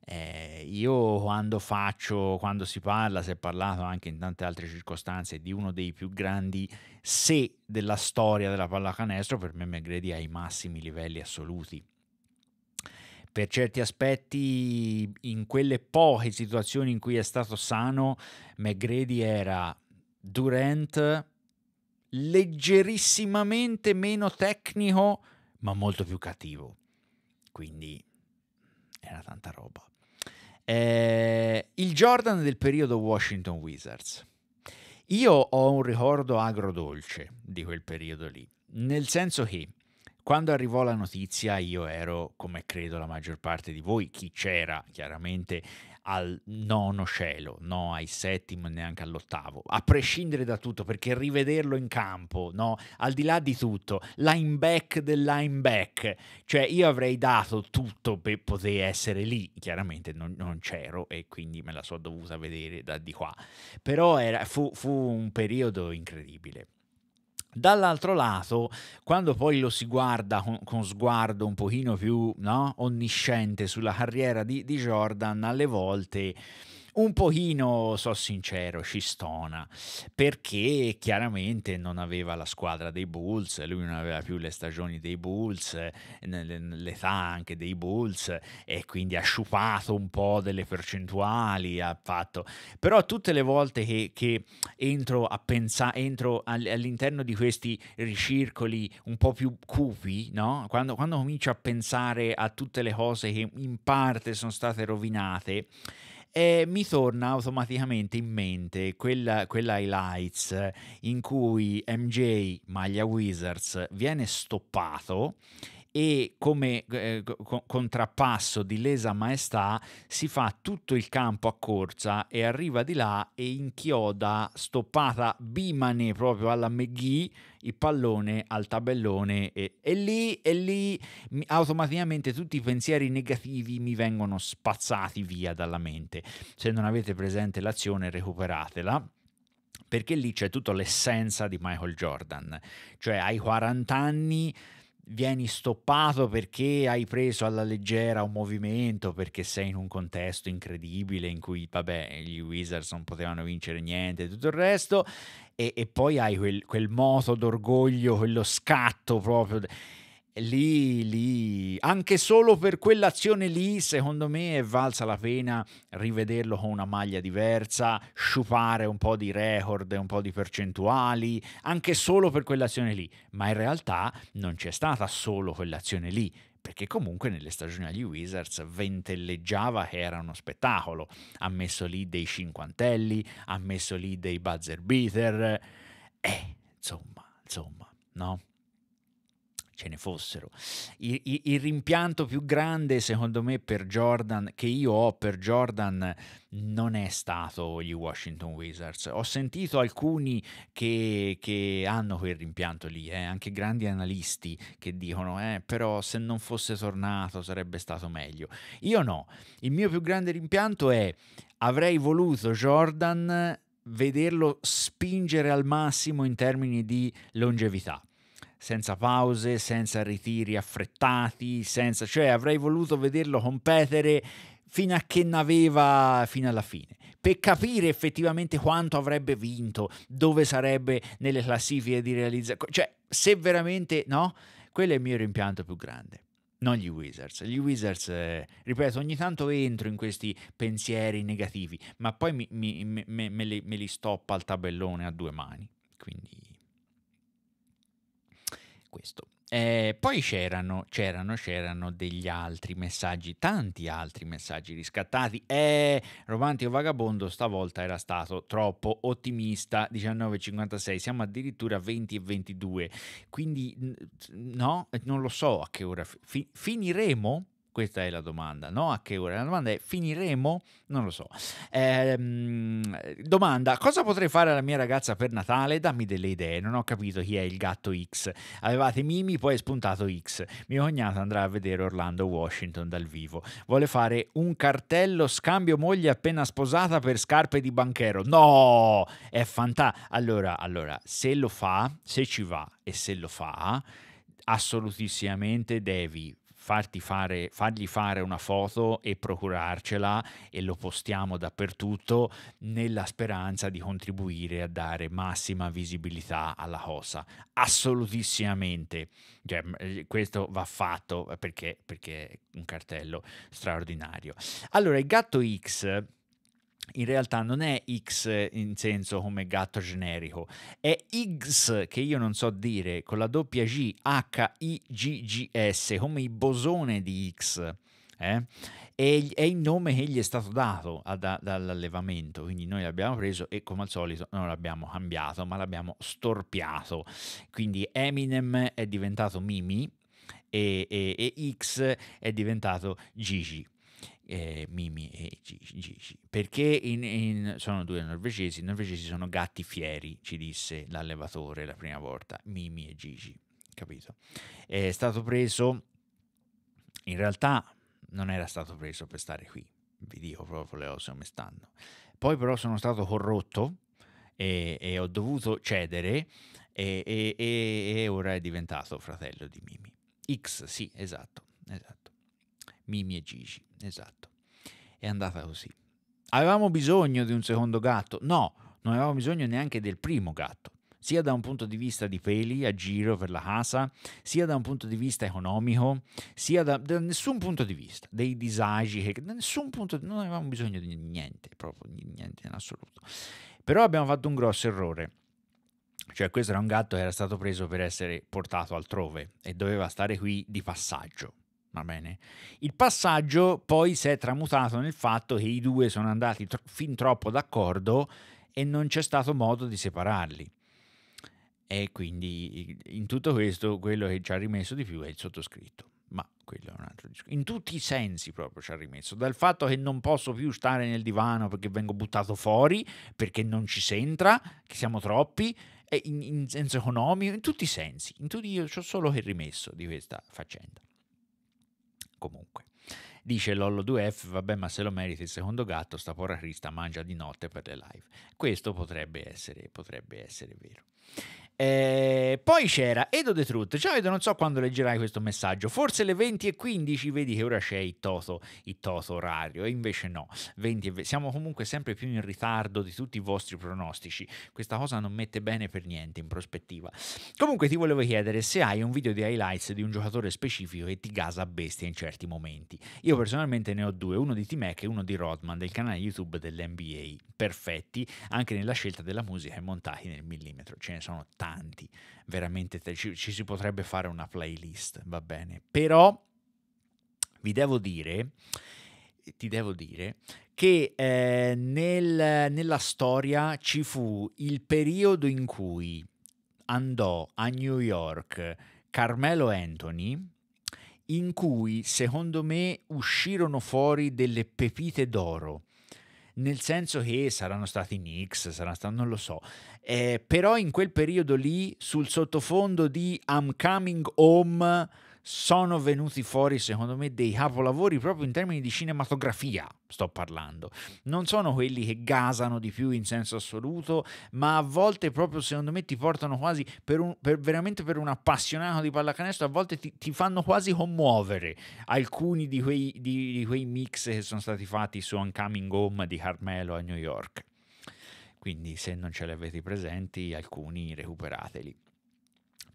Eh, io quando faccio, quando si parla, si è parlato anche in tante altre circostanze di uno dei più grandi se della storia della pallacanestro, per me McGrady ha i massimi livelli assoluti per certi aspetti in quelle poche situazioni in cui è stato sano, McGrady era Durant leggerissimamente meno tecnico, ma molto più cattivo. Quindi era tanta roba. Eh, il Jordan del periodo Washington Wizards. Io ho un ricordo agrodolce di quel periodo lì, nel senso che quando arrivò la notizia io ero, come credo la maggior parte di voi, chi c'era chiaramente al nono cielo, no ai settimo neanche all'ottavo, a prescindere da tutto perché rivederlo in campo, no, al di là di tutto, lineback del lineback, cioè io avrei dato tutto per poter essere lì, chiaramente non, non c'ero e quindi me la sono dovuta vedere da di qua, però era, fu, fu un periodo incredibile. Dall'altro lato, quando poi lo si guarda con, con sguardo un pochino più no, onnisciente sulla carriera di, di Jordan, alle volte un pochino, so sincero, ci stona, perché chiaramente non aveva la squadra dei Bulls, lui non aveva più le stagioni dei Bulls, l'età anche dei Bulls, e quindi ha sciupato un po' delle percentuali, ha fatto... Però tutte le volte che, che entro, pensa, entro all'interno di questi ricircoli un po' più cupi, no? quando, quando comincio a pensare a tutte le cose che in parte sono state rovinate, e eh, mi torna automaticamente in mente quella, quella highlights eh, in cui MJ, maglia Wizards, viene stoppato e come eh, contrappasso di lesa maestà si fa tutto il campo a corsa e arriva di là e inchioda stoppata bimane proprio alla McGee il pallone al tabellone e, e lì, e lì automaticamente tutti i pensieri negativi mi vengono spazzati via dalla mente. Se non avete presente l'azione recuperatela perché lì c'è tutta l'essenza di Michael Jordan, cioè ai 40 anni vieni stoppato perché hai preso alla leggera un movimento, perché sei in un contesto incredibile in cui, vabbè, gli Wizards non potevano vincere niente e tutto il resto, e, e poi hai quel, quel moto d'orgoglio, quello scatto proprio lì, lì, anche solo per quell'azione lì, secondo me è valsa la pena rivederlo con una maglia diversa, sciupare un po' di record, un po' di percentuali, anche solo per quell'azione lì. Ma in realtà non c'è stata solo quell'azione lì, perché comunque nelle stagioni agli Wizards ventelleggiava che era uno spettacolo. Ha messo lì dei cinquantelli, ha messo lì dei buzzer beater. Eh, insomma, insomma, no? ce ne fossero. Il, il, il, rimpianto più grande, secondo me, per Jordan, che io ho per Jordan, non è stato gli Washington Wizards. Ho sentito alcuni che, che hanno quel rimpianto lì, eh, anche grandi analisti che dicono, eh, però se non fosse tornato sarebbe stato meglio. Io no, il mio più grande rimpianto è avrei voluto Jordan vederlo spingere al massimo in termini di longevità senza pause, senza ritiri affrettati, senza... cioè avrei voluto vederlo competere fino a che n'aveva fino alla fine per capire effettivamente quanto avrebbe vinto, dove sarebbe nelle classifiche di realizzazione. Cioè, se veramente no, quello è il mio rimpianto più grande. Non gli Wizards. Gli Wizards, eh, ripeto, ogni tanto entro in questi pensieri negativi, ma poi mi, mi, me, me, me, li, me li stoppa al tabellone a due mani. Quindi questo. Eh, poi c'erano, c'erano, c'erano degli altri messaggi, tanti altri messaggi riscattati. Eh, Romantico Vagabondo stavolta era stato troppo ottimista, 19,56, siamo addirittura 20,22, quindi no, non lo so a che ora fi- finiremo questa è la domanda, no? A che ora? La domanda è finiremo? Non lo so. Ehm, domanda, cosa potrei fare alla mia ragazza per Natale? Dammi delle idee, non ho capito chi è il gatto X. Avevate Mimi, poi è spuntato X. Mio cognato andrà a vedere Orlando Washington dal vivo. Vuole fare un cartello scambio moglie appena sposata per scarpe di banchero. No! È fantastico. Allora, allora, se lo fa, se ci va e se lo fa assolutissimamente devi fare, fargli fare una foto e procurarcela e lo postiamo dappertutto nella speranza di contribuire a dare massima visibilità alla cosa. Assolutissimamente, cioè, eh, questo va fatto eh, perché, perché è un cartello straordinario. Allora, il gatto X in realtà non è X in senso come gatto generico, è X che io non so dire con la doppia G H I G G S come il bosone di X. Eh? E è il nome che gli è stato dato da, dall'allevamento, quindi noi l'abbiamo preso e come al solito non l'abbiamo cambiato, ma l'abbiamo storpiato. Quindi Eminem è diventato Mimi e, e, e X è diventato Gigi eh, Mimi e Gigi, perché in, in, sono due norvegesi, i norvegesi sono gatti fieri, ci disse l'allevatore la prima volta, Mimi e Gigi, capito? È stato preso, in realtà non era stato preso per stare qui, vi dico proprio le cose come stanno. Poi però sono stato corrotto e, e ho dovuto cedere e, e, e ora è diventato fratello di Mimi. X, sì, esatto, esatto. Mimi e Gigi, esatto. È andata così. Avevamo bisogno di un secondo gatto? No, non avevamo bisogno neanche del primo gatto, sia da un punto di vista di peli a giro per la casa, sia da un punto di vista economico, sia da, da nessun punto di vista, dei disagi, da nessun punto di, non avevamo bisogno di niente, proprio di niente in assoluto. Però abbiamo fatto un grosso errore. Cioè questo era un gatto che era stato preso per essere portato altrove e doveva stare qui di passaggio, Va bene. Il passaggio poi si è tramutato nel fatto che i due sono andati tro- fin troppo d'accordo e non c'è stato modo di separarli. E quindi in tutto questo quello che ci ha rimesso di più è il sottoscritto. Ma quello è un altro discorso. In tutti i sensi proprio ci ha rimesso. Dal fatto che non posso più stare nel divano perché vengo buttato fuori, perché non ci si che siamo troppi, in, in senso economico, in tutti i sensi. In tutti, io ho solo che rimesso di questa faccenda. Comunque, dice Lollo 2F, vabbè ma se lo merita il secondo gatto, sta porra Crista mangia di notte per le live. Questo potrebbe essere, potrebbe essere vero. Eh, poi c'era Edo The Truth. Ciao Edo, non so quando leggerai questo messaggio. Forse le 20 e 15 vedi che ora c'è il toto, il toto orario. E invece no, 20 e 20. siamo comunque sempre più in ritardo di tutti i vostri pronostici. Questa cosa non mette bene per niente in prospettiva. Comunque ti volevo chiedere se hai un video di highlights di un giocatore specifico che ti gasa a bestia in certi momenti. Io personalmente ne ho due, uno di T-Mac e uno di Rodman del canale YouTube dell'NBA. Perfetti anche nella scelta della musica e montati nel millimetro. Ce ne sono tanti tanti, veramente ci, ci si potrebbe fare una playlist, va bene. Però vi devo dire, ti devo dire che eh, nel, nella storia ci fu il periodo in cui andò a New York Carmelo Anthony, in cui secondo me uscirono fuori delle pepite d'oro nel senso che saranno stati Knicks, saranno stati, non lo so, eh, però in quel periodo lì, sul sottofondo di I'm coming home sono venuti fuori secondo me dei capolavori proprio in termini di cinematografia, sto parlando. Non sono quelli che gasano di più in senso assoluto, ma a volte proprio secondo me ti portano quasi, per un, per, veramente per un appassionato di pallacanestro, a volte ti, ti fanno quasi commuovere alcuni di quei, di, di quei mix che sono stati fatti su Uncoming Home di Carmelo a New York quindi se non ce li avete presenti alcuni recuperateli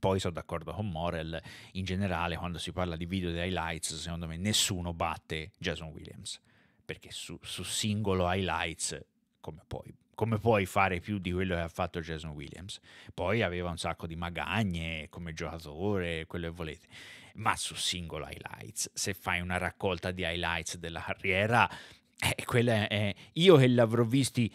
poi sono d'accordo con Morel, in generale quando si parla di video di highlights, secondo me nessuno batte Jason Williams, perché su, su singolo highlights, come puoi, come puoi fare più di quello che ha fatto Jason Williams? Poi aveva un sacco di magagne come giocatore, quello che volete, ma su singolo highlights, se fai una raccolta di highlights della carriera... Eh, è, io che l'avrò visti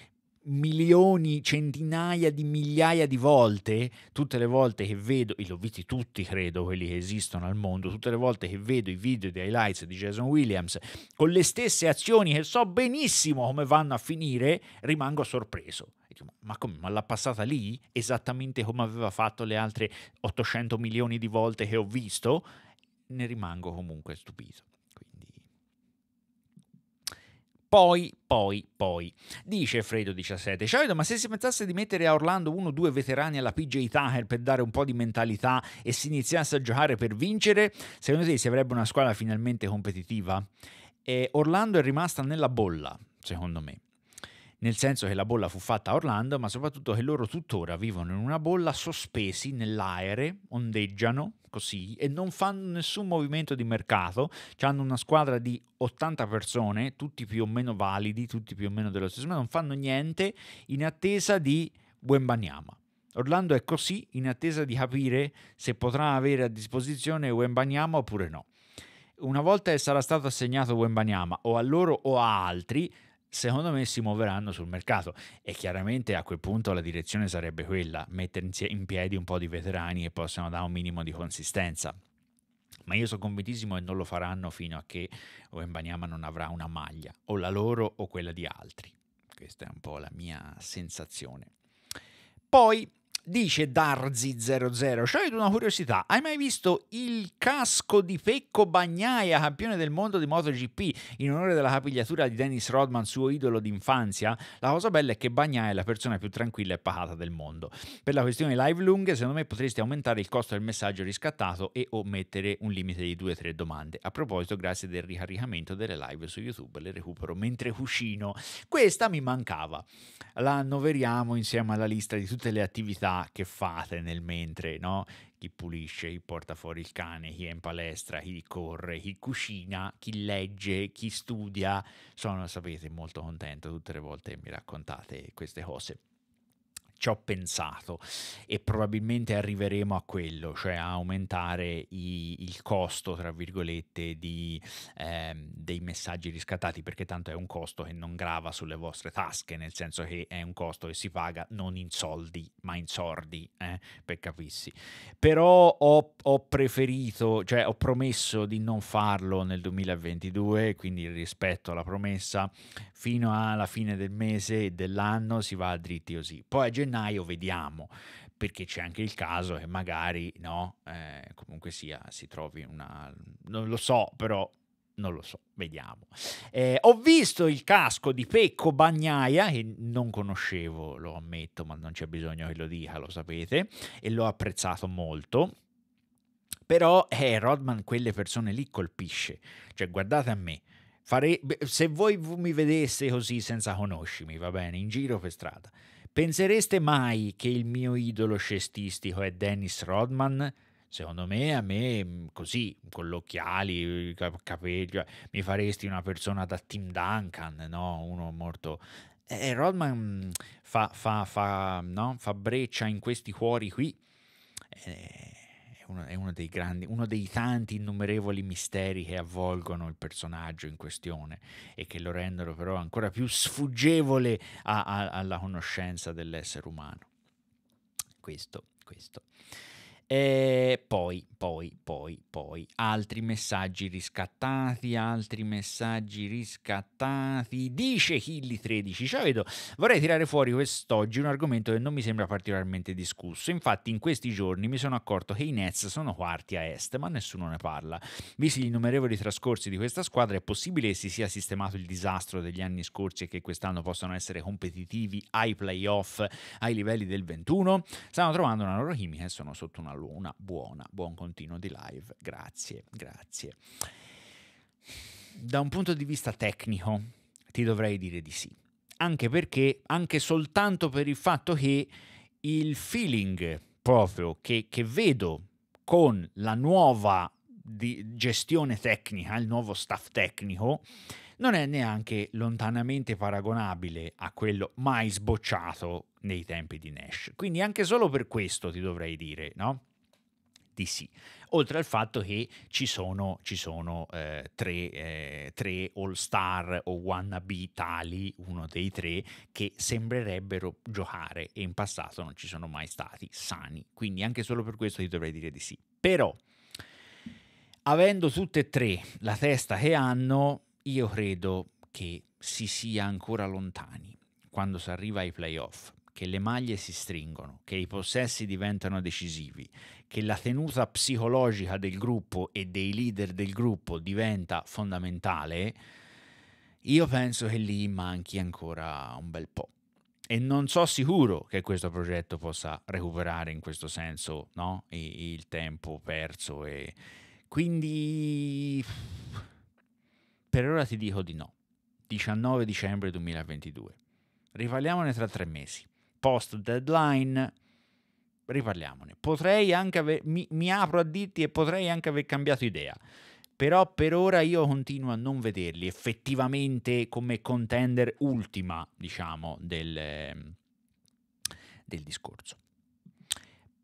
milioni, centinaia di migliaia di volte, tutte le volte che vedo, e l'ho visti tutti credo quelli che esistono al mondo, tutte le volte che vedo i video di highlights di Jason Williams con le stesse azioni che so benissimo come vanno a finire, rimango sorpreso. Dico, ma, come, ma l'ha passata lì esattamente come aveva fatto le altre 800 milioni di volte che ho visto? Ne rimango comunque stupito. Poi, poi, poi, dice Fredo 17, Ciao ma se si pensasse di mettere a Orlando uno o due veterani alla PJ Tucker per dare un po' di mentalità e si iniziasse a giocare per vincere, secondo te si avrebbe una squadra finalmente competitiva? E Orlando è rimasta nella bolla, secondo me nel senso che la bolla fu fatta a Orlando, ma soprattutto che loro tuttora vivono in una bolla sospesi nell'aereo, ondeggiano, così ecco, e non fanno nessun movimento di mercato, cioè hanno una squadra di 80 persone, tutti più o meno validi, tutti più o meno dello stesso, ma non fanno niente in attesa di Wembanyama. Orlando è così in attesa di capire se potrà avere a disposizione Wembanyama oppure no. Una volta che sarà stato assegnato Wembanyama o a loro o a altri, secondo me si muoveranno sul mercato e chiaramente a quel punto la direzione sarebbe quella, mettere in piedi un po' di veterani che possano dare un minimo di consistenza. Ma io sono convintissimo che non lo faranno fino a che Wembanyama non avrà una maglia, o la loro o quella di altri. Questa è un po' la mia sensazione. Poi Dice Darzi00, c'è una curiosità, hai mai visto il casco di Pecco Bagnaia, campione del mondo di MotoGP, in onore della capigliatura di Dennis Rodman, suo idolo d'infanzia? La cosa bella è che Bagnaia è la persona più tranquilla e pacata del mondo. Per la questione live lunghe, secondo me potresti aumentare il costo del messaggio riscattato e o mettere un limite di 2-3 domande. A proposito, grazie del ricaricamento delle live su YouTube, le recupero mentre cucino. Questa mi mancava. La annoveriamo insieme alla lista di tutte le attività che fate nel mentre, no? Chi pulisce, chi porta fuori il cane, chi è in palestra, chi corre, chi cucina, chi legge, chi studia. Sono, sapete, molto contento tutte le volte che mi raccontate queste cose ci ho pensato e probabilmente arriveremo a quello, cioè a aumentare i, il costo, tra virgolette, di, ehm, dei messaggi riscattati, perché tanto è un costo che non grava sulle vostre tasche, nel senso che è un costo che si paga non in soldi, ma in sordi, eh, per capirsi. Però ho, ho preferito, cioè ho promesso di non farlo nel 2022, quindi rispetto alla promessa, fino alla fine del mese e dell'anno si va dritti così. Poi a gennaio gennaio vediamo, perché c'è anche il caso che magari no, eh, comunque sia, si trovi una... non lo so, però non lo so, vediamo. Eh, ho visto il casco di Pecco Bagnaia, che non conoscevo, lo ammetto, ma non c'è bisogno che lo dica, lo sapete, e l'ho apprezzato molto. Però eh, Rodman quelle persone lì colpisce, cioè guardate a me, Fare... se voi mi vedeste così senza conoscimi, va bene, in giro per strada, Pensereste mai che il mio idolo cestistico è Dennis Rodman? Secondo me, a me, mm, così, con gli occhiali, capelli, cioè, mi faresti una persona da Tim Duncan, no? Uno morto... Eh, eh Rodman mm, fa, fa, fa, no? fa breccia in questi cuori qui. Eh, uno, è uno dei, grandi, uno dei tanti innumerevoli misteri che avvolgono il personaggio in questione e che lo rendono però ancora più sfuggevole a, a, alla conoscenza dell'essere umano. Questo, questo e poi, poi, poi, poi, altri messaggi riscattati, altri messaggi riscattati. Dice Hilly13, ciao vedo, vorrei tirare fuori quest'oggi un argomento che non mi sembra particolarmente discusso. Infatti in questi giorni mi sono accorto che i Nets sono quarti a est, ma nessuno ne parla. Visti gli innumerevoli trascorsi di questa squadra, è possibile che si sia sistemato il disastro degli anni scorsi e che quest'anno possano essere competitivi ai playoff ai livelli del 21? Stanno trovando una loro chimica e sono sotto una loro auguro una buona, buon continuo di live. Grazie, grazie. Da un punto di vista tecnico ti dovrei dire di sì, anche perché, anche soltanto per il fatto che il feeling proprio che, che vedo con la nuova di gestione tecnica, il nuovo staff tecnico, non è neanche lontanamente paragonabile a quello mai sbocciato nei tempi di Nash. Quindi anche solo per questo ti dovrei dire, no? di sì. Oltre al fatto che ci sono, ci sono eh, tre, eh, tre all-star o wannabe tali, uno dei tre, che sembrerebbero giocare e in passato non ci sono mai stati sani. Quindi anche solo per questo io dovrei dire di sì. Però, avendo tutte e tre la testa che hanno, io credo che si sia ancora lontani quando si arriva ai playoff, che le maglie si stringono, che i possessi diventano decisivi che la tenuta psicologica del gruppo e dei leader del gruppo diventa fondamentale, io penso che lì manchi ancora un bel po'. E non so sicuro che questo progetto possa recuperare in questo senso no? il tempo perso. E... Quindi per ora ti dico di no. 19 dicembre 2022. Riparliamone tra tre mesi. Post deadline riparliamone. Potrei anche aver, mi, mi apro a dirti e potrei anche aver cambiato idea però per ora io continuo a non vederli effettivamente come contender ultima, diciamo, del, del discorso.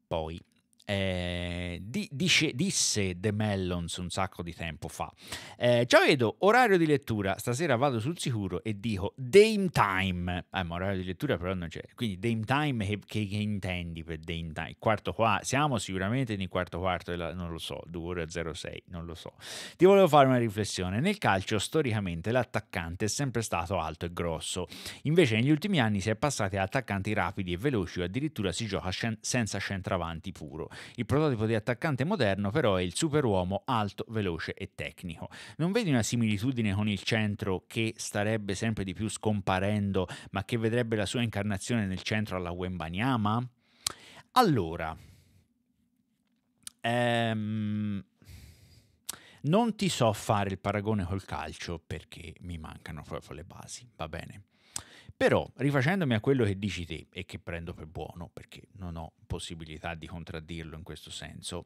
Poi eh, di, dice, disse The Mellons un sacco di tempo fa. Eh, ciao Edo, orario di lettura, stasera vado sul sicuro e dico Dame Time. Eh, ma orario di lettura però non c'è. Quindi Dame Time che, che, che intendi per Dame Time? Quarto qua, siamo sicuramente nel quarto quarto, della, non lo so, 2 ore 06, non lo so. Ti volevo fare una riflessione. Nel calcio storicamente l'attaccante è sempre stato alto e grosso. Invece negli ultimi anni si è passati a attaccanti rapidi e veloci o addirittura si gioca sen- senza centravanti puro. Il prototipo di attaccante moderno però è il superuomo alto, veloce e tecnico. Non vedi una similitudine con il centro che starebbe sempre di più scomparendo, ma che vedrebbe la sua incarnazione nel centro alla Wembanyama? Allora, ehm, non ti so fare il paragone col calcio perché mi mancano proprio le basi, va bene. Però, rifacendomi a quello che dici te e che prendo per buono, perché non ho possibilità di contraddirlo in questo senso,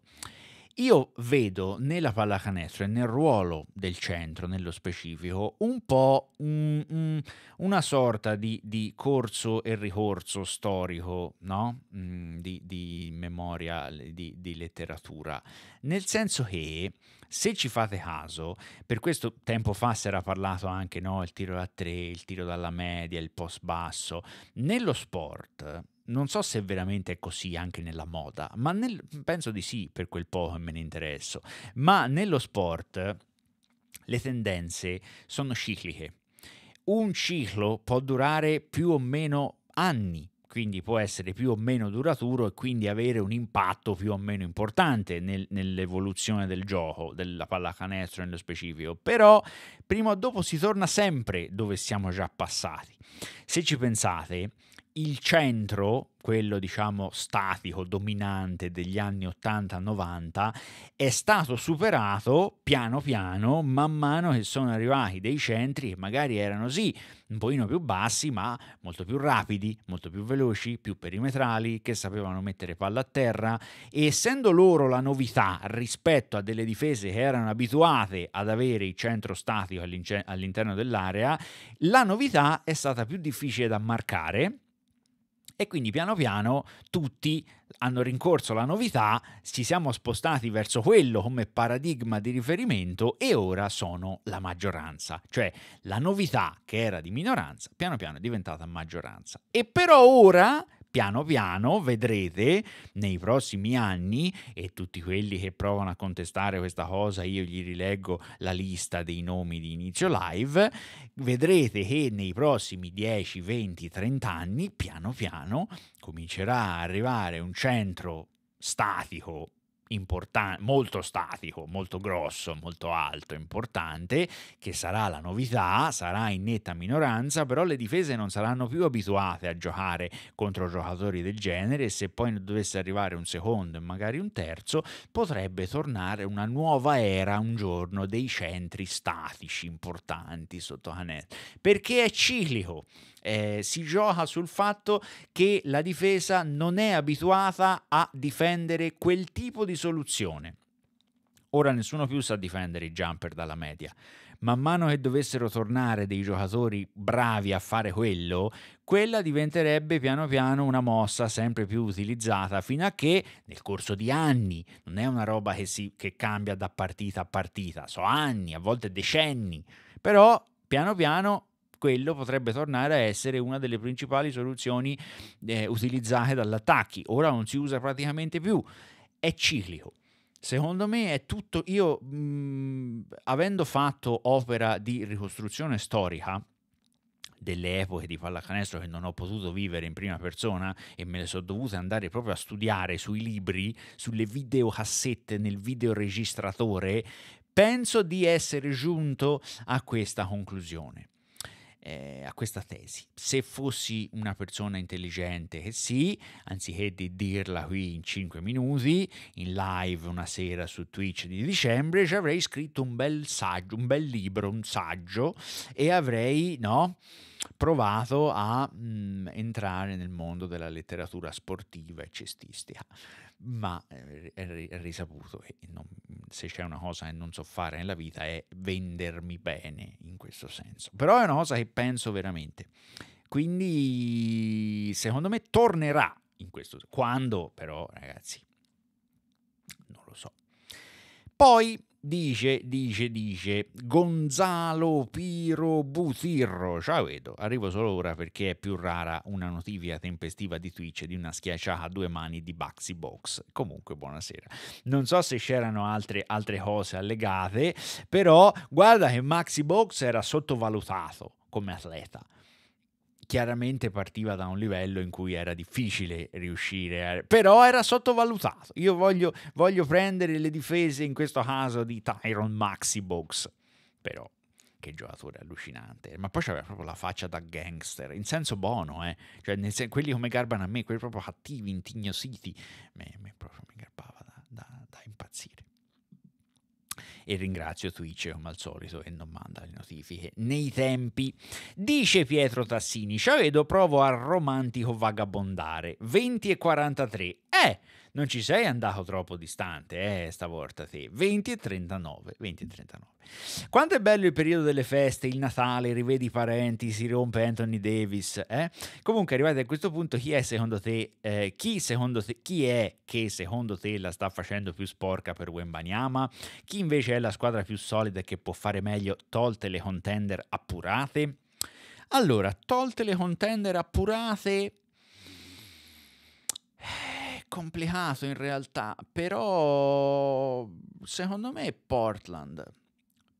io vedo nella pallacanestro e nel ruolo del centro, nello specifico, un po' un, un, una sorta di, di, corso e ricorso storico, no? Mm, di, di, memoria, di, di letteratura. Nel senso che, se ci fate caso, per questo tempo fa si era parlato anche, no? Il tiro da tre, il tiro dalla media, il post basso. Nello sport non so se veramente è così anche nella moda, ma nel, penso di sì per quel poco che me ne interesso. Ma nello sport le tendenze sono cicliche. Un ciclo può durare più o meno anni, quindi può essere più o meno duraturo e quindi avere un impatto più o meno importante nel, nell'evoluzione del gioco, della pallacanestro nello specifico, però prima o dopo si torna sempre dove siamo già passati. Se ci pensate, il centro, quello diciamo statico, dominante degli anni 80-90, è stato superato piano piano man mano che sono arrivati dei centri che magari erano sì un pochino più bassi, ma molto più rapidi, molto più veloci, più perimetrali, che sapevano mettere palla a terra e essendo loro la novità rispetto a delle difese che erano abituate ad avere il centro statico all'interno dell'area, la novità è stata più difficile da marcare e quindi piano piano tutti hanno rincorso la novità, ci siamo spostati verso quello come paradigma di riferimento e ora sono la maggioranza, cioè la novità che era di minoranza piano piano è diventata maggioranza. E però ora piano piano vedrete nei prossimi anni e tutti quelli che provano a contestare questa cosa io gli rileggo la lista dei nomi di inizio live vedrete che nei prossimi 10 20 30 anni piano piano comincerà a arrivare un centro statico importante, molto statico, molto grosso, molto alto, importante, che sarà la novità, sarà in netta minoranza, però le difese non saranno più abituate a giocare contro giocatori del genere e se poi dovesse arrivare un secondo e magari un terzo, potrebbe tornare una nuova era un giorno dei centri statici importanti sotto Canet. Perché è ciclico eh, si gioca sul fatto che la difesa non è abituata a difendere quel tipo di soluzione. Ora nessuno più sa difendere i jumper dalla media. Man mano che dovessero tornare dei giocatori bravi a fare quello, quella diventerebbe piano piano una mossa sempre più utilizzata, fino a che nel corso di anni, non è una roba che, si, che cambia da partita a partita, so anni, a volte decenni, però piano piano quello potrebbe tornare a essere una delle principali soluzioni eh, utilizzate dall'attacchi. Ora non si usa praticamente più, è ciclico. Secondo me è tutto, io mh, mhmm, avendo fatto opera di ricostruzione storica, delle epoche di pallacanestro che non ho potuto vivere in prima persona e me le sono dovute andare proprio a studiare sui libri, sulle videocassette, nel videoregistratore, penso di essere giunto a questa conclusione eh, a questa tesi. Se fossi una persona intelligente che sì, anziché di dirla qui in 5 minuti, in live una sera su Twitch di dicembre, ci avrei scritto un bel saggio, un bel libro, un saggio e avrei, no? provato a mh, mm, entrare nel mondo della letteratura sportiva e cestistica ma eh, è risaputo che non, se c'è una cosa che non so fare nella vita è vendermi bene in questo senso. Però è una cosa che penso veramente. Quindi secondo me tornerà in questo quando però ragazzi non lo so. Poi Dice, dice, dice Gonzalo Piro Butirro. Ciao vedo, arrivo solo ora perché è più rara una notifica tempestiva di Twitch di una schiacciata a due mani di Baxi Box. Comunque, buonasera. Non so se c'erano altre, altre cose allegate, però guarda che Maxi Box era sottovalutato come atleta chiaramente partiva da un livello in cui era difficile riuscire, a... però era sottovalutato. Io voglio, voglio prendere le difese in questo caso di Tyron Maxi Box, però che giocatore allucinante, ma poi c'aveva proprio la faccia da gangster, in senso buono, eh? cioè sen- quelli come garbano a me, quelli proprio cattivi, intignositi, me, me mi garbava da, da, da impazzire e ringrazio Twitch come al solito e non manda le notifiche nei tempi. Dice Pietro Tassini, ciao vedo provo a romantico vagabondare, 20 e 43. Eh! non ci sei andato troppo distante, eh, stavolta te. 20 e 39, 20 e 39. Quanto è bello il periodo delle feste, il Natale, rivedi i parenti, si rompe Anthony Davis, eh? Comunque, arrivati a questo punto, chi è secondo te, eh, chi, secondo te chi è che secondo te la sta facendo più sporca per Wembanyama? Chi invece è la squadra più solida che può fare meglio tolte le contender appurate? Allora, tolte le contender appurate complicato in realtà, però secondo me Portland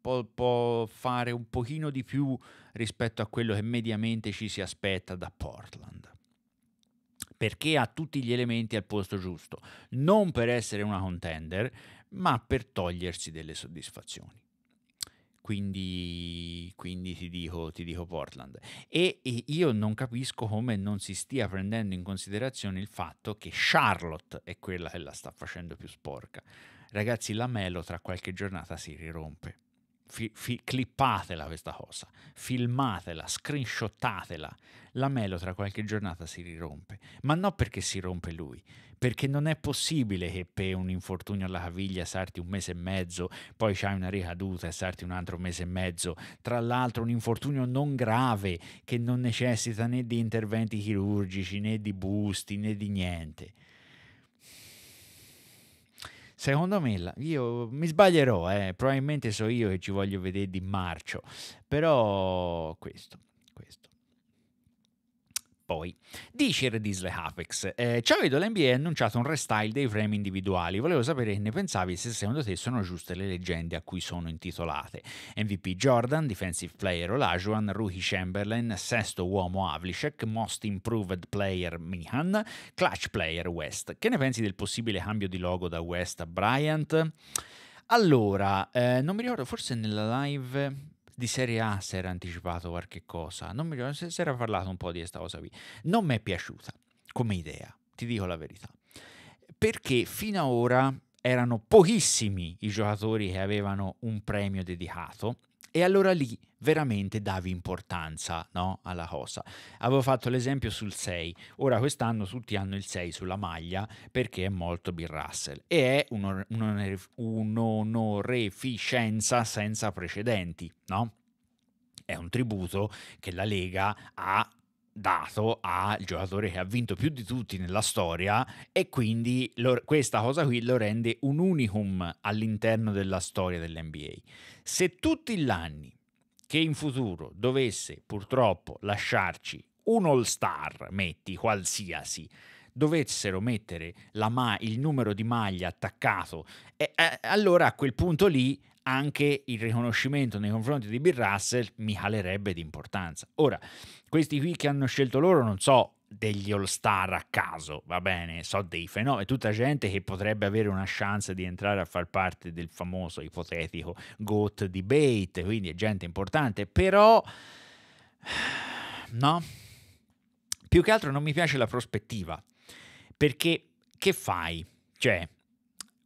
può, può, fare un pochino di più rispetto a quello che mediamente ci si aspetta da Portland. Perché ha tutti gli elementi al posto giusto, non per essere una contender, ma per togliersi delle soddisfazioni. Quindi, quindi ti, dico, ti, dico, Portland. E, e, io non capisco come non si stia prendendo in considerazione il fatto che Charlotte è quella che la sta facendo più sporca. Ragazzi, la Melo tra qualche giornata si rirompe fi, fi, clippatela questa cosa, filmatela, screenshottatela. Melo tra qualche giornata si rirompe, ma non perché si rompe lui, perché non è possibile che per un infortunio alla caviglia sarti un mese e mezzo, poi c'hai una ricaduta e sarti un altro mese e mezzo. Tra l'altro un infortunio non grave che non necessita né di interventi chirurgici né di busti né di niente. Secondo me, io mi sbaglierò, eh, probabilmente so io che ci voglio vedere di marcio, però questo, questo poi. Dice Redisle Apex, eh, ciao Ido, l'NBA ha annunciato un restyle dei frame individuali, volevo sapere che ne pensavi se secondo te sono giuste le leggende a cui sono intitolate. MVP Jordan, Defensive Player Olajuwon, Rookie Chamberlain, Sesto Uomo Avlicek, Most Improved Player Mihan, Clutch Player West. Che ne pensi del possibile cambio di logo da West a Bryant? Allora, eh, non mi ricordo, forse nella live di Serie A si era anticipato qualche cosa, non mi ricordo si era parlato un po' di questa cosa qui. Non mi è piaciuta come idea, ti dico la verità, perché fino ad ora erano pochissimi i giocatori che avevano un premio dedicato e allora lì veramente davi importanza no? alla cosa. Avevo fatto l'esempio sul 6, ora quest'anno tutti hanno il 6 sulla maglia perché è molto Bill Russell e è un'onoreficenza senza precedenti, no? È un tributo che la Lega ha dato al giocatore che ha vinto più di tutti nella storia e quindi lo, questa cosa qui lo rende un unicum all'interno della storia dell'NBA. Se tutti gli anni che in futuro dovesse purtroppo lasciarci un all-star, metti qualsiasi, dovessero mettere ma- il numero di maglia attaccato, e, eh, allora a quel punto lì anche il riconoscimento nei confronti di Bill Russell mi calerebbe di importanza. Ora, questi qui che hanno scelto loro, non so degli all-star a caso, va bene, so dei fenomeni, tutta gente che potrebbe avere una chance di entrare a far parte del famoso ipotetico GOAT debate, quindi è gente importante, però no, più che altro non mi piace la prospettiva, perché che fai? Cioè,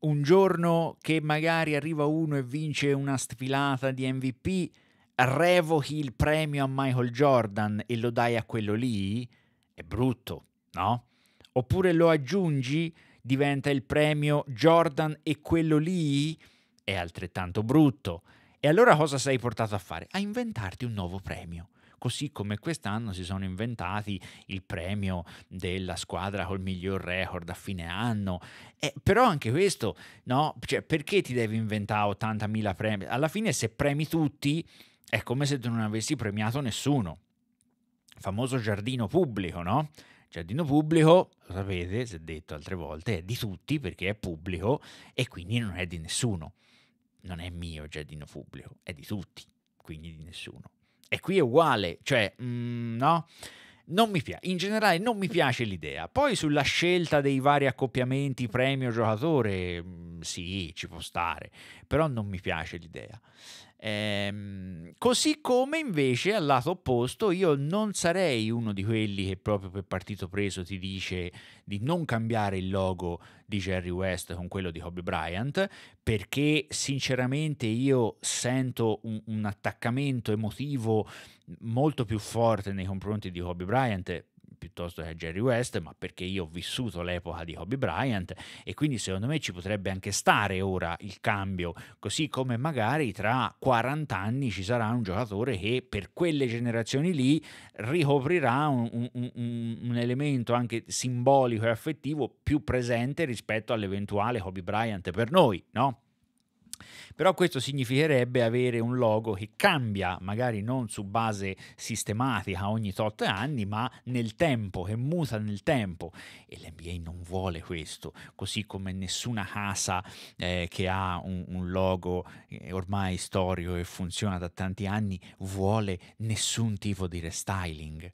un giorno che magari arriva uno e vince una sfilata di MVP, revochi il premio a Michael Jordan e lo dai a quello lì? è brutto, no? Oppure lo aggiungi, diventa il premio Jordan e quello lì è altrettanto brutto. E allora cosa sei portato a fare? A inventarti un nuovo premio così come quest'anno si sono inventati il premio della squadra col miglior record a fine anno. Eh, però anche questo, no? Cioè, perché ti devi inventare 80.000 premi? Alla fine se premi tutti è come se tu non avessi premiato nessuno famoso giardino pubblico, no? giardino pubblico, lo sapete, si è detto altre volte, è di tutti perché è pubblico e quindi non è di nessuno. Non è mio giardino pubblico, è di tutti, quindi di nessuno. E qui è uguale, cioè, mm, no? Non mi piace, in generale non mi piace l'idea. Poi sulla scelta dei vari accoppiamenti premio giocatore, mm, sì, ci può stare, però non mi piace l'idea. Ehm, così come invece al lato opposto io non sarei uno di quelli che proprio per partito preso ti dice di non cambiare il logo di Jerry West con quello di Kobe Bryant perché sinceramente io sento un, un attaccamento emotivo molto più forte nei confronti di Kobe Bryant piuttosto che a Jerry West, ma perché io ho vissuto l'epoca di Kobe Bryant e quindi secondo me ci potrebbe anche stare ora il cambio, così come magari tra 40 anni ci sarà un giocatore che per quelle generazioni lì ricoprirà un, un, un, un elemento anche simbolico e affettivo più presente rispetto all'eventuale Kobe Bryant per noi, no? Però questo significherebbe avere un logo che cambia, magari non su base sistematica ogni tot anni, ma nel tempo, che muta nel tempo. E l'NBA non vuole questo, così come nessuna casa eh, che ha un, un logo eh, ormai storico e funziona da tanti anni vuole nessun tipo di restyling.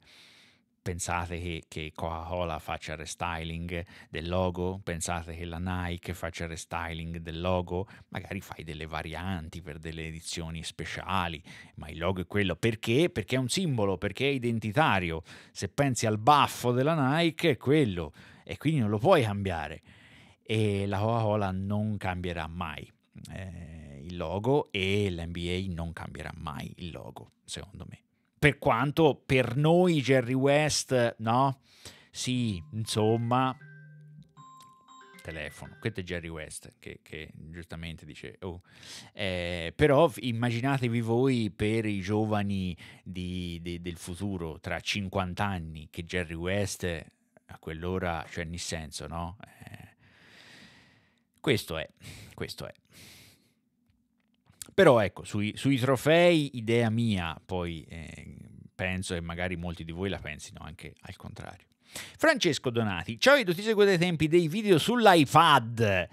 Pensate che, che Coca-Cola faccia il restyling del logo, pensate che la Nike faccia il restyling del logo, magari fai delle varianti per delle edizioni speciali, ma il logo è quello perché? Perché è un simbolo, perché è identitario. Se pensi al baffo della Nike è quello e quindi non lo puoi cambiare e la Coca-Cola non cambierà mai. Eh, il logo e l'NBA non cambierà mai il logo, secondo me per quanto per noi Jerry West, no? Sì, insomma, telefono. Questo è Jerry West che, che giustamente dice, oh. eh, però immaginatevi voi per i giovani di, di, del futuro tra 50 anni che Jerry West a quell'ora, cioè nel senso, no? Eh, questo è, questo è. Però ecco, sui, sui trofei, idea mia, poi eh, penso e magari molti di voi la pensino anche al contrario. Francesco Donati, ciao Edo, ti seguo dai tempi dei video sull'iPad,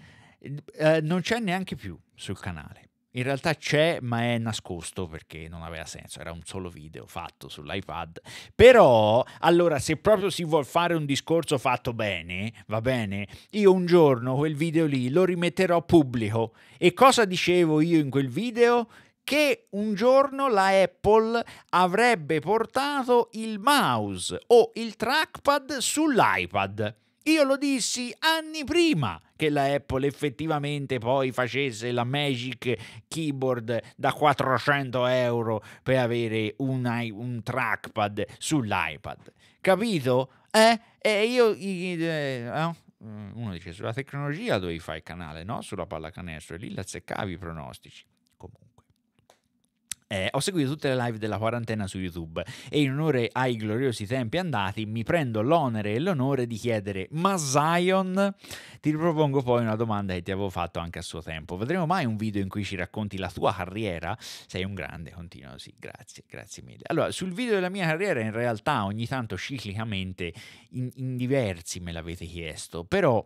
eh, non c'è neanche più sul canale. In realtà c'è, ma è nascosto perché non aveva senso, era un solo video fatto sull'iPad. Però, allora, se proprio si vuol fare un discorso fatto bene, va bene, io un giorno quel video lì lo rimetterò pubblico. E cosa dicevo io in quel video? che un giorno la Apple avrebbe portato il mouse o il trackpad sull'iPad. Io lo dissi anni prima che la Apple effettivamente poi facesse la Magic Keyboard da 400 euro per avere un, un trackpad sull'iPad. Capito? Eh? E io... Eh, oh, mm, uno dice sulla tecnologia dovevi fare il canale, no? Sulla pallacanestro e lì la zeccavi i pronostici. Comunque. Eh, ho seguito tutte le live della quarantena su YouTube e in onore ai gloriosi tempi andati mi prendo l'onere e l'onore di chiedere ma Zion? Ti ripropongo poi una domanda che ti avevo fatto anche a suo tempo. Vedremo mai un video in cui ci racconti la tua carriera? Sei un grande, continuo, sì, grazie, grazie mille. Allora, sul video della mia carriera in realtà ogni tanto ciclicamente in, in diversi me l'avete chiesto, però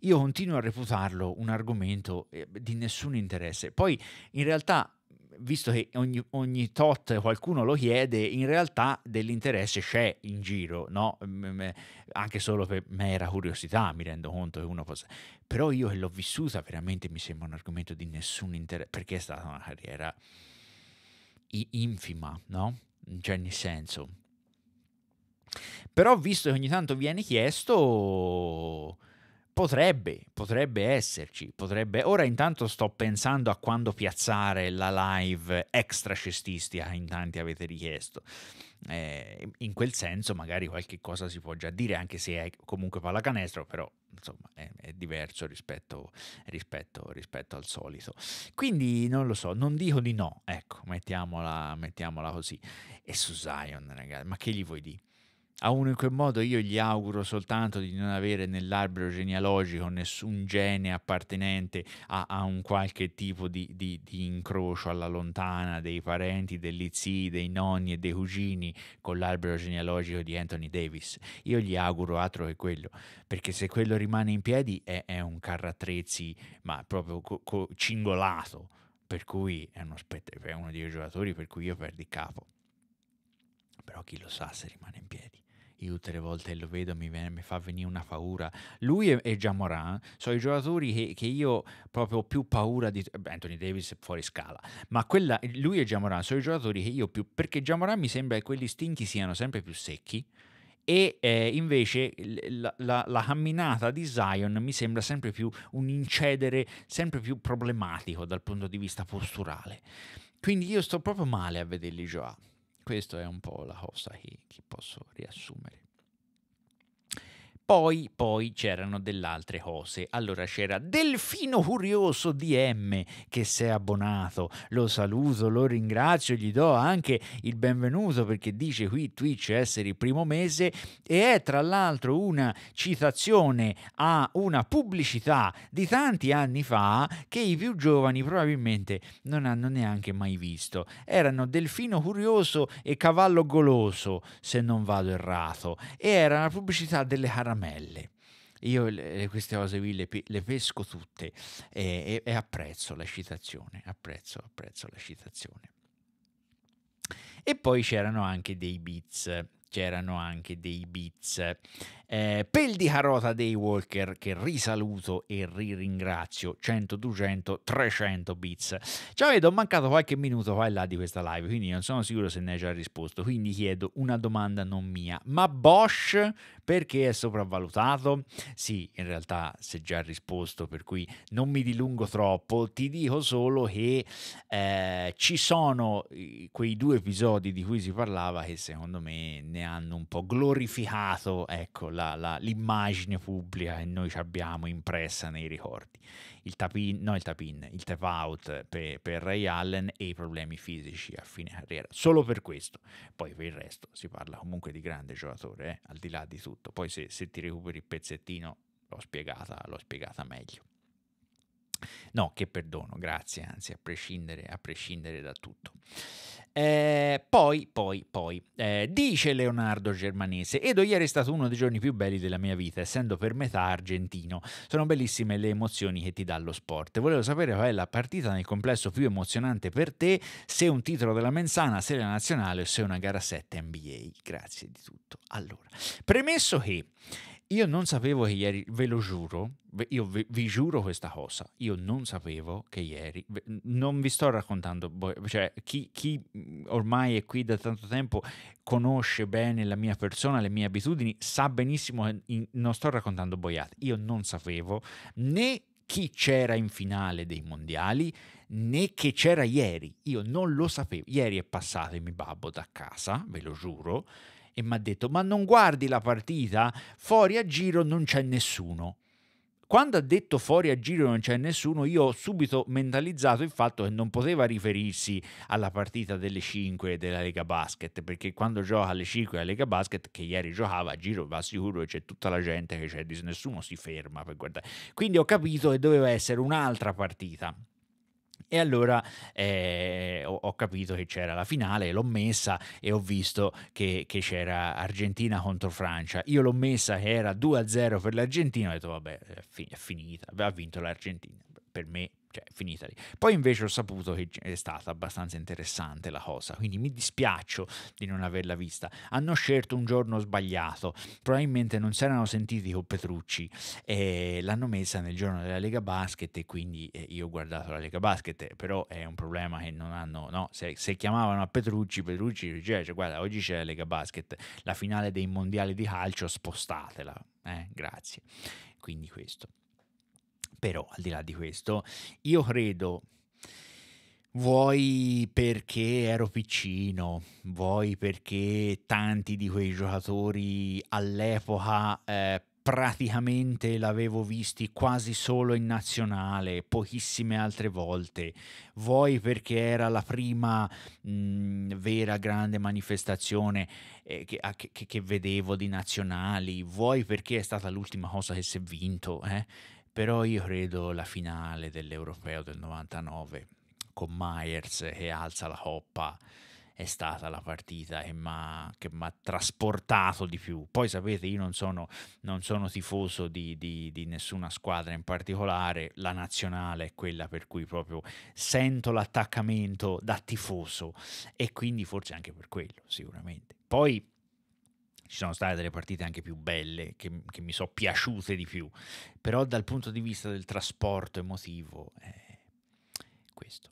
io continuo a reputarlo un argomento eh, di nessun interesse. Poi in realtà visto che ogni, ogni, tot qualcuno lo chiede, in realtà dell'interesse c'è in giro, no? anche solo per mera curiosità mi rendo conto che uno possa... Però io che l'ho vissuta veramente mi sembra un argomento di nessun interesse, perché è stata una carriera infima, no? In c'è cioè, nel senso. Però visto che ogni tanto viene chiesto Potrebbe, potrebbe esserci, potrebbe. Ora intanto sto pensando a quando piazzare la live extra cestistica ah, in tanti avete richiesto. Eh, in quel senso magari qualche cosa si può già dire, anche se è comunque pallacanestro, però insomma è, è diverso rispetto, rispetto, rispetto, al solito. Quindi non lo so, non dico di no, ecco, mettiamola, mettiamola così. E su Zion, ragazzi, ma che gli vuoi dire? a uno in quel modo io gli auguro soltanto di non avere nell'albero genealogico nessun gene appartenente a, a un qualche tipo di, di, di, incrocio alla lontana dei parenti, degli zii, dei nonni e dei cugini con l'albero genealogico di Anthony Davis. Io gli auguro altro che quello, perché se quello rimane in piedi è, è un carratrezzi, ma proprio co- co- cingolato, per cui è uno, spett- è uno di giocatori per cui io perdi capo. Però chi lo sa se rimane in piedi. Io tutte le volte lo vedo mi, viene, mi fa venire una paura. Lui e, e Jamoran sono i giocatori che, che, io proprio ho più paura di... Anthony Davis è fuori scala. Ma quella, lui e Jamoran sono i giocatori che io più... Perché Jamoran mi sembra che quegli stinchi siano sempre più secchi e eh, invece la, la, la, camminata di Zion mi sembra sempre più un incedere sempre più problematico dal punto di vista posturale. Quindi io sto proprio male a vederli giocare. Questa è un po' la cosa che, che posso riassumere. Poi, poi c'erano delle altre cose. Allora c'era Delfino Curioso DM che si è abbonato. Lo saluto, lo ringrazio, gli do anche il benvenuto perché dice qui Twitch essere il primo mese e è tra l'altro una citazione a una pubblicità di tanti anni fa che i più giovani probabilmente non hanno neanche mai visto. Erano Delfino Curioso e Cavallo Goloso, se non vado errato, e era la pubblicità delle caramelle caramelle. Io le, queste cose qui le, le pesco tutte e, e, e apprezzo la citazione, apprezzo, apprezzo la citazione. E poi c'erano anche dei beats c'erano anche dei beats. Eh, pel di carota dei Walker che risaluto e riringrazio 100, 200, 300 bits. Ciao, vedo, ho mancato qualche minuto qua e là di questa live, quindi non sono sicuro se ne hai già risposto. Quindi chiedo una domanda non mia, ma Bosch perché è sopravvalutato? Sì, in realtà se già risposto, per cui non mi dilungo troppo. Ti dico solo che eh, ci sono eh, quei due episodi di cui si parlava che secondo me ne fine hanno un po' glorificato ecco, la, la, l'immagine pubblica che noi ci abbiamo impressa nei ricordi. Il tapin, no il tapin, il tap out per, per Ray Allen e i problemi fisici a fine carriera. Solo per questo. Poi per il resto si parla comunque di grande giocatore, eh, al di là di tutto. Poi se, se ti recuperi il pezzettino l'ho spiegata, l'ho spiegata meglio. No, che perdono, grazie, anzi, a prescindere, a prescindere da tutto. Eh, poi, poi, poi, eh, dice Leonardo Germanese, Edo ieri è stato uno dei giorni più belli della mia vita, essendo per metà argentino. Sono bellissime le emozioni che ti dà lo sport. Volevo sapere qual è la partita nel complesso più emozionante per te, se un titolo della Menzana, se la nazionale o se una gara 7 NBA. Grazie di tutto. Allora, premesso che io non sapevo che ieri, ve lo giuro, io vi, vi, giuro questa cosa, io non sapevo che ieri, non vi sto raccontando, boh, cioè chi, chi, mhmm, ormai è qui da tanto tempo conosce bene la mia persona, le mie abitudini, sa benissimo che non sto raccontando boiate, io non sapevo né chi c'era in finale dei mondiali né che c'era ieri, io non lo sapevo, ieri è passato il mio babbo da casa, ve lo giuro, e mi ha detto ma non guardi la partita, fuori a giro non c'è nessuno. Quando ha detto fuori a giro non c'è nessuno, io ho subito mentalizzato il fatto che non poteva riferirsi alla partita delle 5 della Lega Basket, perché quando gioca alle 5 della Lega Basket, che ieri giocava a giro, va sicuro che c'è tutta la gente che c'è, nessuno si ferma per guardare. Quindi ho capito che doveva essere un'altra partita. E allora eh, ho, capito che c'era la finale, l'ho messa e ho visto che, che c'era Argentina contro Francia. Io l'ho messa che era 2-0 per l'Argentina, ho detto vabbè, è finita, ha vinto l'Argentina. Per me cioè, finita lì. Poi invece ho saputo che è stata abbastanza interessante la cosa, quindi mi dispiaccio di non averla vista. Hanno scelto un giorno sbagliato, probabilmente non si erano sentiti con Petrucci e l'hanno messa nel giorno della Lega Basket e quindi eh, io ho guardato la Lega Basket, però è un problema che non hanno, no, se, se chiamavano a Petrucci, Petrucci diceva, cioè, guarda, oggi c'è la Lega Basket, la finale dei mondiali di calcio, spostatela. Eh, grazie. Quindi questo. Però al di là di questo, io credo Vuoi perché ero piccino, vuoi perché tanti di quei giocatori all'epoca eh, praticamente l'avevo visti quasi solo in nazionale, pochissime altre volte, vuoi perché era la prima mh, vera grande manifestazione eh, che, a, che, che, vedevo di nazionali, vuoi perché è stata l'ultima cosa che si è vinto, eh? però io credo la finale dell'Europeo del 99 con Myers che alza la coppa è stata la partita che mi ha trasportato di più. Poi sapete, io non sono, non sono tifoso di, di, di, nessuna squadra in particolare, la nazionale è quella per cui proprio sento l'attaccamento da tifoso e quindi forse anche per quello, sicuramente. Poi ci sono state delle partite anche più belle, che, che mi sono piaciute di più, però dal punto di vista del trasporto emotivo è eh, questo.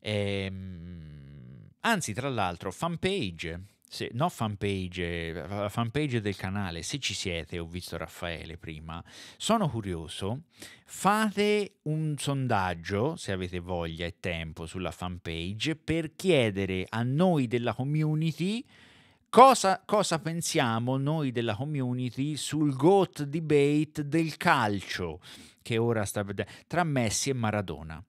Ehm, anzi, tra l'altro, fanpage se, no fanpage, la fanpage del canale, se ci siete, ho visto Raffaele prima, sono curioso, fate un sondaggio, se avete voglia e tempo, sulla fanpage per chiedere a noi della community Cosa, cosa, pensiamo noi della community sul GOAT debate del calcio che ora sta tra Messi e Maradona?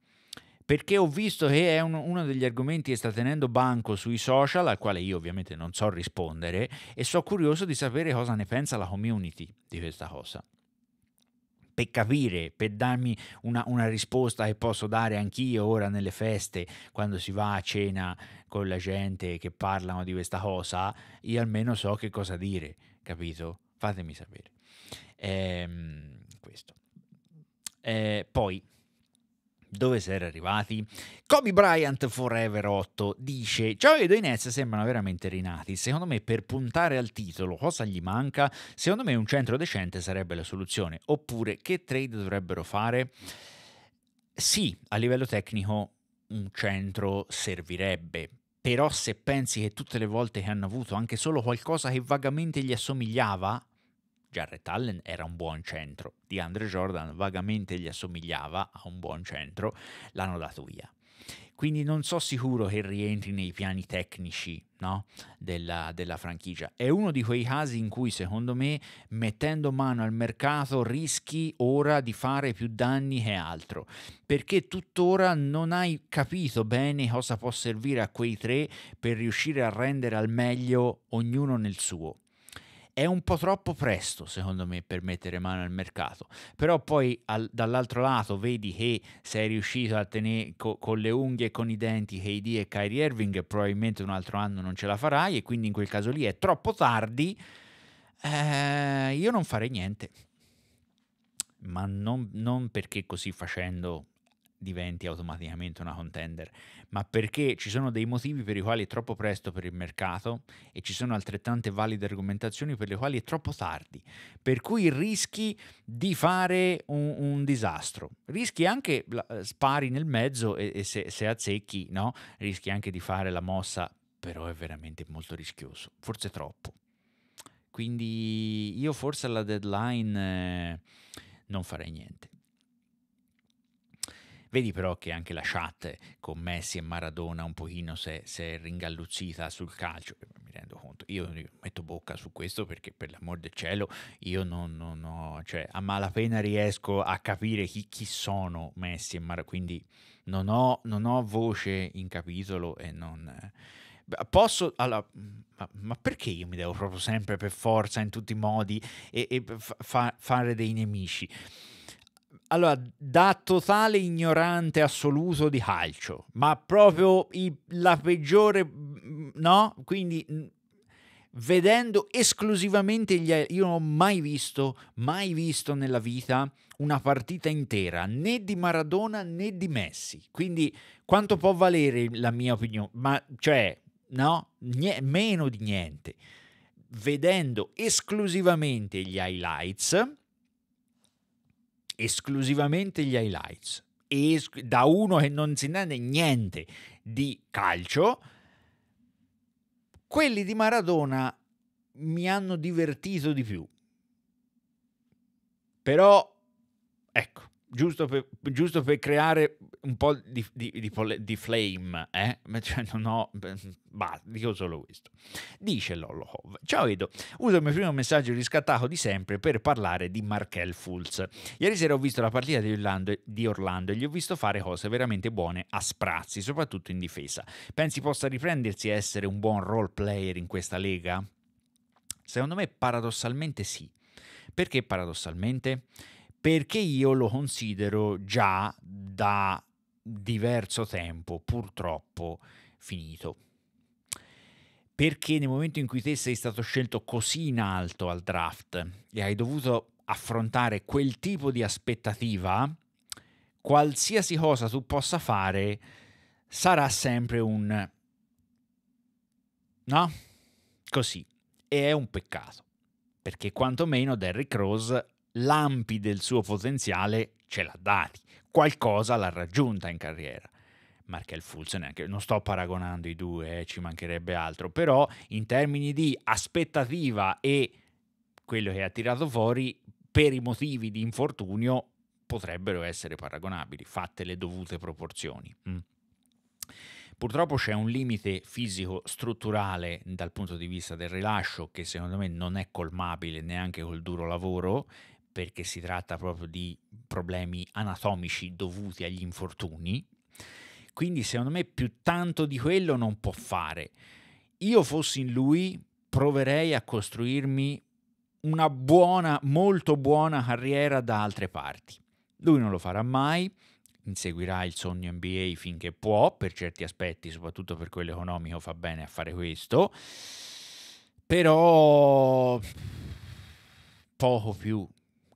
Perché ho visto che è un, uno degli argomenti che sta tenendo banco sui social, al quale io ovviamente non so rispondere, e sono curioso di sapere cosa ne pensa la community di questa cosa per capire, per darmi una, una risposta che posso dare anch'io ora nelle feste, quando si va a cena con la gente che parlano di questa cosa, io almeno so che cosa dire, capito? Fatemi sapere. Ehm, questo. Ehm, poi dove si era arrivati? Kobe Bryant Forever 8 dice: Ciao, i due Nets sembrano veramente rinati. Secondo me, per puntare al titolo, cosa gli manca? Secondo me, un centro decente sarebbe la soluzione. Oppure, che trade dovrebbero fare? Sì, a livello tecnico, un centro servirebbe però se pensi che tutte le volte che hanno avuto anche solo qualcosa che vagamente gli assomigliava, Jarrett Allen era un buon centro, di Andre Jordan vagamente gli assomigliava a un buon centro, l'hanno dato via. Quindi non so sicuro che rientri nei piani tecnici no? della, della, franchigia. È uno di quei casi in cui, secondo me, mettendo mano al mercato rischi ora di fare più danni che altro. Perché tuttora non hai capito bene cosa può servire a quei tre per riuscire a rendere al meglio ognuno nel suo è un po' troppo presto, secondo me, per mettere mano al mercato. Però poi al, dall'altro lato vedi che sei riuscito a tenere co, con le unghie e con i denti KD e Kyrie Irving, probabilmente un altro anno non ce la farai e quindi in quel caso lì è troppo tardi. Eh, io non farei niente. Ma non, non perché così facendo diventi automaticamente una contender, ma perché ci sono dei motivi per i quali è troppo presto per il mercato e ci sono altrettante valide argomentazioni per le quali è troppo tardi, per cui rischi di fare un, un disastro, rischi anche, eh, spari nel mezzo e, e se, se azzecchi, no? rischi anche di fare la mossa, però è veramente molto rischioso, forse troppo. Quindi io forse alla deadline eh, non farei niente. Vedi però che anche la chat con Messi e Maradona un pochino si è, ringalluzzita sul calcio, mi rendo conto, io metto bocca su questo perché per l'amor del cielo io non, non ho, cioè a malapena riesco a capire chi, chi sono Messi e Maradona, quindi non ho, non ho voce in capitolo e non eh, posso allora, ma, perché io mi devo proprio sempre per forza in tutti i modi e, e fa, fare dei nemici allora, da totale ignorante assoluto di calcio, ma proprio il, la peggiore, mm, no? Quindi mm, vedendo esclusivamente gli io non ho mai visto, mai visto nella vita una partita intera né di Maradona né di Messi. Quindi quanto può valere la mia opinione? Ma cioè, no, N- meno di niente. Vedendo esclusivamente gli highlights esclusivamente gli highlights, es- da uno che non si intende niente di calcio, quelli di Maradona mi hanno divertito di più. Però, ecco, giusto per, giusto per creare un po' di, di, di, di flame, eh? cioè non ho, bah, dico solo questo. Dice Lolohov, ciao Edo, uso il mio primo messaggio riscattato di sempre per parlare di Markel Fulz. Ieri sera ho visto la partita di Orlando, di Orlando, e gli ho visto fare cose veramente buone a sprazzi, soprattutto in difesa. Pensi possa riprendersi a essere un buon role player in questa lega? Secondo me paradossalmente sì. Perché paradossalmente? Perché io lo considero già da diverso tempo, purtroppo finito. Perché nel momento in cui te sei stato scelto così in alto al draft e hai dovuto affrontare quel tipo di aspettativa, qualsiasi cosa tu possa fare sarà sempre un... No? Così. E è un peccato, perché quantomeno Derrick Rose lampi del suo potenziale ce l'ha dati qualcosa l'ha raggiunta in carriera. Markel Fulsen, neanche, non sto paragonando i due, eh, ci mancherebbe altro, però in termini di aspettativa e quello che ha tirato fuori per i motivi di infortunio potrebbero essere paragonabili, fatte le dovute proporzioni. Mm. Purtroppo c'è un limite fisico strutturale dal punto di vista del rilascio che secondo me non è colmabile neanche col duro lavoro, perché si tratta proprio di problemi anatomici dovuti agli infortuni. Quindi secondo me più tanto di quello non può fare. Io fossi in lui, proverei a costruirmi una buona, molto buona carriera da altre parti. Lui non lo farà mai, inseguirà il sogno NBA finché può, per certi aspetti, soprattutto per quello economico fa bene a fare questo, però poco più,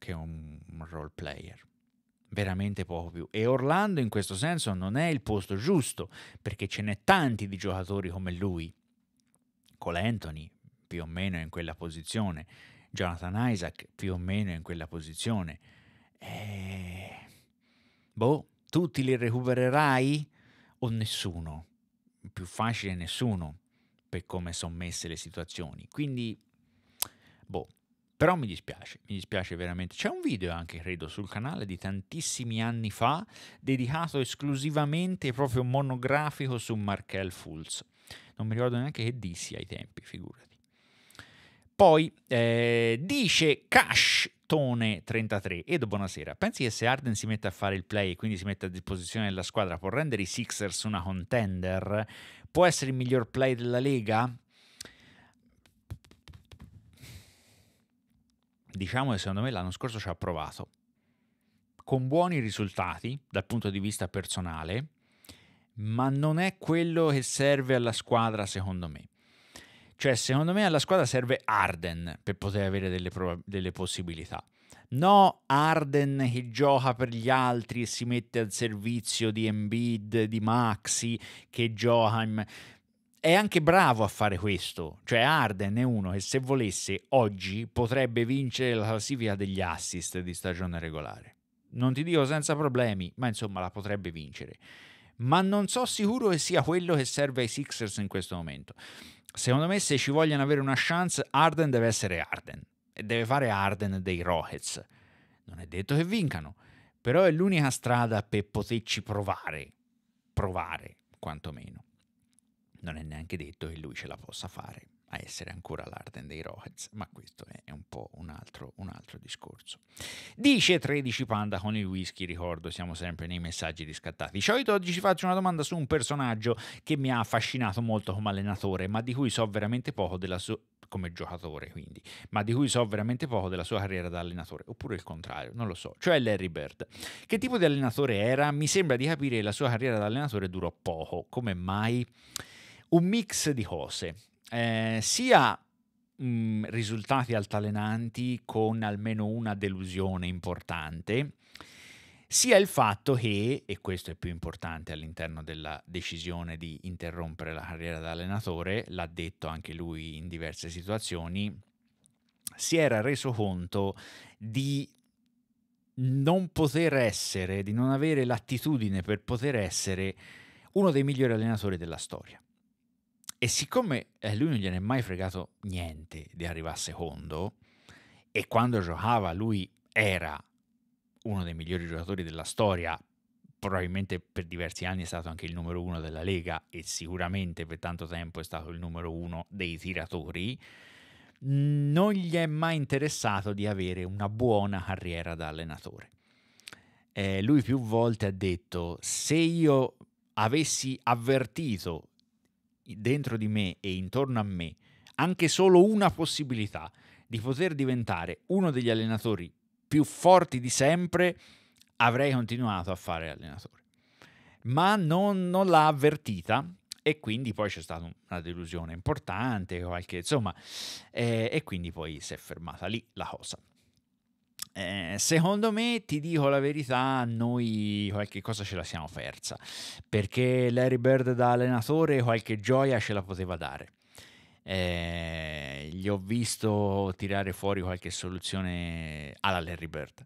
che un role player veramente poco più. E Orlando in questo senso non è il posto giusto, perché ce n'è tanti di giocatori come lui. con Colentoni più o meno in quella posizione, Jonathan Isaac più o meno in quella posizione. E... Eh, boh, tutti li recupererai o nessuno? Più facile nessuno per come sono messe le situazioni. Quindi, boh, però mi dispiace, mi dispiace veramente. C'è un video anche, credo, sul canale di tantissimi anni fa dedicato esclusivamente proprio monografico su Markel Fulz. Non mi ricordo neanche che dissi ai tempi, figurati. Poi eh, dice Cash 33 Edo buonasera pensi che se Arden si mette a fare il play e quindi si mette a disposizione della squadra può rendere i Sixers una contender può essere il miglior play della Lega? diciamo che secondo me l'anno scorso ci ha provato, con buoni risultati dal punto di vista personale, ma non è quello che serve alla squadra secondo me. Cioè, secondo me alla squadra serve Arden per poter avere delle, proba- delle possibilità. No Arden che gioca per gli altri e si mette al servizio di Embiid, di Maxi, che gioca... In è anche bravo a fare questo, cioè Arden è uno che se volesse oggi potrebbe vincere la classifica degli assist di stagione regolare. Non ti dico senza problemi, ma insomma la potrebbe vincere. Ma non so sicuro che sia quello che serve ai Sixers in questo momento. Secondo me se ci vogliono avere una chance, Arden deve essere Arden e deve fare Arden dei Rockets. Non è detto che vincano, però è l'unica strada per poterci provare, provare quantomeno non è neanche detto che lui ce la possa fare a essere ancora l'Arden dei Rockets, ma questo è un po' un altro, un altro discorso. Dice 13 Panda con il whisky, ricordo, siamo sempre nei messaggi riscattati. Solito oggi ci faccio una domanda su un personaggio che mi ha affascinato molto come allenatore, ma di cui so veramente poco della sua come giocatore, quindi, ma di cui so veramente poco della sua carriera da allenatore, oppure il contrario, non lo so, cioè Larry Bird. Che tipo di allenatore era? Mi sembra di capire che la sua carriera da allenatore durò poco, come mai? un mix di cose, eh, sia mh, mm, risultati altalenanti con almeno una delusione importante, sia il fatto che, e questo è più importante all'interno della decisione di interrompere la carriera da allenatore, l'ha detto anche lui in diverse situazioni, si era reso conto di non poter essere, di non avere l'attitudine per poter essere uno dei migliori allenatori della storia. E siccome eh, lui non gliene è mai fregato niente di arrivare secondo, e quando giocava lui era uno dei migliori giocatori della storia, probabilmente per diversi anni è stato anche il numero uno della Lega e sicuramente per tanto tempo è stato il numero uno dei tiratori, non gli è mai interessato di avere una buona carriera da allenatore. Eh, lui più volte ha detto se io avessi avvertito dentro di me e intorno a me anche solo una possibilità di poter diventare uno degli allenatori più forti di sempre, avrei continuato a fare allenatore. Ma non, non l'ha avvertita e quindi poi c'è stata una delusione importante, qualche, insomma, eh, e quindi poi si è fermata lì la cosa. Eh, secondo me, ti dico la verità, noi qualche cosa ce la siamo persa, perché Larry Bird da allenatore qualche gioia ce la poteva dare. Eh, gli ho visto tirare fuori qualche soluzione alla Larry Bird.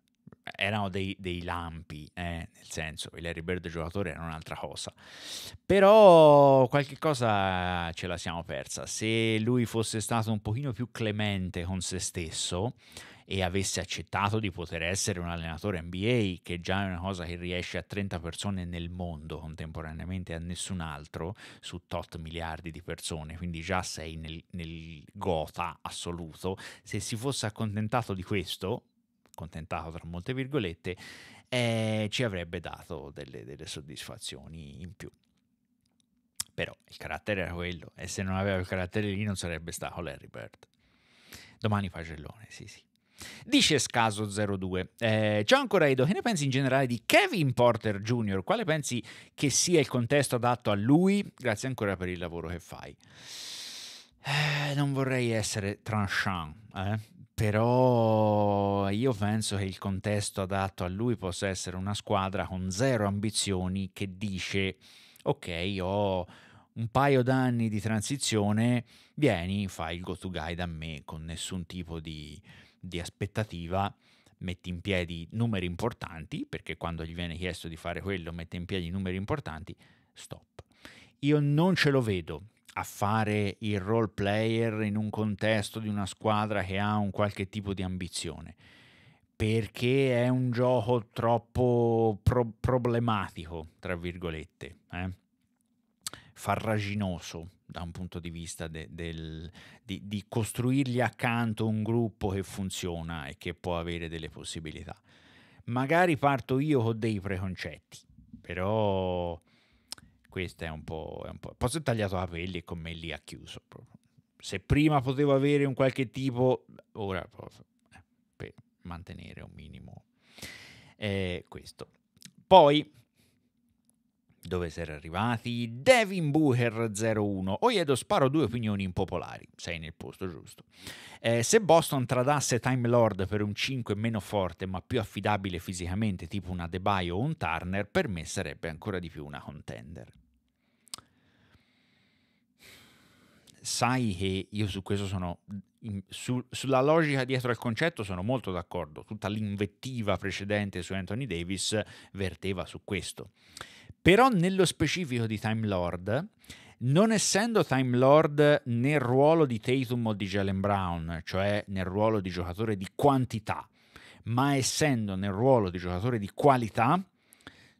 Erano dei, dei lampi, eh, nel senso, il Larry Bird giocatore era un'altra cosa. Però qualche cosa ce la siamo persa. Se lui fosse stato un pochino più clemente con se stesso, e avesse accettato di poter essere un allenatore NBA, che già è una cosa che riesce a 30 persone nel mondo contemporaneamente a nessun altro su tot miliardi di persone, quindi già sei nel, nel gota assoluto, se si fosse accontentato di questo, accontentato tra molte virgolette, eh, ci avrebbe dato delle, delle soddisfazioni in più però il carattere era quello e se non aveva il carattere lì non sarebbe stato Larry Bird. Domani fagellone, sì sì. Dice Scaso02, eh, ciao ancora Edo, che ne pensi in generale di Kevin Porter Jr.? Quale pensi che sia il contesto adatto a lui? Grazie ancora per il lavoro che fai. Eh, non vorrei essere tranchant, eh? però io penso che il contesto adatto a lui possa essere una squadra con zero ambizioni che dice ok ho un paio d'anni di transizione, vieni, fai il go to guy da me con nessun tipo di di aspettativa mette in piedi numeri importanti, perché quando gli viene chiesto di fare quello mette in piedi numeri importanti, stop. Io non ce lo vedo a fare il role player in un contesto di una squadra che ha un qualche tipo di ambizione, perché è un gioco troppo pro- problematico, tra virgolette. Eh? farraginoso da un punto di vista de, del, di, di costruirgli accanto un gruppo che funziona e che può avere delle possibilità. Magari parto io con dei preconcetti, però questo è un po'... È un po'... Poi ho tagliato i capelli e con me lì ha chiuso. Se prima potevo avere un qualche tipo, ora eh, per mantenere un minimo eh, questo. Poi dove sei arrivati, Devin Booker 01, Oiedo sparo due opinioni impopolari, sei nel posto giusto. Eh, se Boston tradasse Time Lord per un 5 meno forte ma più affidabile fisicamente tipo una Debye o un Turner, per me sarebbe ancora di più una contender. Sai che io su questo sono su, sulla logica dietro al concetto sono molto d'accordo, tutta l'invettiva precedente su Anthony Davis verteva su questo. Però nello specifico di Time Lord, non essendo Time Lord nel ruolo di Tatum o di Jalen Brown, cioè nel ruolo di giocatore di quantità, ma essendo nel ruolo di giocatore di qualità,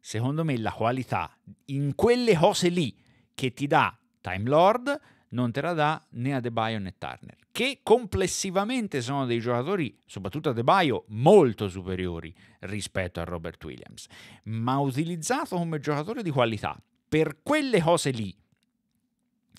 secondo me la qualità in quelle cose lì che ti dà Time Lord non te la dà né Adebayo né Turner che complessivamente sono dei giocatori, soprattutto a De Baio, molto superiori rispetto a Robert Williams, ma utilizzato come giocatore di qualità per quelle cose lì,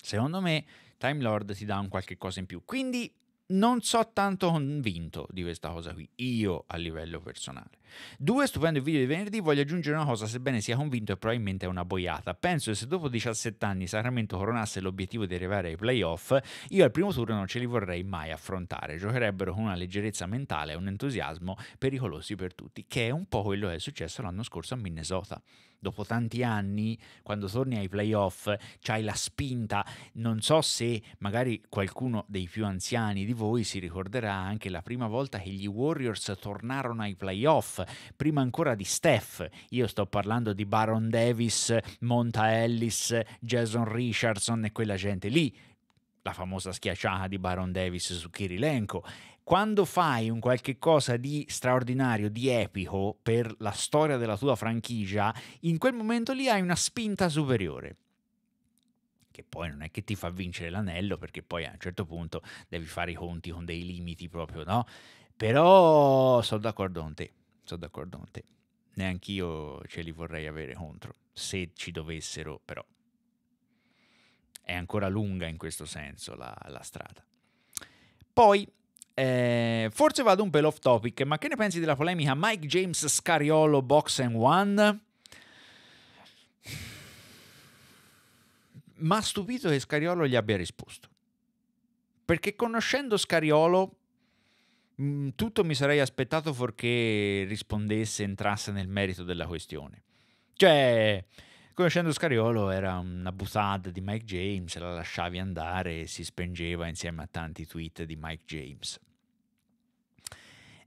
secondo me Time Lord ti dà un qualche cosa in più. Quindi non so tanto convinto di questa cosa qui, io a livello personale. Due, stupendo video di venerdì, voglio aggiungere una cosa, sebbene sia convinto e probabilmente è una boiata. Penso che se dopo 17 anni Sacramento coronasse l'obiettivo di arrivare ai playoff, io al primo turno non ce li vorrei mai affrontare. Giocherebbero con una leggerezza mentale e un entusiasmo pericolosi per tutti, che è un po' quello che è successo l'anno scorso a Minnesota dopo tanti anni, quando torni ai playoff, c'hai la spinta. Non so se magari qualcuno dei più anziani di voi si ricorderà anche la prima volta che gli Warriors tornarono ai playoff prima ancora di Steph, io sto parlando di Baron Davis, Monta Ellis, Jason Richardson e quella gente lì, la famosa schiacciata di Baron Davis su Kirilenko. Quando fai un qualche cosa di straordinario, di epico per la storia della tua franchigia, in quel momento lì hai una spinta superiore che poi non è che ti fa vincere l'anello, perché poi a un certo punto devi fare i conti con dei limiti proprio, no? Però sono d'accordo con te sono d'accordo con te. Neanch'io ce li vorrei avere contro, se ci dovessero però. È ancora lunga in questo senso la, la strada. Poi, eh, forse vado un po' off topic, ma che ne pensi della polemica Mike James Scariolo Box and One? Ma stupito che Scariolo gli abbia risposto. Perché conoscendo Scariolo, Mm, tutto mi sarei aspettato fuorché rispondesse, entrasse nel merito della questione. Cioè, conoscendo Scariolo era una bussata di Mike James, la lasciavi andare e si spengeva insieme a tanti tweet di Mike James.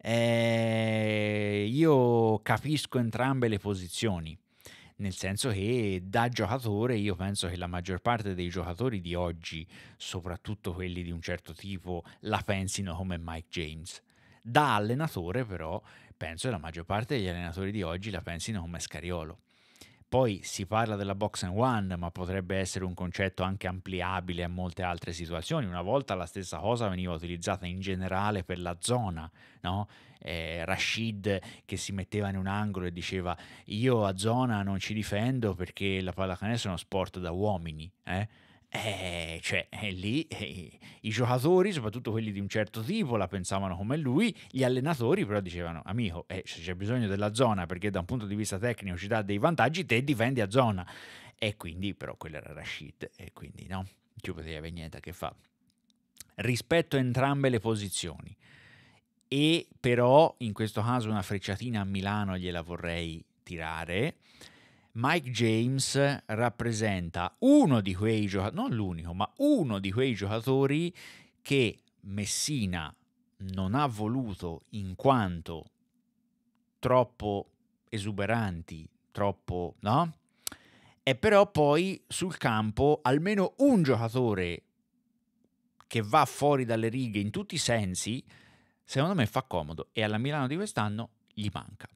E eh, io capisco entrambe le posizioni nel senso che da giocatore io penso che la maggior parte dei giocatori di oggi, soprattutto quelli di un certo tipo, la pensino come Mike James. Da allenatore però penso che la maggior parte degli allenatori di oggi la pensino come Scariolo. Poi si parla della box and one, ma potrebbe essere un concetto anche ampliabile a molte altre situazioni. Una volta la stessa cosa veniva utilizzata in generale per la zona, no? eh, Rashid che si metteva in un angolo e diceva io a zona non ci difendo perché la pallacanestro è uno sport da uomini. Eh? Eh, cioè, eh, lì eh, i giocatori, soprattutto quelli di un certo tipo, la pensavano come lui, gli allenatori però dicevano, amico, eh, se c'è bisogno della zona perché da un punto di vista tecnico ci dà dei vantaggi, te difendi a zona. E quindi, però, quello era Rashid, e quindi no, non ci poteva avere niente a che fare. Rispetto a entrambe le posizioni e però in questo caso una frecciatina a Milano gliela vorrei tirare. Mike James rappresenta uno di quei giocatori, non l'unico, ma uno di quei giocatori che Messina non ha voluto in quanto troppo esuberanti, troppo, no? E però poi sul campo almeno un giocatore che va fuori dalle righe in tutti i sensi, secondo me fa comodo e alla Milano di quest'anno gli manca.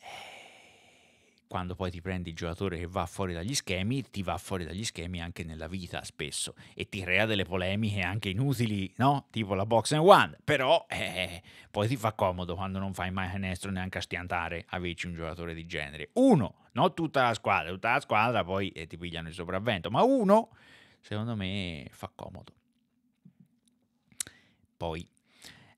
Eh, quando poi ti prendi il giocatore che va fuori dagli schemi, ti va fuori dagli schemi anche nella vita spesso e ti crea delle polemiche anche inutili, no? Tipo la box and one, però eh, poi ti fa comodo quando non fai mai canestro neanche a stiantare averci un giocatore di genere. Uno, non tutta la squadra, tutta la squadra poi eh, ti pigliano il sopravvento, ma uno secondo me fa comodo. Poi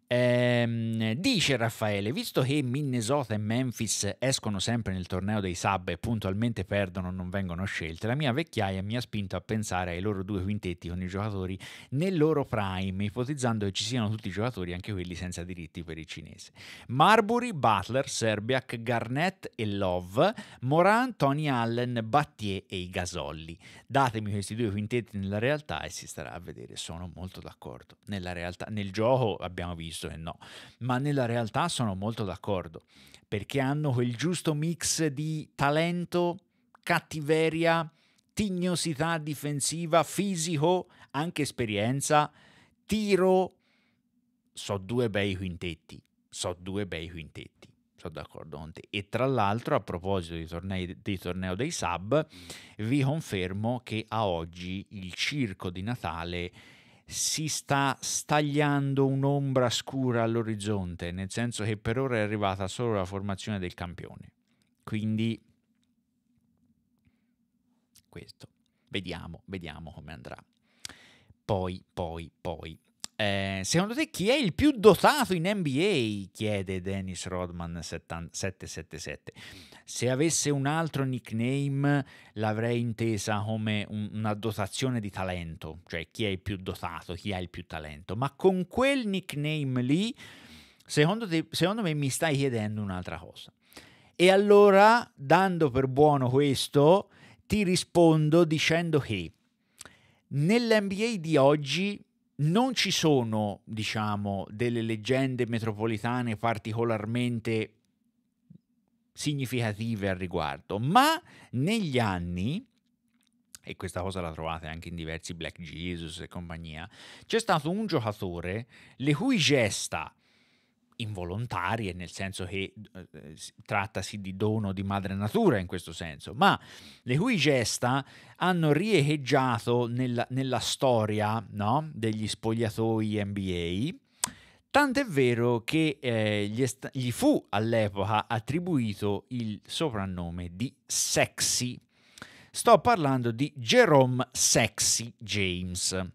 Ehm, dice Raffaele, visto che Minnesota e Memphis escono sempre nel torneo dei sub e puntualmente perdono, non vengono scelte, la mia vecchiaia mi ha spinto a pensare ai loro due quintetti con i giocatori nel loro prime, ipotizzando che ci siano tutti i giocatori, anche quelli senza diritti per il cinese. Marbury, Butler, Serbiak, Garnett e Love, Moran, Tony Allen, Battier e i Gasolli. Datemi questi due quintetti nella realtà e si starà a vedere, sono molto d'accordo. Nella realtà, nel gioco abbiamo visto deciso e no. Ma nella realtà sono molto d'accordo, perché hanno quel giusto mix di talento, cattiveria, tignosità difensiva, fisico, anche esperienza, tiro. So due bei quintetti, so due bei quintetti sono d'accordo con te. E tra l'altro, a proposito di, tornei, di torneo dei sub, vi confermo che a oggi il circo di Natale si sta stagliando un'ombra scura all'orizzonte, nel senso che per ora è arrivata solo la formazione del campione. Quindi questo, vediamo, vediamo come andrà. Poi, poi, poi eh, secondo te chi è il più dotato in NBA? chiede Dennis Rodman 777. Se avesse un altro nickname l'avrei intesa come un, una dotazione di talento, cioè chi è il più dotato, chi ha il più talento, ma con quel nickname lì, secondo, te, secondo me mi stai chiedendo un'altra cosa. E allora, dando per buono questo, ti rispondo dicendo che nell'NBA di oggi non ci sono, diciamo, delle leggende metropolitane particolarmente significative al riguardo, ma negli anni, e questa cosa la trovate anche in diversi Black Jesus e compagnia, c'è stato un giocatore le cui gesta involontarie, nel senso che eh, eh trattasi di dono di madre natura in questo senso, ma le cui gesta hanno riecheggiato nella, nella storia no? degli spogliatoi NBA. Tant'è vero che eh, gli, est- gli fu all'epoca attribuito il soprannome di Sexy. Sto parlando di Jerome Sexy James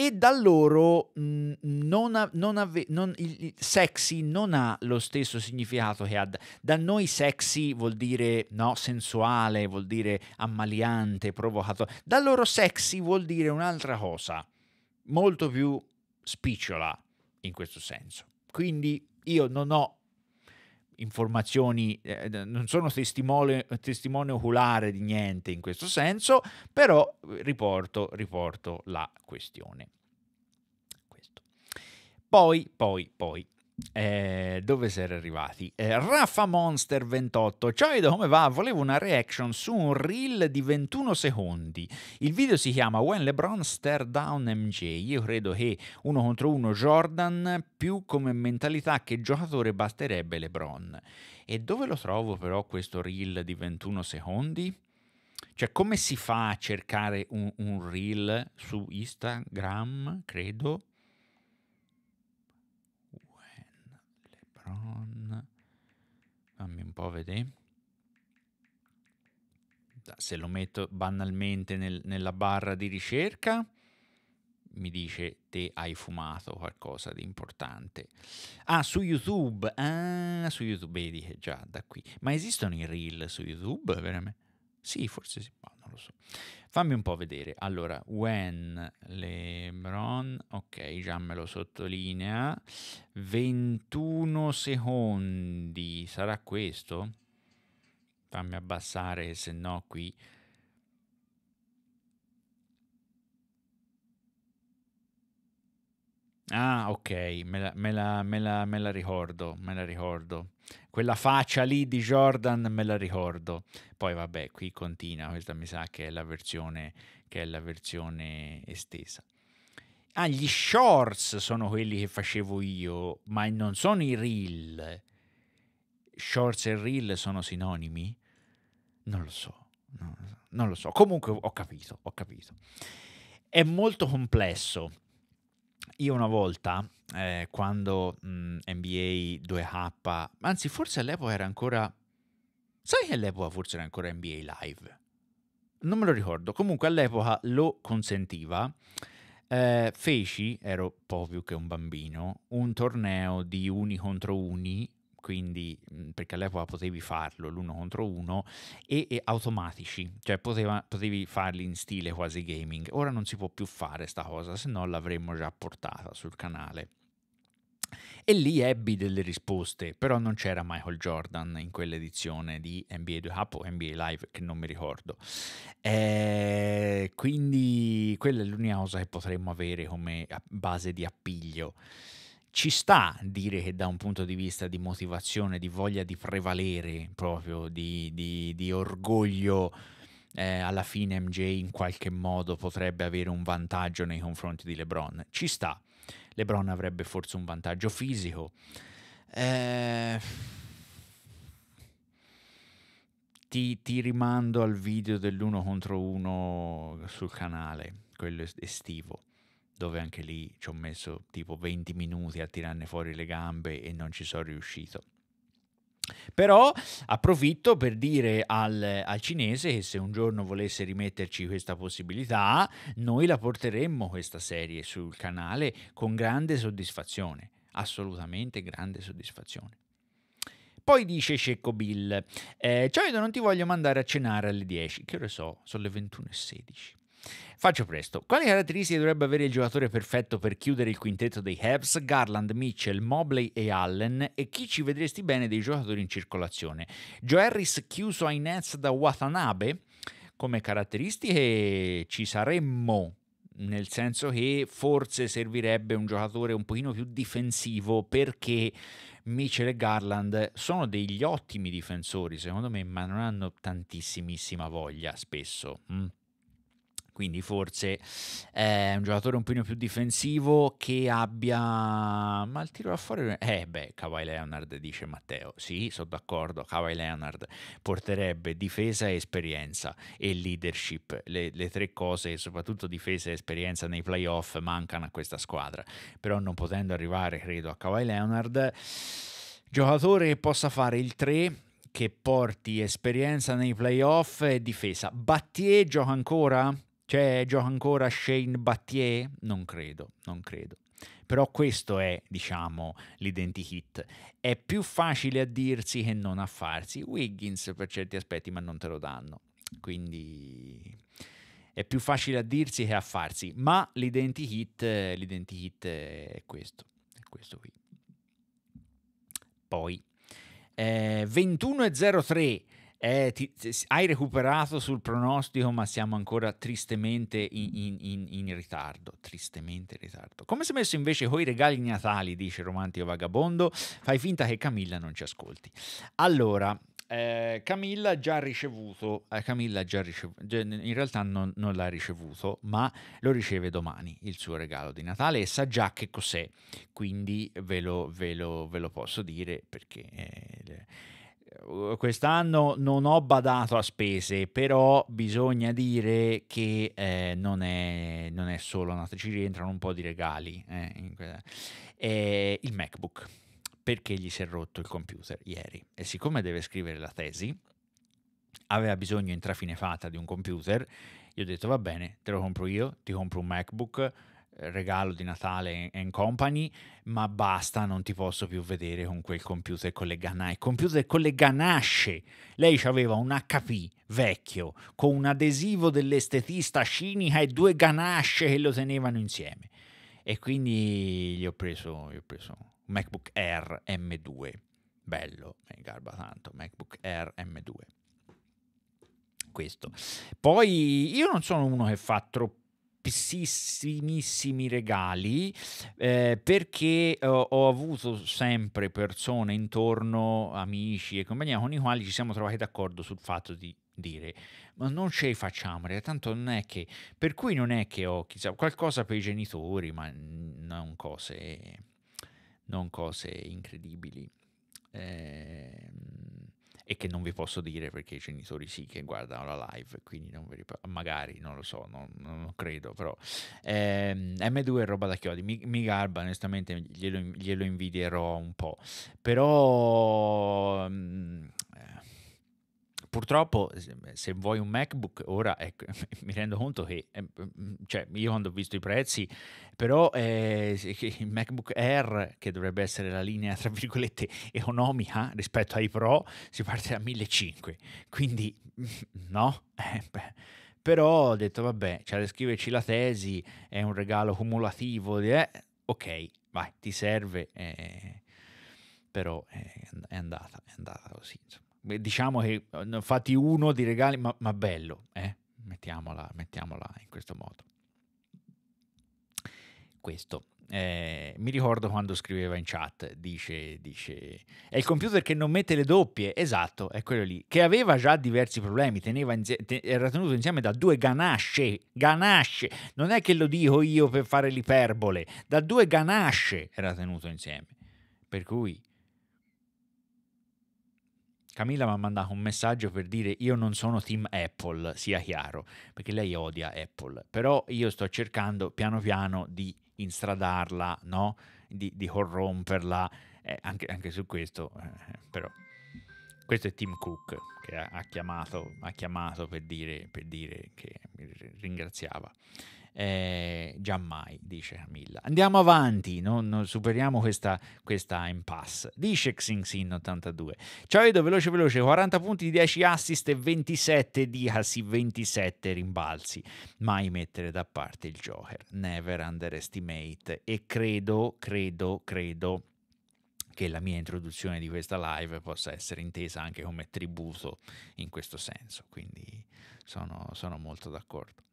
e da loro mm, non, ha, non, ave, non il, sexy non ha lo stesso significato che ha da noi sexy vuol dire no, sensuale, vuol dire ammaliante, provocato. Da loro sexy vuol dire un'altra cosa, molto più spicciola in questo senso. Quindi io non ho informazioni, eh, non sono testimone, testimone oculare di niente in questo senso, però eh, riporto, riporto la questione. Questo. Poi, poi, poi. Eh, dove siete arrivati? Eh, Raffa Monster 28. Ciao Edo, come va? Volevo una reaction su un reel di 21 secondi. Il video si chiama When LeBron Stare Down MJ. Io credo che uno contro uno Jordan più come mentalità che giocatore basterebbe LeBron. E dove lo trovo però questo reel di 21 secondi? Cioè, come si fa a cercare un, un reel su Instagram, credo? Ron. Fammi un po' vedere. Se lo metto banalmente nel, nella barra di ricerca, mi dice te hai fumato qualcosa di importante. Ah, su YouTube. Ah, su YouTube, vedi, già da qui. Ma esistono i reel su YouTube? Veramente? Sì, forse si sì. Boh, non lo so. Fammi un po' vedere. Allora, when LeBron, ok, già me lo sottolinea, 21 secondi, sarà questo? Fammi abbassare, se no qui Ah, ok, me la, me, la, me, la, me la, ricordo, me la ricordo. Quella faccia lì di Jordan me la ricordo. Poi vabbè, qui continua, questa mi sa che è la versione, è la versione estesa. Ah, gli shorts sono quelli che facevo io, ma non sono i reel. Shorts e reel sono sinonimi? non lo so. Non lo so. Comunque ho capito, ho capito. È molto complesso io una volta, eh, quando mh, NBA 2K, anzi forse all'epoca era ancora... Sai che all'epoca forse era ancora NBA Live? Non me lo ricordo, comunque all'epoca lo consentiva. Eh, feci, ero po' più che un bambino, un torneo di uni contro uni quindi mhmm, perché all'epoca potevi farlo l'uno contro uno, e, e automatici, cioè poteva, potevi farli in stile quasi gaming. Ora non si può più fare sta cosa, se no l'avremmo già portata sul canale. E lì ebbi delle risposte, però non c'era Michael Jordan in quell'edizione di NBA 2 Cup o NBA Live che non mi ricordo. Eh, quindi quella è l'unica cosa che potremmo avere come base di appiglio ci sta dire che da un punto di vista di motivazione, di voglia di prevalere proprio, di, di, di orgoglio, eh, alla fine MJ in qualche modo potrebbe avere un vantaggio nei confronti di LeBron. Ci sta. LeBron avrebbe forse un vantaggio fisico. Eh... Ti, ti, rimando al video dell'uno contro uno sul canale, quello estivo dove anche lì ci ho messo tipo 20 minuti a tirarne fuori le gambe e non ci sono riuscito. Però approfitto per dire al, al, cinese che se un giorno volesse rimetterci questa possibilità, noi la porteremmo questa serie sul canale con grande soddisfazione, assolutamente grande soddisfazione. Poi dice Cecco Bill, eh, ciao io non ti voglio mandare a cenare alle 10, che ore so? Sono le 21.16. Faccio presto. Quali caratteristiche dovrebbe avere il giocatore perfetto per chiudere il quintetto dei Habs? Garland, Mitchell, Mobley e Allen. E chi ci vedresti bene dei giocatori in circolazione? Joe Harris chiuso ai Nets da Watanabe? Come caratteristiche ci saremmo nel senso che forse servirebbe un giocatore un pochino più difensivo perché Mitchell e Garland sono degli ottimi difensori secondo me ma non hanno tantissimissima voglia spesso mm quindi forse è eh, un giocatore un pochino più difensivo che abbia... Ma il tiro da fuori... Eh beh, Kawhi Leonard dice Matteo, sì, sono d'accordo, Kawhi Leonard porterebbe difesa e esperienza e leadership, le, le tre cose, soprattutto difesa e esperienza nei playoff mancano a questa squadra, però non potendo arrivare, credo, a Kawhi Leonard... Giocatore che possa fare il 3, che porti esperienza nei playoff e difesa. Battier gioca ancora? C'è gioca ancora Shane Battier? Non credo, non credo. Però questo è, diciamo, l'identikit. È più facile a dirsi che non a farsi. Wiggins per certi aspetti, ma non te lo danno. Quindi è più facile a dirsi che a farsi. Ma l'identikit, l'identikit è questo. È questo qui. Poi eh, 21.03 eh, ti, hai recuperato sul pronostico, ma siamo ancora tristemente in, in, in, in, ritardo. Tristemente in ritardo. Come si è messo invece con i regali natali, dice Romantico Vagabondo? Fai finta che Camilla non ci ascolti. Allora, eh, Camilla ha già ricevuto, eh, Camilla già ricevuto in realtà non, non, l'ha ricevuto, ma lo riceve domani il suo regalo di Natale e sa già che cos'è, quindi ve lo, ve lo, ve lo posso dire perché eh, eh, quest'anno non ho badato a spese, però bisogna dire che eh, non, è, non, è, solo una, ci rientrano un po' di regali. Eh, quella, eh, il MacBook, perché gli si è rotto il computer ieri e siccome deve scrivere la tesi, aveva bisogno in trafine fata di un computer, gli ho detto va bene, te lo compro io, ti compro un MacBook regalo di Natale and company, ma basta, non ti posso più vedere con quel computer con le ganasce. Computer con le ganasce. Lei aveva un HP vecchio con un adesivo dell'estetista cinica e due ganasce che lo tenevano insieme. E quindi gli ho preso, gli ho preso MacBook Air M2. Bello, mi garba tanto, MacBook Air M2. Questo. Poi io non sono uno che fa troppo tantissimi regali eh, perché ho, eh, ho avuto sempre persone intorno, amici e compagnia, con i quali ci siamo trovati d'accordo sul fatto di dire, ma non ce li facciamo, tanto non è che, per cui non è che ho chissà, qualcosa per i genitori, ma non cose, non cose incredibili. Ehm e che non vi posso dire perché i genitori sì che guardano la live, quindi non rip- magari non lo so, non, non credo, però ehm, M2 è roba da chiodi, mi, mi garba, onestamente glielo, glielo invidierò un po', però... Ehm, purtroppo se vuoi un MacBook ora ecco, mi rendo conto che eh, mm, cioè, io quando ho visto i prezzi però eh, il MacBook Air che dovrebbe essere la linea tra virgolette economica rispetto ai Pro si parte da 1500 quindi no eh, però ho detto vabbè cioè, scriverci la tesi è un regalo cumulativo eh, ok vai ti serve eh, però è andata, è andata così insomma diciamo che ehm, fatti uno di regali, ma, ma bello, eh? mettiamola, mettiamola in questo modo. Questo. Eh, mi ricordo quando scriveva in chat, dice, dice, è il computer che non mette le doppie, esatto, è quello lì, che aveva già diversi problemi, inse- te- era tenuto insieme da due ganasce, ganasce, non è che lo dico io per fare l'iperbole, da due ganasce era tenuto insieme, per cui Camilla mi ha mandato un messaggio per dire io non sono team Apple, sia chiaro, perché lei odia Apple, però io sto cercando piano piano di instradarla, no? di, di corromperla, eh, anche, anche, su questo, eh, però. Questo è Tim Cook che ha, ha, chiamato, ha chiamato, per, dire, per dire che ringraziava eh, giammai, dice Camilla. Andiamo avanti, non, non superiamo questa, questa, impasse. Dice Xinxin 82. Ciao Edo, veloce veloce, 40 punti, 10 assist e 27 di dicasi, 27 rimbalzi. Mai mettere da parte il Joker, never underestimate. E credo, credo, credo che la mia introduzione di questa live possa essere intesa anche come tributo in questo senso, quindi sono, sono molto d'accordo.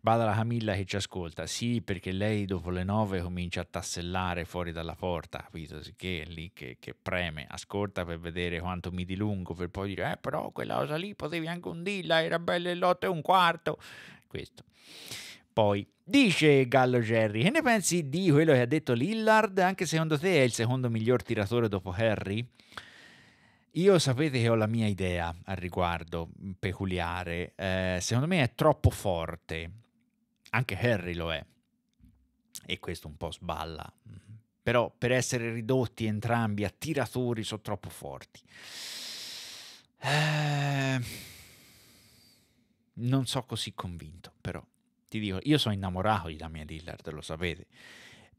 Bada la Camilla che ci ascolta, sì perché lei dopo le nove comincia a tassellare fuori dalla porta, capito? Che è lì che, che preme, ascolta per vedere quanto mi dilungo, per poi dire, eh però quella cosa lì potevi anche un dilla, era bella e l'otto e un quarto, questo. Poi dice Gallo Jerry, che ne pensi di quello che ha detto Lillard? Anche secondo te è il secondo miglior tiratore dopo Harry? Io sapete che ho la mia idea al riguardo mm, peculiare, eh, secondo me è troppo forte, anche Harry lo è, e questo un po' sballa, mm. però per essere ridotti entrambi a tiratori sono troppo forti. Eh, non so così convinto, però ti dico, io sono innamorato di Damian Dillard, lo sapete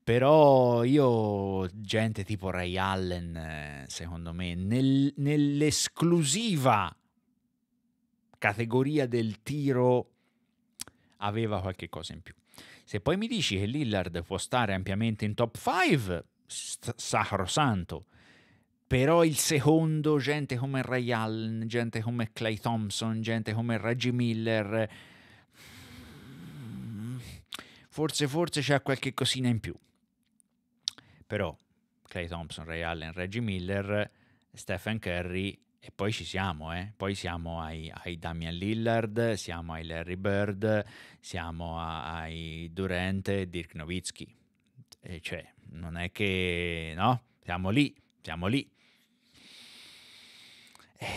però io, gente tipo Ray Allen, eh, secondo me, nel, nell'esclusiva categoria del tiro aveva qualche cosa in più. Se poi mi dici che Lillard può stare ampiamente in top 5, st- sacrosanto. Però il secondo, gente come Ray Allen, gente come Clay Thompson, gente come Reggie Miller, mm, forse forse c'è qualche cosina in più però Clay Thompson, Ray Allen, Reggie Miller, Stephen Curry e poi ci siamo, eh? poi siamo ai, ai Damian Lillard, siamo ai Larry Bird, siamo a, ai Durant e Dirk Nowitzki, e cioè non è che no, siamo lì, siamo lì.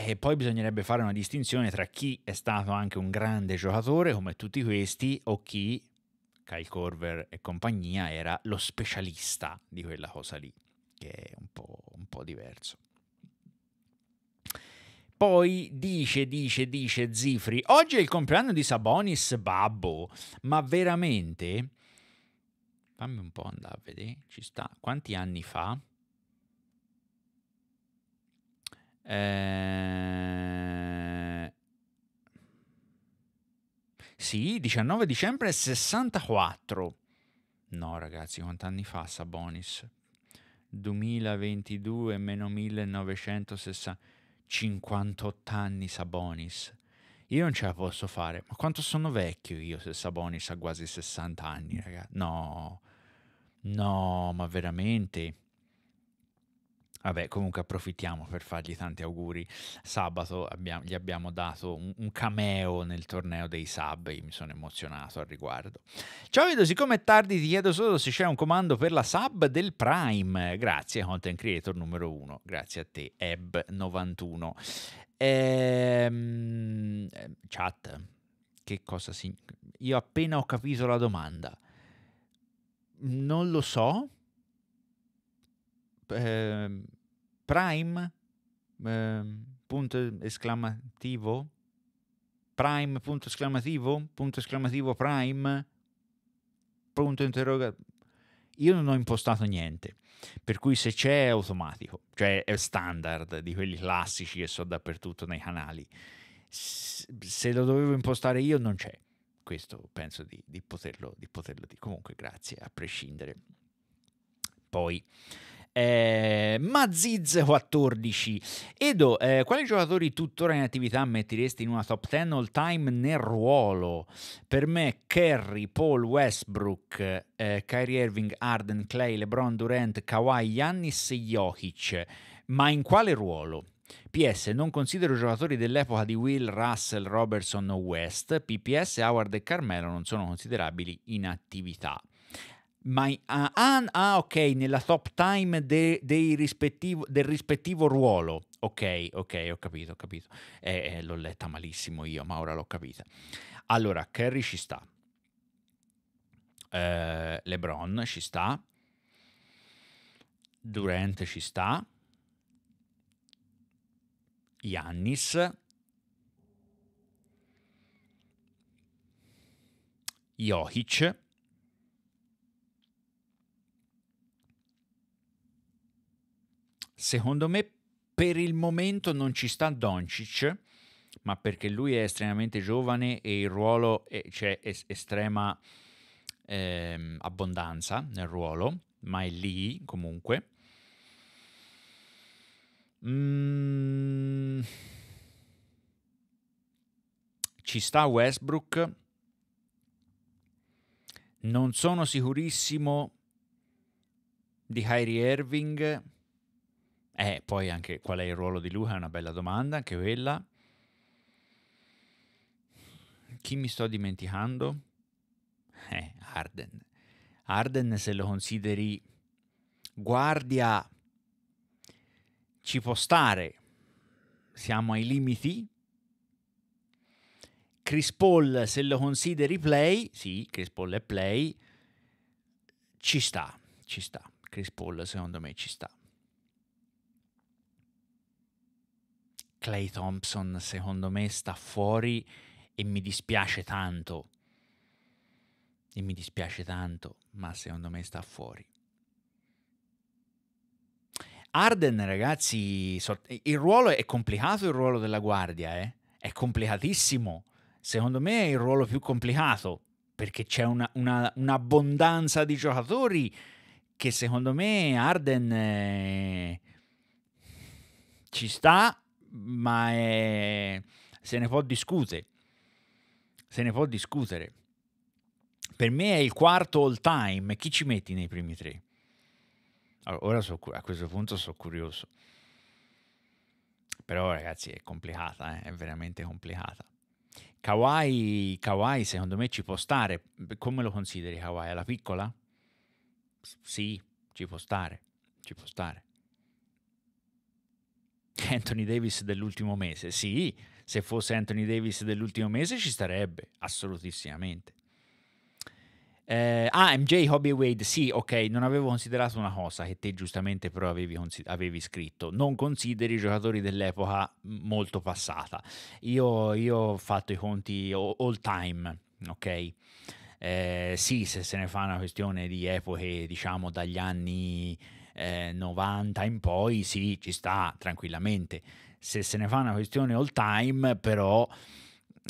E poi bisognerebbe fare una distinzione tra chi è stato anche un grande giocatore come tutti questi o chi Kyle Corver e compagnia era lo specialista di quella cosa lì, che è un po', un po diverso. Poi dice, dice, dice Zifri, oggi è il compleanno di Sabonis Babbo, ma veramente... Fammi un po' andare a vedere, ci sta, quanti anni fa? Eh... Sì, 19 dicembre 64. No, ragazzi, quant'anni fa Sabonis? 2022 meno 1960. 58 anni Sabonis. Io non ce la posso fare. Ma quanto sono vecchio io se Sabonis ha quasi 60 anni, ragazzi? No, no, ma veramente. Vabbè, comunque approfittiamo per fargli tanti auguri. Sabato abbiamo, gli abbiamo dato un, un, cameo nel torneo dei sub, e mi sono emozionato al riguardo. Ciao Vito, siccome è tardi ti chiedo solo se c'è un comando per la sub del Prime. Grazie, Content Creator numero uno. Grazie a te, Eb91. Ehm, chat, che cosa si... Io appena ho capito la domanda. Non lo so. Ehm, Prime, eh, punto esclamativo, Prime, punto esclamativo, punto esclamativo Prime, punto interrogativo. Io non ho impostato niente, per cui se c'è è automatico, cioè è standard di quelli classici che so dappertutto nei canali. Se lo dovevo impostare io non c'è, questo penso di, di poterlo, di poterlo dire. Comunque grazie, a prescindere. Poi eh, Maziz 14. Edo, eh, quali giocatori tuttora in attività metteresti in una top 10 all time nel ruolo? Per me Kerry, Paul Westbrook, eh, Kyrie Irving, Arden, Clay, LeBron, Durant, Kawhi, Yannis e Jokic. Ma in quale ruolo? PS non considero giocatori dell'epoca di Will, Russell, Robertson o West. PPS, Howard e Carmelo non sono considerabili in attività ma ah, ah, ah, ok, nella top time de, rispettivo, del rispettivo ruolo. Ok, ok, ho capito, ho capito. Eh, eh, l'ho letta malissimo io, ma ora l'ho capita. Allora, Kerry ci sta. Eh, LeBron ci sta. Durant ci sta. Yannis. Jokic. secondo me per il momento non ci sta Doncic, ma perché lui è estremamente giovane e il ruolo c'è cioè, es- estrema ehm, abbondanza nel ruolo, ma è lì comunque. Mm. Ci sta Westbrook. Non sono sicurissimo di Kyrie Irving eh, poi anche qual è il ruolo di Luca è una bella domanda, anche quella. Chi mi sto dimenticando? Eh, Arden. Arden, se lo consideri guardia, ci può stare. Siamo ai limiti. Chris Paul, se lo consideri play, sì, Chris Paul è play, ci sta, ci sta. Chris Paul secondo me ci sta. Clay Thompson secondo me sta fuori e mi dispiace tanto. E mi dispiace tanto, ma secondo me sta fuori. Arden, ragazzi, il ruolo è complicato, il ruolo della guardia, eh? è complicatissimo. Secondo me è il ruolo più complicato, perché c'è una, una, un'abbondanza di giocatori che secondo me Arden eh, ci sta, ma è... se ne può discutere. Se ne può discutere. Per me è il quarto all time. Chi ci metti nei primi tre? Allora, ora so, a questo punto sono curioso. Però ragazzi è complicata, eh? è veramente complicata. Kawhi, Kawhi secondo me ci può stare. Come lo consideri Kawhi? Alla piccola? Sì, ci può stare, ci può stare. Anthony Davis dell'ultimo mese? Sì, se fosse Anthony Davis dell'ultimo mese ci starebbe, assolutissimamente. Eh, ah, MJ Hobby Wade, sì, ok, non avevo considerato una cosa che te giustamente però avevi, avevi scritto, non consideri i giocatori dell'epoca molto passata. Io, io ho fatto i conti all time, ok? Eh, sì, se se ne fa una questione di epoche, diciamo, dagli anni eh, 90 in poi sì, ci sta tranquillamente. Se se ne fa una questione all time, però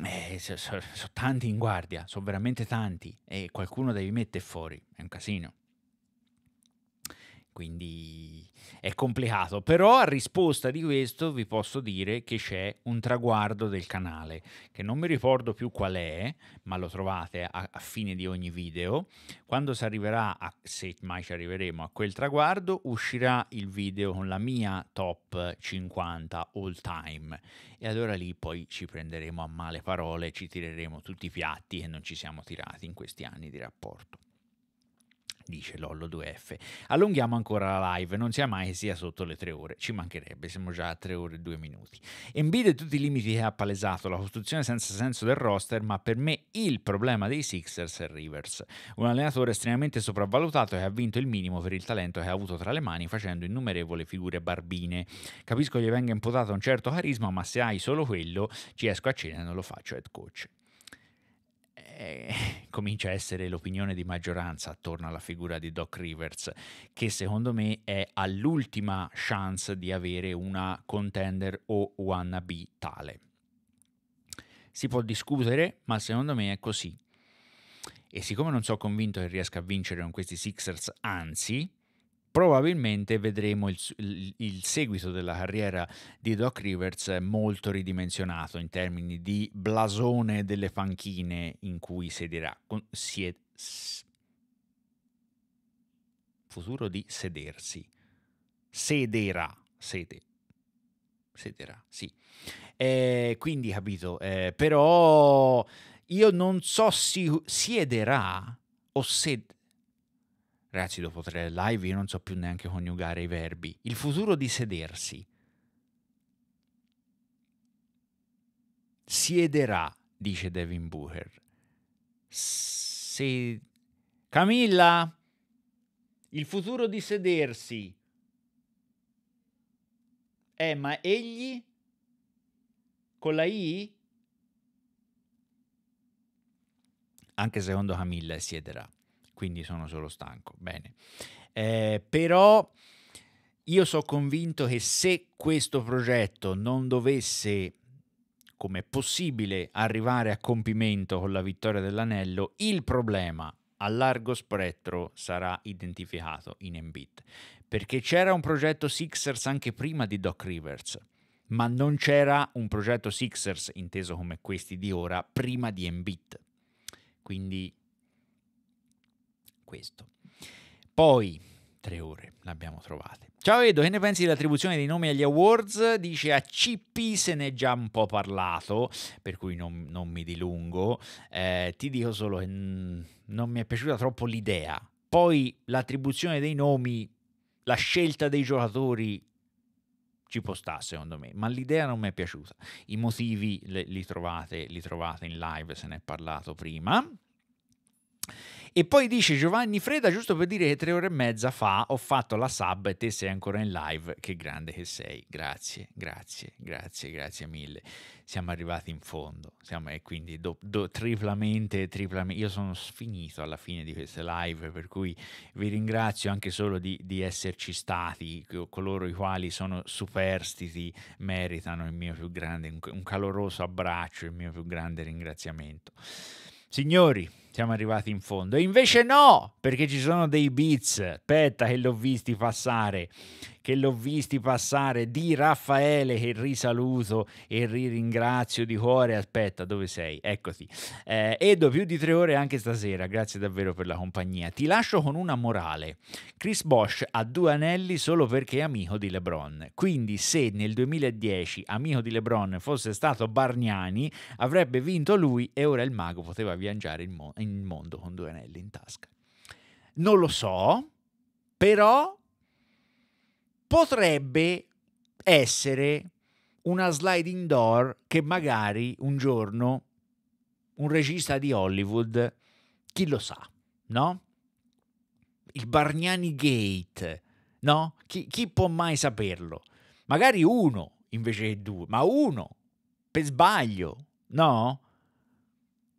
eh, sono so, so tanti in guardia, sono veramente tanti e qualcuno devi mettere fuori, è un casino quindi è complicato. Però a risposta di questo vi posso dire che c'è un traguardo del canale, che non mi ricordo più qual è, ma lo trovate a, a fine di ogni video. Quando si arriverà, a, se mai ci arriveremo a quel traguardo, uscirà il video con la mia top 50 all time. E allora lì poi ci prenderemo a male parole, ci tireremo tutti i piatti che non ci siamo tirati in questi anni di rapporto dice Lollo 2F. Allunghiamo ancora la live, non sia mai che sia sotto le tre ore, ci mancherebbe, siamo già a tre ore e due minuti. Embiid e tutti i limiti che ha palesato, la costruzione senza senso del roster, ma per me il problema dei Sixers è Rivers, un allenatore estremamente sopravvalutato che ha vinto il minimo per il talento che ha avuto tra le mani facendo innumerevoli figure barbine. Capisco che gli venga imputato un certo carisma, ma se hai solo quello ci esco a cena e non lo faccio head coach. Eh, comincia a essere l'opinione di maggioranza attorno alla figura di Doc Rivers, che secondo me è all'ultima chance di avere una contender o wannabe tale. Si può discutere, ma secondo me è così. E siccome non sono convinto che riesca a vincere con questi Sixers, anzi, probabilmente vedremo il, il, il, seguito della carriera di Doc Rivers molto ridimensionato in termini di blasone delle panchine in cui sederà. Con, sied, s, futuro di sedersi. Sederà. Sede. Sederà, sì. Eh, quindi capito, eh, però io non so se si, siederà o sed, Ragazzi, dopo tre live io non so più neanche coniugare i verbi. Il futuro di sedersi. Siederà, dice Devin Booker. Se... Camilla, il futuro di sedersi. Eh, ma egli con la I? Anche secondo Camilla siederà quindi sono solo stanco. Bene. Eh, però io sono convinto che se questo progetto non dovesse come possibile arrivare a compimento con la vittoria dell'anello, il problema a largo spettro sarà identificato in Embiid. Perché c'era un progetto Sixers anche prima di Doc Rivers, ma non c'era un progetto Sixers, inteso come questi di ora, prima di Embiid. Quindi questo. Poi, tre ore, l'abbiamo trovata. Ciao Edo, che ne pensi dell'attribuzione dei nomi agli awards? Dice a CP se ne è già un po' parlato, per cui non, non mi dilungo. Eh, ti dico solo che non mi è piaciuta troppo l'idea. Poi l'attribuzione dei nomi, la scelta dei giocatori ci può stare secondo me, ma l'idea non mi è piaciuta. I motivi li, trovate, li trovate in live, se ne è parlato prima. E poi dice Giovanni Freda, giusto per dire che tre ore e mezza fa ho fatto la sub e te sei ancora in live. Che grande che sei. Grazie, grazie, grazie, grazie mille. Siamo arrivati in fondo. Siamo, e quindi do, do, triplamente, triplamente. Io sono sfinito alla fine di queste live, per cui vi ringrazio anche solo di, di esserci stati. Coloro i quali sono superstiti meritano il mio più grande, un caloroso abbraccio, il mio più grande ringraziamento. Signori, siamo arrivati in fondo. E invece no, perché ci sono dei beats, aspetta che l'ho visti passare che l'ho visti passare, di Raffaele che risaluto e ringrazio di cuore. Aspetta, dove sei? Eccoti. Eh, Edo, più di tre ore anche stasera, grazie davvero per la compagnia. Ti lascio con una morale. Chris Bosch ha due anelli solo perché è amico di LeBron. Quindi se nel 2010 amico di LeBron fosse stato Bargnani, avrebbe vinto lui e ora il mago poteva viaggiare in, mo- in mondo con due anelli in tasca. Non lo so, però potrebbe essere una sliding door che magari un giorno un regista di Hollywood, chi lo sa, no? Il Bargnani Gate, no? Chi, chi può mai saperlo? Magari uno invece che due, ma uno per sbaglio, no?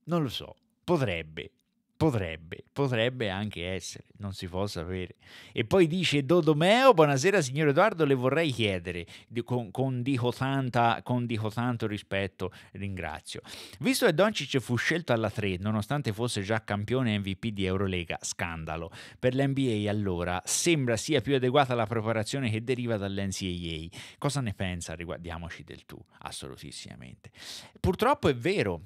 Non lo so, potrebbe. Potrebbe, potrebbe anche essere, non si può sapere. E poi dice Dodomeo, buonasera signor Edoardo, le vorrei chiedere, con, con, dico, tanta, con dico tanto rispetto, ringrazio. Visto che Doncic fu scelto alla 3, nonostante fosse già campione MVP di Eurolega, scandalo. Per l'NBA allora sembra sia più adeguata la preparazione che deriva dall'NCAA. Cosa ne pensa? Riguardiamoci del tu, assolutissimamente. Purtroppo è vero,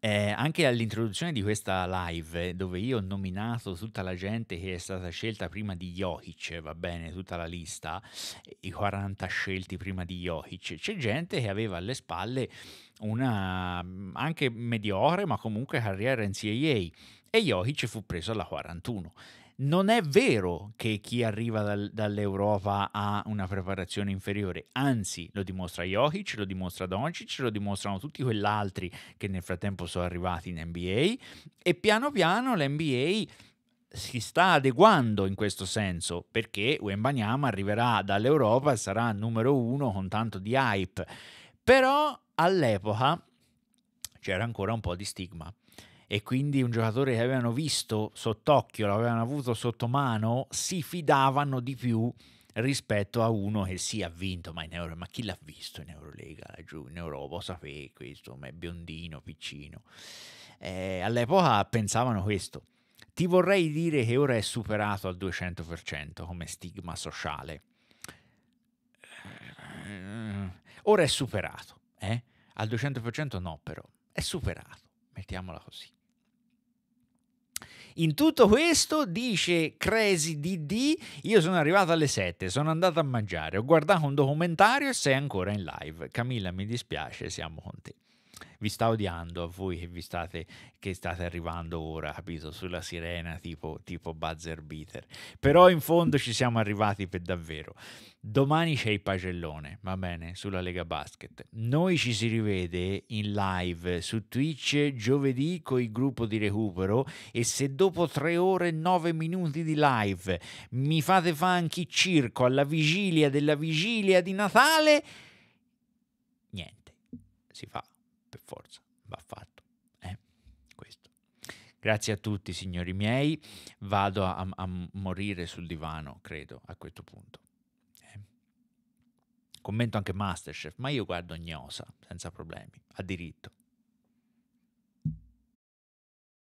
eh, anche all'introduzione di questa live, dove io ho nominato tutta la gente che è stata scelta prima di Jokic, va bene, tutta la lista, i 40 scelti prima di Jokic, c'è gente che aveva alle spalle una anche mediore, ma comunque carriera in CIA e Jokic fu preso alla 41 non è vero che chi arriva dal, dall'Europa ha una preparazione inferiore, anzi lo dimostra Jokic, lo dimostra Doncic, lo dimostrano tutti quell'altri che nel frattempo sono arrivati in NBA e piano piano l'NBA si sta adeguando in questo senso perché Wembanyama arriverà dall'Europa e sarà numero uno con tanto di hype, però all'epoca c'era ancora un po' di stigma e quindi un giocatore che avevano visto sott'occhio, l'avevano avuto sotto mano, si fidavano di più rispetto a uno che si sì, ha vinto, ma, in Euro, ma chi l'ha visto in Eurolega laggiù in Europa? Sapete questo, ma è biondino, piccino. Eh, all'epoca pensavano questo. Ti vorrei dire che ora è superato al 200% come stigma sociale. Eh, ora è superato, eh? Al 200% no però, è superato, mettiamola così. In tutto questo dice Crazy DD, io sono arrivato alle 7, sono andato a mangiare, ho guardato un documentario e sei ancora in live. Camilla, mi dispiace, siamo con te vi sta odiando a voi che vi state, che state arrivando ora, capito? Sulla sirena tipo, tipo buzzer beater. Però in fondo ci siamo arrivati per davvero. Domani c'è il pagellone, va bene, sulla Lega Basket. Noi ci si rivede in live su Twitch giovedì con il gruppo di recupero e se dopo tre ore e nove minuti di live mi fate funky circo alla vigilia della vigilia di Natale, niente, si fa forza, va fatto. Eh? Questo. Grazie a tutti, signori miei. Vado a, a morire sul divano, credo, a questo punto. Eh. Commento anche Masterchef, ma io guardo Gnosa senza problemi, a diritto.